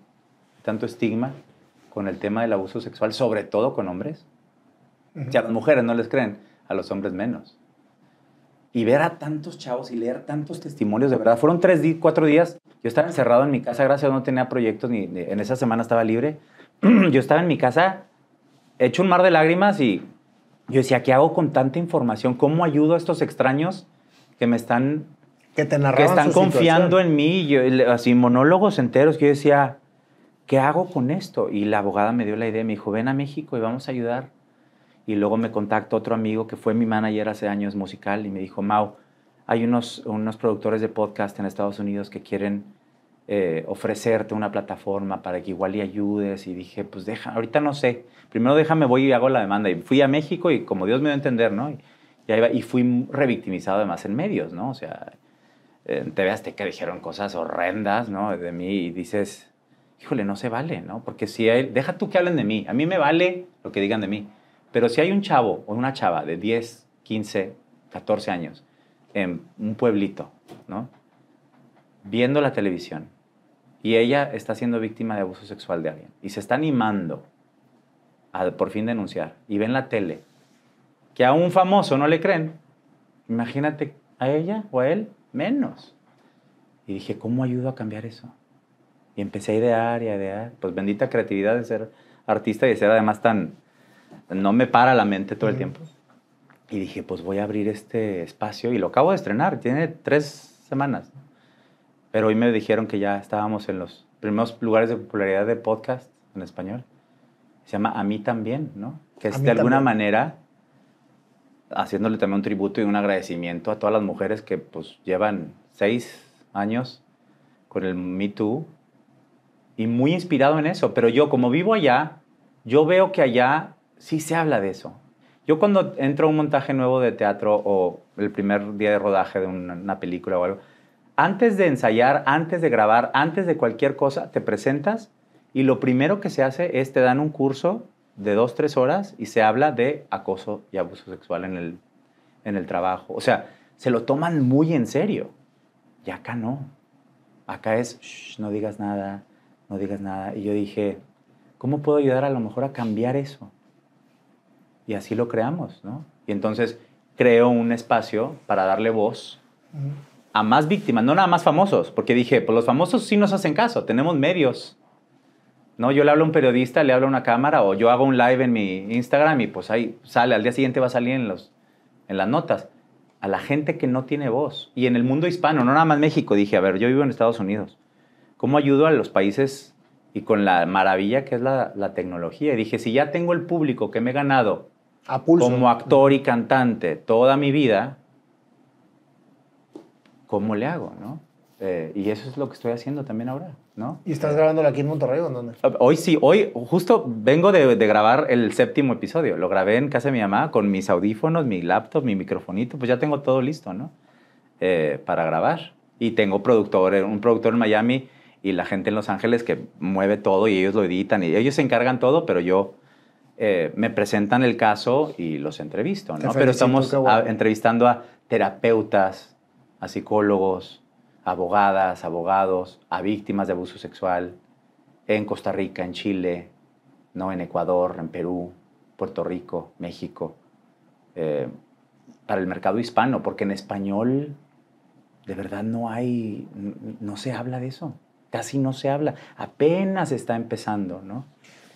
tanto estigma con el tema del abuso sexual, sobre todo con hombres. ya Si a las mujeres no les creen, a los hombres menos. Y ver a tantos chavos y leer tantos testimonios, de verdad, fueron tres, cuatro días. Yo estaba encerrado en mi casa, gracias a no tenía proyectos, ni en esa semana estaba libre. Yo estaba en mi casa hecho un mar de lágrimas y yo decía, ¿qué hago con tanta información? ¿Cómo ayudo a estos extraños que me están... Que te Que están confiando en mí, yo, así monólogos enteros que yo decía, ¿qué hago con esto? Y la abogada me dio la idea, me dijo, ven a México y vamos a ayudar. Y luego me contactó otro amigo que fue mi manager hace años musical y me dijo, Mau, hay unos, unos productores de podcast en Estados Unidos que quieren eh, ofrecerte una plataforma para que igual y ayudes. Y dije, pues deja, ahorita no sé. Primero déjame, voy y hago la demanda. Y fui a México y como Dios me dio a entender, ¿no? Y, y fui revictimizado además en medios, ¿no? O sea, te TV que dijeron cosas horrendas, ¿no? De mí y dices híjole, no se vale, ¿no? Porque si él deja tú que hablen de mí, a mí me vale lo que digan de mí, pero si hay un chavo o una chava de 10, 15, 14 años en un pueblito, ¿no? Viendo la televisión y ella está siendo víctima de abuso sexual de alguien y se está animando a por fin denunciar y ven la tele que a un famoso no le creen, imagínate a ella o a él menos. Y dije, ¿cómo ayudo a cambiar eso? Y empecé a idear y a idear. Pues bendita creatividad de ser artista y de ser además tan... No me para la mente todo el tiempo. Y dije, pues voy a abrir este espacio y lo acabo de estrenar, tiene tres semanas. Pero hoy me dijeron que ya estábamos en los primeros lugares de popularidad de podcast en español. Se llama A mí también, ¿no? Que es de alguna manera haciéndole también un tributo y un agradecimiento a todas las mujeres que pues llevan seis años con el Me Too y muy inspirado en eso. Pero yo, como vivo allá, yo veo que allá sí se habla de eso. Yo cuando entro a un montaje nuevo de teatro o el primer día de rodaje de una, película o algo, antes de ensayar, antes de grabar, antes de cualquier cosa, te presentas y lo primero que se hace es te dan un curso de dos, tres horas y se habla de acoso y abuso sexual en el, en el trabajo. O sea, se lo toman muy en serio. Y acá no. Acá es, Shh, no digas nada, no digas nada. Y yo dije, ¿cómo puedo ayudar a lo mejor a cambiar eso? Y así lo creamos, ¿no? Y entonces creo un espacio para darle voz a más víctimas, no nada más famosos, porque dije, pues los famosos sí nos hacen caso, tenemos medios. No, yo le hablo a un periodista, le hablo a una cámara o yo hago un live en mi Instagram y pues ahí sale, al día siguiente va a salir en, los, en las notas. A la gente que no tiene voz. Y en el mundo hispano, no nada más México, dije, a ver, yo vivo en Estados Unidos cómo ayudo a los países y con la maravilla que es la, tecnología. Y dije, si ya tengo el público que me he ganado como actor y cantante toda mi vida, ¿cómo le hago? ¿no? Eh, y eso es lo que estoy haciendo también ahora, ¿no? ¿Y estás grabándolo aquí en Monterrey o en dónde? Ah, hoy sí, hoy justo vengo de, grabar el séptimo episodio. Lo grabé en casa de mi mamá con mis audífonos, mi laptop, mi microfonito, pues ya tengo todo listo, ¿no? Eh, para grabar. Y tengo productor, un productor en Miami y la gente en Los Ángeles que mueve todo y ellos lo editan y ellos se encargan todo, pero yo eh, me presentan el caso y los entrevisto, ¿no? Pero estamos entrevistando a terapeutas, a psicólogos, abogadas, abogados, a víctimas de abuso sexual en Costa Rica, en Chile, ¿no? En Ecuador, en Perú, Puerto Rico, México, eh, para el mercado hispano, porque en español de verdad no hay, no se habla de eso casi no se habla, apenas está empezando, ¿no?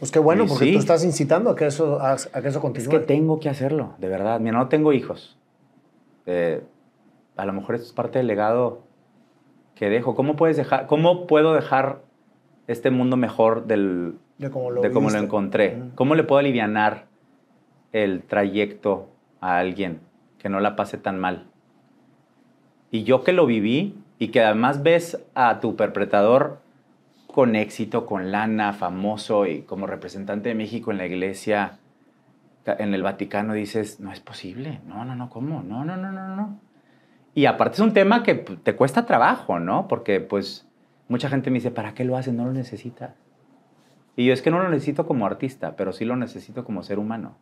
Pues qué bueno, pues porque tú estás incitando a que eso, a, que eso continúe. Es que tengo que hacerlo, de verdad. Mira, no tengo hijos. Eh, a lo mejor es parte del legado que dejo. ¿Cómo, puedes dejar, cómo puedo dejar este mundo mejor del, de cómo lo, encontré? ¿Cómo le puedo aliviar el trayecto a alguien que no la pase tan mal? Y yo que lo viví, y que además ves a tu perpetrador con éxito, con lana, famoso y como representante de México en la iglesia, en el Vaticano, dices, no es posible, no, no, no, ¿cómo? No, no, no, no, no. Y aparte es un tema que pues, te cuesta trabajo, ¿no? Porque pues mucha gente me dice, ¿para qué lo haces? No lo necesitas. Y yo es que no lo necesito como artista, pero sí lo necesito como ser humano.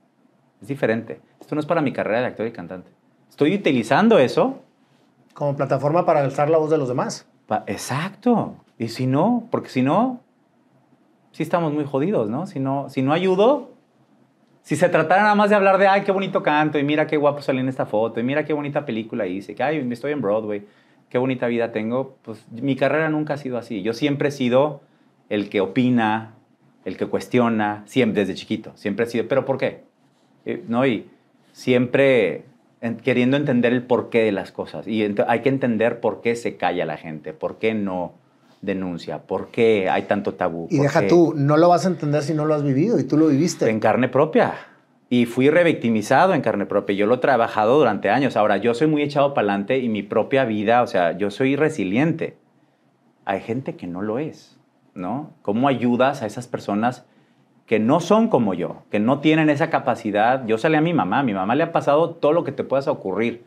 Es diferente. Esto no es para mi carrera de actor y cantante. Estoy utilizando eso como plataforma para alzar la voz de los demás. Exacto. Y si no, porque si no, sí estamos muy jodidos, ¿no? Si no, si no ayudo, si se tratara nada más de hablar de, ay, qué bonito canto, y mira qué guapo salí en esta foto, y mira qué bonita película hice, que, ay, estoy en Broadway, qué bonita vida tengo, pues mi carrera nunca ha sido así. Yo siempre he sido el que opina, el que cuestiona, siempre, desde chiquito, siempre he sido, pero ¿por qué? Eh, no, y siempre queriendo entender el porqué de las cosas. Y hay que entender por qué se calla la gente, por qué no denuncia, por qué hay tanto tabú. Y deja tú, no lo vas a entender si no lo has vivido y tú lo viviste. En carne propia. Y fui revictimizado en carne propia. Yo lo he trabajado durante años. Ahora, yo soy muy echado para adelante y mi propia vida, o sea, yo soy resiliente. Hay gente que no lo es, ¿no? ¿Cómo ayudas a esas personas? que no son como yo, que no tienen esa capacidad. Yo salí a mi mamá, a mi mamá le ha pasado todo lo que te puedas ocurrir.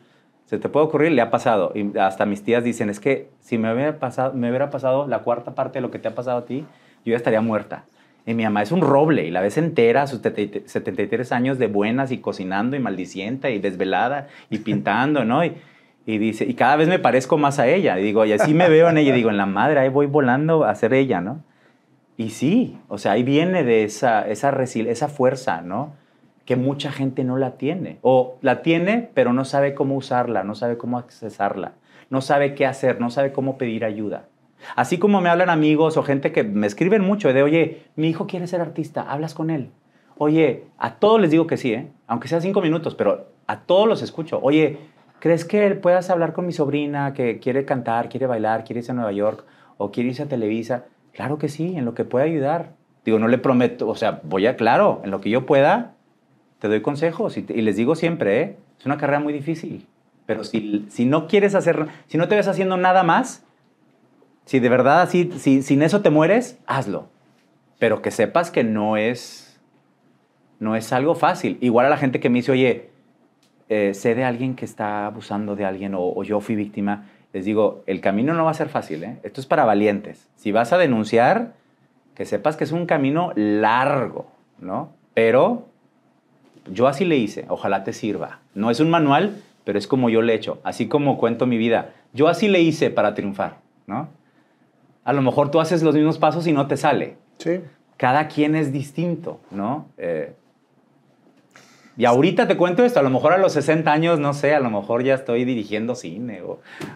Se te puede ocurrir, le ha pasado. Y hasta mis tías dicen, es que si me hubiera pasado, me hubiera pasado la cuarta parte de lo que te ha pasado a ti, yo ya estaría muerta. Y mi mamá es un roble y la ves entera sus 73 años de buenas y cocinando y maldicienta y desvelada y pintando, ¿no? Y, y dice, y cada vez me parezco más a ella. Y digo, y así me veo en ella. Y digo, en la madre, ahí voy volando a ser ella, ¿no? Y sí, o sea, ahí viene de esa, esa, esa fuerza, ¿no? Que mucha gente no la tiene. O la tiene, pero no sabe cómo usarla, no sabe cómo accesarla, no sabe qué hacer, no sabe cómo pedir ayuda. Así como me hablan amigos o gente que me escriben mucho de, oye, mi hijo quiere ser artista, hablas con él. Oye, a todos les digo que sí, ¿eh? aunque sea cinco minutos, pero a todos los escucho. Oye, ¿crees que puedas hablar con mi sobrina que quiere cantar, quiere bailar, quiere irse a Nueva York o quiere irse a Televisa? Claro que sí, en lo que pueda ayudar. Digo, no le prometo, o sea, voy a, claro, en lo que yo pueda, te doy consejos y, les digo siempre, ¿eh? es una carrera muy difícil, pero si, no quieres hacer, si no te ves haciendo nada más, si de verdad así, si, sin eso te mueres, hazlo. Pero que sepas que no es, no es algo fácil. Igual a la gente que me dice, oye, eh, sé de alguien que está abusando de alguien o yo fui víctima les digo, el camino no va a ser fácil, ¿eh? esto es para valientes. Si vas a denunciar, que sepas que es un camino largo, ¿no? Pero yo así le hice, ojalá te sirva. No es un manual, pero es como yo le he hecho, así como cuento mi vida. Yo así le hice para triunfar, ¿no? A lo mejor tú haces los mismos pasos y no te sale. Sí. Cada quien es distinto, ¿no? Eh, y ahorita te cuento esto, a lo mejor a los 60 años, no sé, a lo mejor ya estoy dirigiendo cine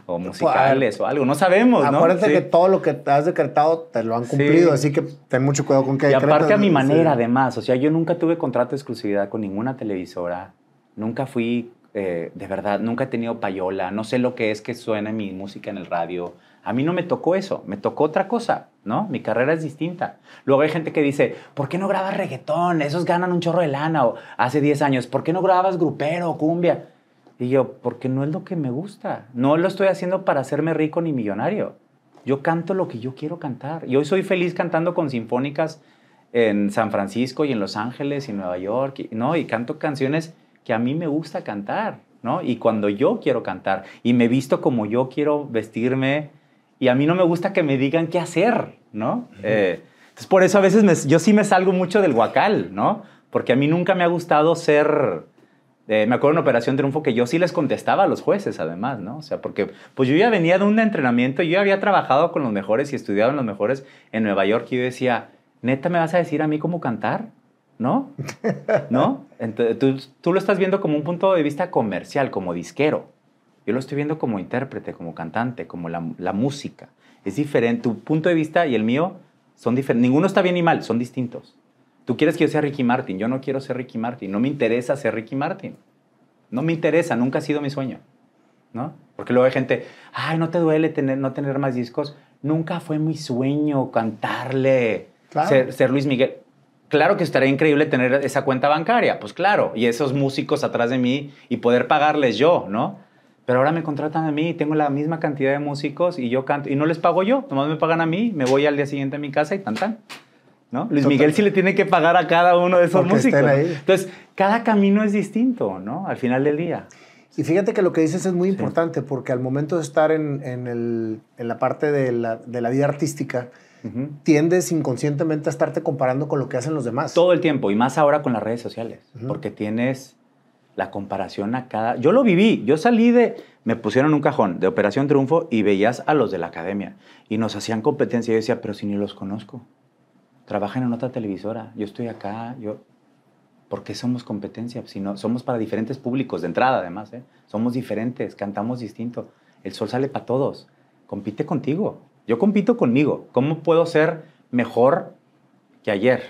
o, musicales o algo, no sabemos, ¿no? Acuérdate que todo lo que has decretado te lo han cumplido, así que ten mucho cuidado con que decretas. Y aparte a mi manera, además, o sea, yo nunca tuve contrato de exclusividad con ninguna televisora, nunca fui, eh, de verdad, nunca he tenido payola, no sé lo que es que suene mi música en el radio, a mí no me tocó eso, me tocó otra cosa, ¿no? Mi carrera es distinta. Luego hay gente que dice, ¿por qué no grabas reggaetón? Esos ganan un chorro de lana. O hace 10 años, ¿por qué no grabas grupero, cumbia? Y yo, porque no es lo que me gusta. No lo estoy haciendo para hacerme rico ni millonario. Yo canto lo que yo quiero cantar. Y hoy soy feliz cantando con sinfónicas en San Francisco y en Los Ángeles y Nueva York, ¿no? Y canto canciones que a mí me gusta cantar, ¿no? Y cuando yo quiero cantar y me visto como yo quiero vestirme, y a mí no me gusta que me digan qué hacer, ¿no? Eh, entonces, por eso a veces yo sí me salgo mucho del guacal, ¿no? Porque a mí nunca me ha gustado ser... Eh, me acuerdo en Operación Triunfo que yo sí les contestaba a los jueces, además, ¿no? O sea, porque pues yo ya venía de un entrenamiento, yo había trabajado con los mejores y estudiado en los mejores en Nueva York y yo decía, neta, ¿me vas a decir a mí cómo cantar? ¿No? ¿No? Entonces, tú, tú lo estás viendo como un punto de vista comercial, como disquero. Yo lo estoy viendo como intérprete, como cantante, como la, la música. Es diferente. Tu punto de vista y el mío son diferentes. Ninguno está bien ni mal, son distintos. Tú quieres que yo sea Ricky Martin, yo no quiero ser Ricky Martin, no me interesa ser Ricky Martin. No me interesa, nunca ha sido mi sueño. ¿No? Porque luego hay gente, ay, no te duele tener, no tener más discos. Nunca fue mi sueño cantarle, ser, Luis Miguel. Claro que estaría increíble tener esa cuenta bancaria, pues claro, y esos músicos atrás de mí y poder pagarles yo, ¿no? pero ahora me contratan a mí y tengo la misma cantidad de músicos y yo canto y no les pago yo, nomás me pagan a mí, me voy al día siguiente a mi casa y tan tan. ¿No? Luis Miguel sí le tiene que pagar a cada uno de esos músicos. Entonces, cada camino es distinto, ¿no? Al final del día. Y fíjate que lo que dices es muy importante, porque al momento de estar en, en, el, en la parte de la, de la vida artística, tiendes inconscientemente a estarte comparando con lo que hacen los demás. Todo el tiempo, y más ahora con las redes sociales, porque tienes la comparación a cada... Yo lo viví, yo salí de... Me pusieron un cajón de Operación Triunfo y veías a los de la academia y nos hacían competencia y yo decía, pero si ni los conozco, trabajan en otra televisora, yo estoy acá, yo... ¿Por qué somos competencia? Si no, somos para diferentes públicos, de entrada además, ¿eh? somos diferentes, cantamos distinto, el sol sale para todos, compite contigo, yo compito conmigo, ¿cómo puedo ser mejor que ayer,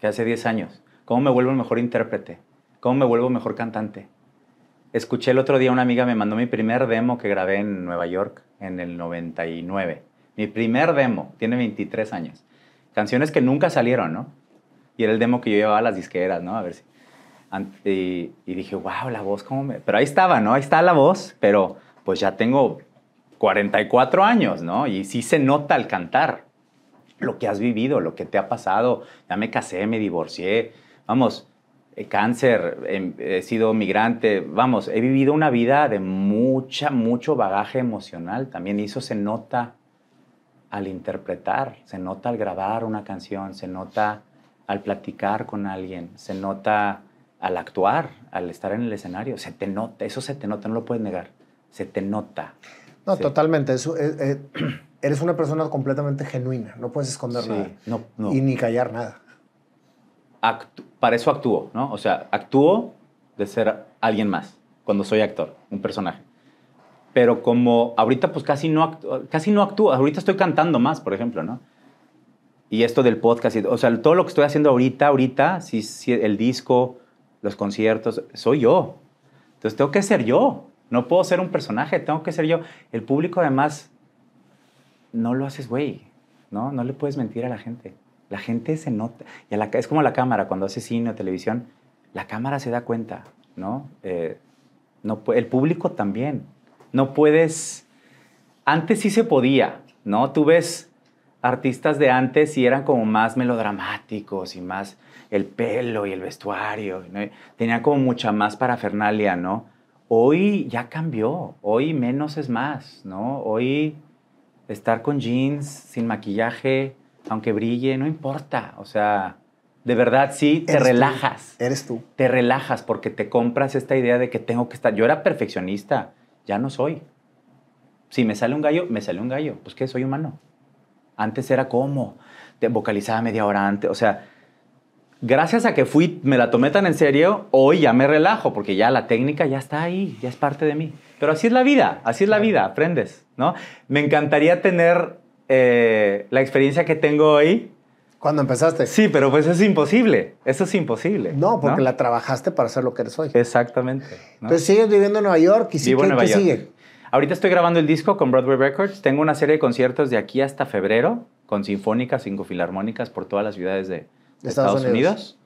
que hace 10 años? ¿Cómo me vuelvo el mejor intérprete? ¿Cómo me vuelvo mejor cantante? Escuché el otro día una amiga me mandó mi primer demo que grabé en Nueva York en el 99. Mi primer demo, tiene 23 años. Canciones que nunca salieron, ¿no? Y era el demo que yo llevaba a las disqueras, ¿no? A ver si. Y, dije, wow, la voz, ¿cómo me.? Pero ahí estaba, ¿no? Ahí está la voz, pero pues ya tengo 44 años, ¿no? Y sí se nota al cantar lo que has vivido, lo que te ha pasado. Ya me casé, me divorcié. Vamos, eh, cáncer, em, he sido migrante, vamos, he vivido una vida de mucha, mucho bagaje emocional también eso se nota al interpretar, se nota al grabar una canción, se nota al platicar con alguien, se nota al actuar, al estar en el escenario, se te nota, eso se te nota, no lo puedes negar, se te nota. No, totalmente, eh, eh, eres una persona completamente genuina, no puedes esconder no, y ni callar nada para eso actúo, ¿no? O sea, actúo de ser alguien más cuando soy actor, un personaje. Pero como ahorita pues casi no, actúo, casi no actúo, ahorita estoy cantando más, por ejemplo, ¿no? Y esto del podcast, o sea, todo lo que estoy haciendo ahorita, ahorita, si el disco, los conciertos, soy yo. Entonces tengo que ser yo, no puedo ser un personaje, tengo que ser yo. El público además no lo haces, güey, ¿no? No le puedes mentir a la gente. La gente se nota. Y la, es como la cámara, cuando hace cine o televisión, la cámara se da cuenta, ¿no? Eh, el público también. No puedes... Antes sí se podía, ¿no? Tú ves artistas de antes y eran como más melodramáticos y más el pelo y el vestuario. Tenía Tenían como mucha más parafernalia, ¿no? Hoy ya cambió. Hoy menos es más, ¿no? Hoy estar con jeans, sin maquillaje, aunque brille, no importa. O sea, de verdad sí, te relajas. Eres tú. Te relajas porque te compras esta idea de que tengo que estar. Yo era perfeccionista, ya no soy. Si me sale un gallo, me sale un gallo. Pues qué, soy humano. Antes era como, vocalizaba media hora antes. O sea, gracias a que fui, me la tomé tan en serio, hoy ya me relajo porque ya la técnica ya está ahí, ya es parte de mí. Pero así es la vida, así es la vida, aprendes, ¿no? Me encantaría tener eh, la experiencia que tengo hoy. Cuando empezaste? Sí, pero pues es imposible. Eso es imposible. No, porque la trabajaste para ser lo que eres hoy. Exactamente. ¿no? Entonces sigues viviendo en Nueva York y Ahorita estoy grabando el disco con Broadway Records. Tengo una serie de conciertos de aquí hasta febrero con sinfónicas, cinco filarmónicas por todas las ciudades de, Estados, Unidos.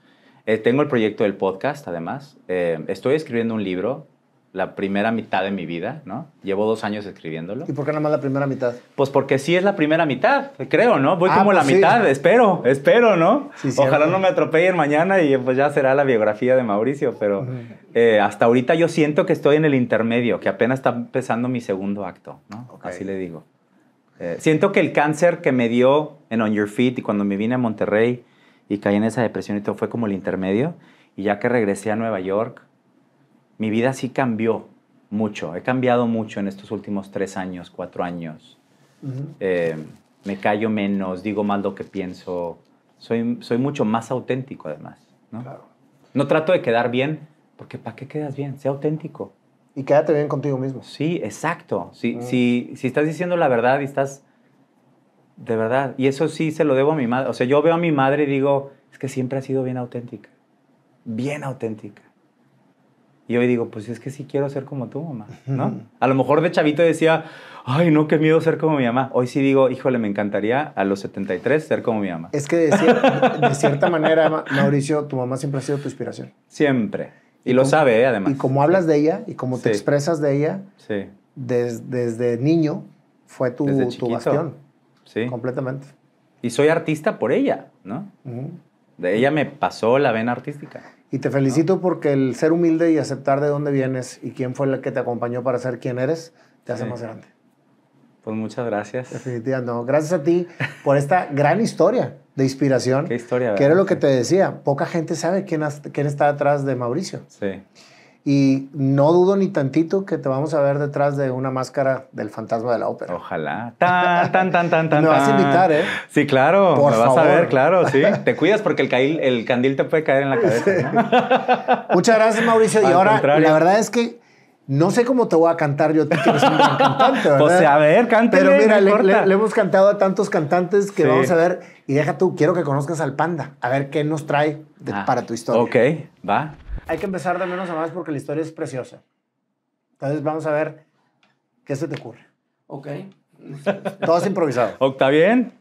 Eh, tengo el proyecto del podcast, además. Eh, estoy escribiendo un libro la primera mitad de mi vida, ¿no? Llevo dos años escribiéndolo. ¿Y por qué nada más la primera mitad? Pues porque sí es la primera mitad, creo, ¿no? Voy ah, como pues la mitad, espero, espero, ¿no? Ojalá no me atropellen mañana y pues ya será la biografía de Mauricio, pero eh, hasta ahorita yo siento que estoy en el intermedio, que apenas está empezando mi segundo acto, ¿no? Así le digo. Eh, siento que el cáncer que me dio en On Your Feet y cuando me vine a Monterrey y caí en esa depresión y todo fue como el intermedio. Y ya que regresé a Nueva York, mi vida sí cambió mucho. He cambiado mucho en estos últimos tres años, cuatro años. Eh, me callo menos, digo más lo que pienso. Soy, soy mucho más auténtico, además. ¿no? trato de quedar bien, porque ¿para qué quedas bien? Sea auténtico. Y quédate bien contigo mismo. Sí, exacto. Si, si, si, estás diciendo la verdad y estás. De verdad. Y eso sí se lo debo a mi madre. O sea, yo veo a mi madre y digo, es que siempre ha sido bien auténtica. Bien auténtica. Y hoy digo, pues es que sí quiero ser como tu mamá, ¿no? A lo mejor de chavito decía, ay, no, qué miedo ser como mi mamá. Hoy sí digo, híjole, me encantaría a los 73 ser como mi mamá. Es que de, de cierta manera, Mauricio, tu mamá siempre ha sido tu inspiración. Siempre. Y, lo sabe, ¿eh? además. Y como hablas de ella y como te expresas de ella, desde niño fue tu, tu bastión. Sí. Completamente. Y soy artista por ella, ¿no? De ella me pasó la vena artística. Y te felicito porque el ser humilde y aceptar de dónde vienes y quién fue el que te acompañó para ser quien eres, te hace más grande. Pues muchas gracias. Definitivamente. gracias a ti por esta gran historia de inspiración. Qué historia, Que era lo que te decía. Poca gente sabe quién, está detrás de Mauricio. Sí. Y no dudo ni tantito que te vamos a ver detrás de una máscara del fantasma de la ópera. Ojalá. Tan, tan, tan, tan, tan. Me vas a invitar, ¿eh? Sí, claro. Por vas a ver, claro, sí. Te cuidas porque el, el candil te puede caer en la cabeza. Muchas gracias, Mauricio. y ahora, la verdad es que no sé cómo te voy a cantar yo, tú que eres un gran cantante, pues, ¿verdad? Pues a ver, cántale. Pero mira, le, hemos cantado a tantos cantantes que vamos a ver. Y deja tú, quiero que conozcas al panda, a ver qué nos trae ah, para tu historia. Ok, va. Hay que empezar de menos a más porque la historia es preciosa. Entonces vamos a ver qué se te ocurre. Ok. Todo es improvisado. ¿Está bien?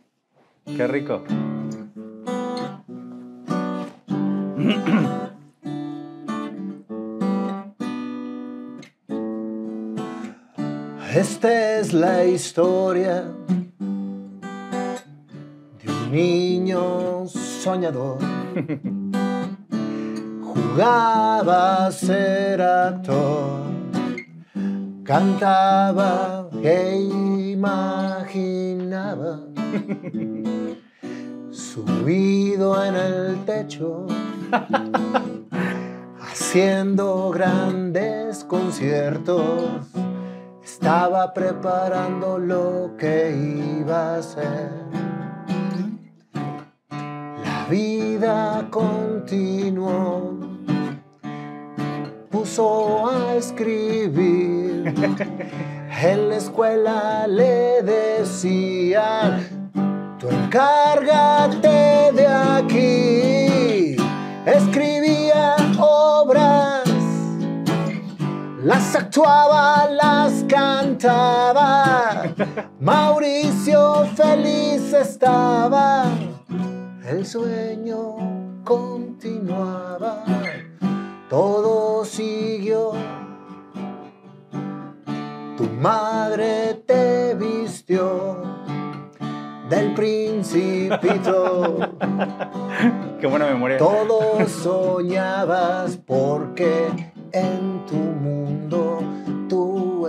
Qué rico. Esta es la historia de un niño soñador. Jugaba a ser actor, cantaba e imaginaba. Subido en el techo, haciendo grandes conciertos estaba preparando lo que iba a ser. La vida continuó. Puso a escribir. En la escuela le decía tú encárgate de aquí. Escribía obras, las actuaba, la Mauricio feliz estaba, el sueño continuaba, todo siguió. Tu madre te vistió del principito. Qué buena memoria. Todo soñabas porque en tu mundo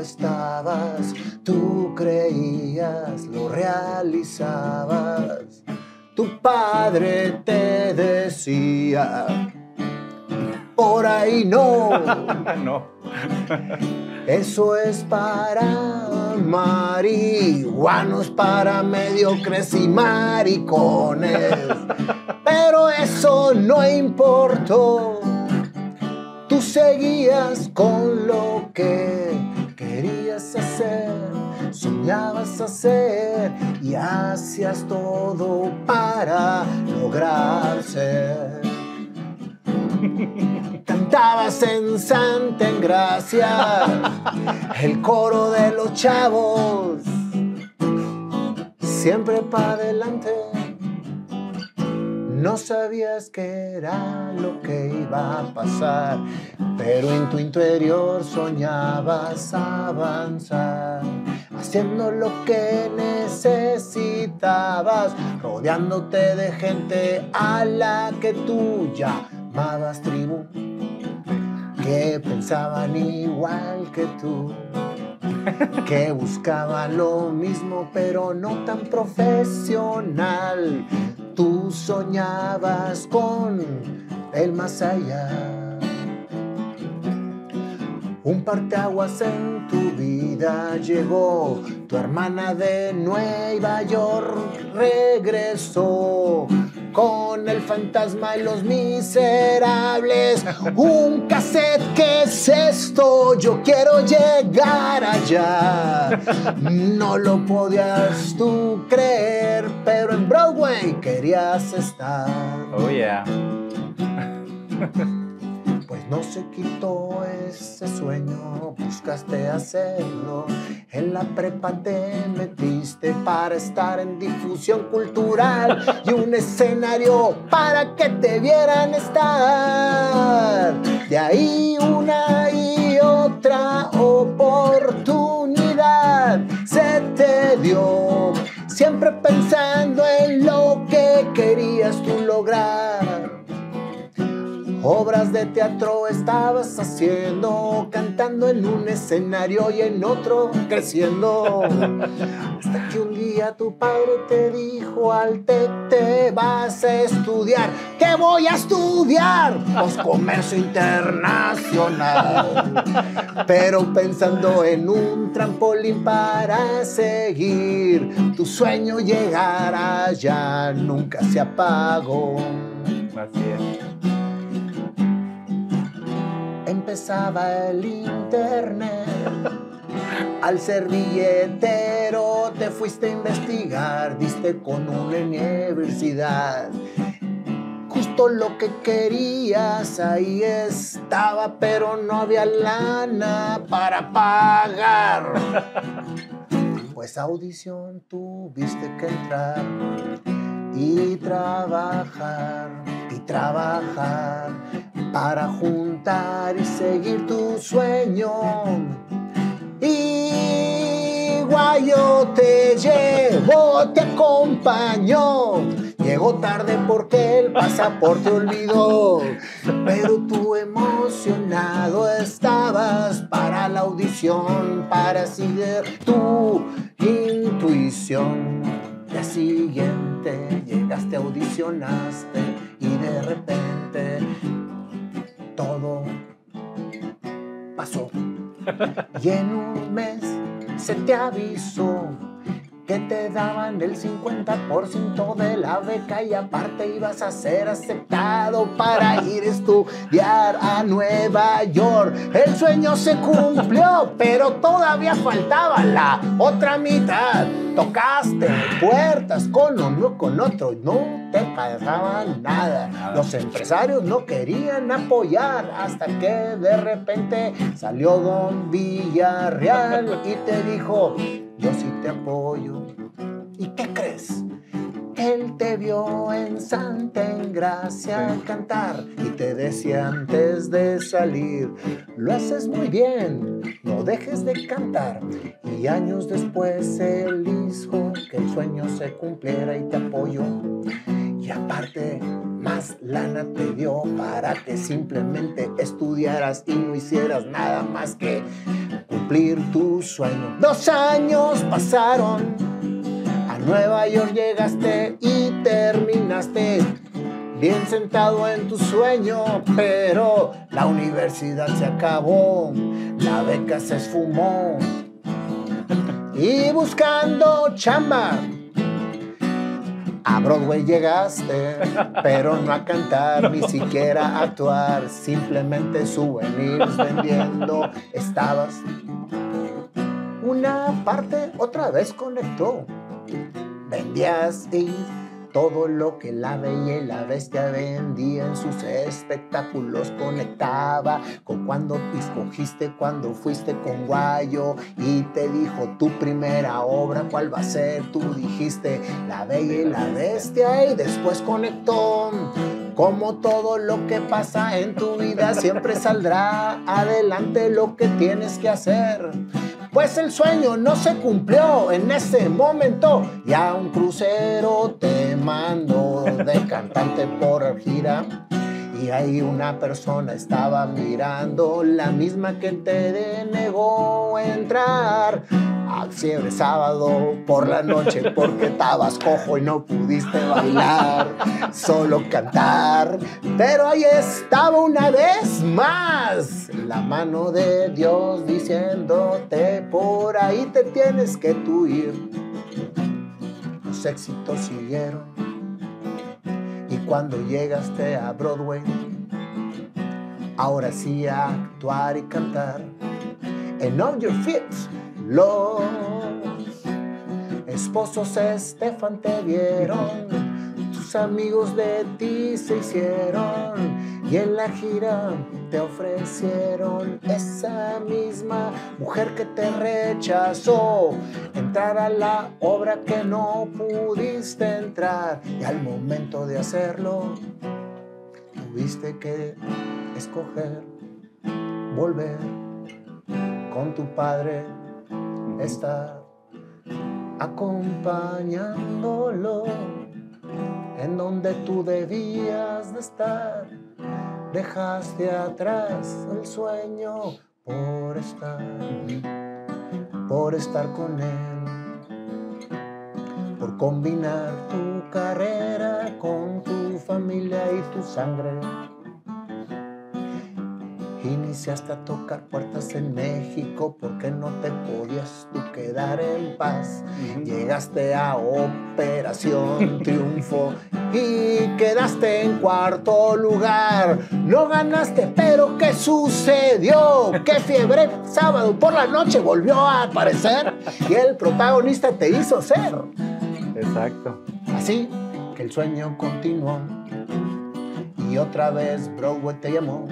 estabas, tú creías, lo realizabas. Tu padre te decía, por ahí no. no. Eso es para marihuanos, para mediocres y maricones. Pero eso no importó. Tú seguías con lo que querías hacer, soñabas hacer y hacías todo para lograr ser. Cantabas en Santa en Gracia el coro de los chavos, siempre para adelante. No sabías qué era lo que iba a pasar, pero en tu interior soñabas avanzar, haciendo lo que necesitabas, rodeándote de gente a la que tú llamabas tribu, que pensaban igual que tú que buscaba lo mismo pero no tan profesional. Tú soñabas con el más allá. Un aguas en tu vida llegó, tu hermana de Nueva York regresó con el fantasma y los miserables. Un cassette, que es esto? Yo quiero llegar allá. No lo podías tú creer, pero en Broadway querías estar. Oh, yeah. pues no se quitó ese sueño, buscaste hacerlo. En la prepa te metiste para estar en difusión cultural y un escenario para que te vieran estar. De ahí una y otra oportunidad se te dio, siempre pensando en lo que querías tú lograr Obras de teatro estabas haciendo, cantando en un escenario y en otro creciendo. Hasta que un día tu padre te dijo al te vas a estudiar. ¿Qué voy a estudiar? Pues comercio internacional. Pero pensando en un trampolín para seguir, tu sueño llegará ya nunca se apagó. Así es empezaba el internet. Al ser billetero te fuiste a investigar, diste con una universidad. Justo lo que querías, ahí estaba, pero no había lana para pagar. Pues audición tuviste que entrar y trabajar y trabajar para juntar y seguir tu sueño. Igual yo te llevo, te acompaño. Llegó tarde porque el pasaporte olvidó, pero tú emocionado estabas para la audición, para seguir tu intuición. La siguiente llegaste, audicionaste y de repente todo pasó. Y en un mes se te avisó que te daban el 50% de la beca y aparte ibas a ser aceptado para ir a estudiar a Nueva York. El sueño se cumplió, pero todavía faltaba la otra mitad. Tocaste puertas con uno con otro no te pasaba nada. Los empresarios no querían apoyar hasta que de repente salió Don Villarreal y te dijo, yo sí te apoyo. ¿Y qué crees? Él te vio en Santa gracia cantar y te decía antes de salir, lo haces muy bien, no dejes de cantar. Y años después él dijo que el sueño se cumpliera y te apoyó. Y aparte, más lana te dio para que simplemente estudiaras y no hicieras nada más que tu sueño. Dos años pasaron, a Nueva York llegaste y terminaste bien sentado en tu sueño, pero la universidad se acabó, la beca se esfumó. Y buscando chamba, a Broadway llegaste, pero no a cantar, ni siquiera a actuar. Simplemente souvenirs vendiendo. Estabas. Una parte otra vez conectó. Vendías y todo lo que la bella y la bestia vendía en sus espectáculos conectaba con cuando escogiste, cuando fuiste con Guayo y te dijo tu primera obra, cuál va a ser, tú dijiste la bella y la bestia y después conectó. Como todo lo que pasa en tu vida siempre saldrá adelante lo que tienes que hacer pues el sueño no se cumplió en ese momento y a un crucero te de cantante por gira. Y ahí una persona estaba mirando, la misma que te denegó entrar. A fiebre sábado por la noche porque estabas cojo y no pudiste bailar, solo cantar. Pero ahí estaba una vez más la mano de Dios diciéndote por ahí te tienes que tú ir éxitos siguieron. Y cuando llegaste a Broadway, ahora sí a actuar y cantar. En All Your Feet, los esposos Estefan te vieron, tus amigos de ti se hicieron y en la gira te ofrecieron esa misma mujer que te rechazó a la obra que no pudiste entrar y al momento de hacerlo tuviste que escoger volver con tu padre estar acompañándolo en donde tú debías de estar dejaste atrás el sueño por estar por estar con él combinar tu carrera con tu familia y tu sangre. Iniciaste a tocar puertas en México porque no te podías quedar en paz. Llegaste a Operación Triunfo y quedaste en cuarto lugar. No ganaste, pero ¿qué sucedió? ¿Qué fiebre sábado por la noche volvió a aparecer? Y el protagonista te hizo ser Exacto. Así que el sueño continuó. Y otra vez Broadway te llamó.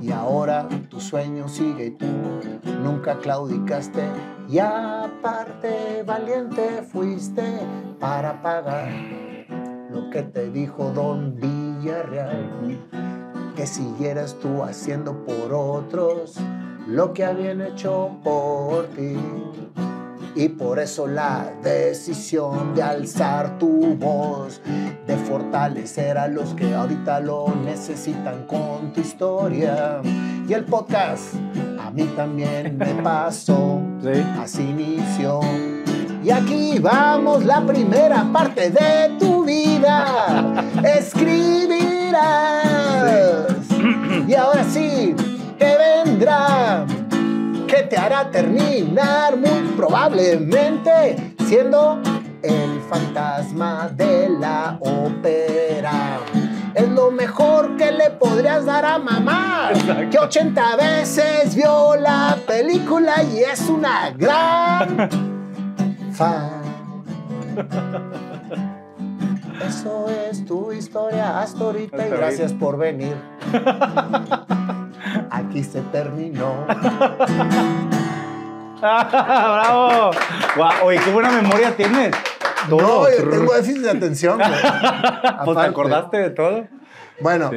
Y ahora tu sueño sigue y tú nunca claudicaste. Y aparte valiente fuiste para pagar lo que te dijo Don Villarreal. Que siguieras tú haciendo por otros lo que habían hecho por ti. Y por eso la decisión de alzar tu voz, de fortalecer a los que ahorita lo necesitan con tu historia. Y el podcast a mí también me pasó, así inició. Y aquí vamos la primera parte de tu vida. Escribirás. Y ahora sí, te vendrá que te hará terminar muy probablemente siendo el fantasma de la ópera. Es lo mejor que le podrías dar a mamá, que 80 veces vio la película y es una gran fan. Eso es tu historia hasta ahorita y gracias por venir. aquí se terminó. ¡Bravo! Guau, oye, qué buena memoria tienes. No, yo tengo déficit de atención. pues te acordaste de todo. Bueno,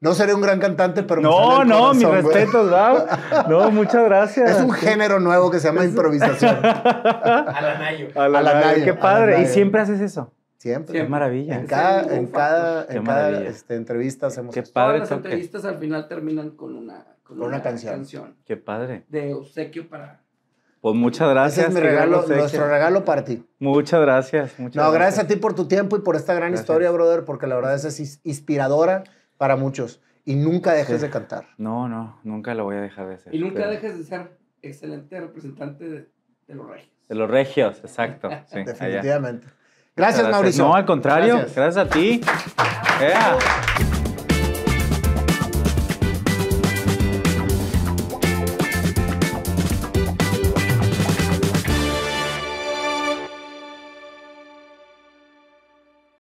no seré un gran cantante, pero me No, no, mis respetos, ¿verdad? No, muchas gracias. Es un género nuevo que se llama improvisación. A la Nayo. Qué padre. ¿Y siempre haces eso? Siempre. Qué maravilla. En cada, en cada, en cada este, entrevista hacemos Qué padre. Todas las entrevistas al final terminan con una con, una, canción. Qué padre. De obsequio para... Pues muchas gracias. es regalo, nuestro regalo para ti. Muchas gracias. Muchas no, gracias. a ti por tu tiempo y por esta gran historia, brother, porque la verdad es es inspiradora para muchos. Y nunca dejes de cantar. No, no, nunca lo voy a dejar de hacer. Y nunca dejes de ser excelente representante de, los regios. De los regios, exacto. Definitivamente. Gracias, Mauricio. No, al contrario, gracias, a ti.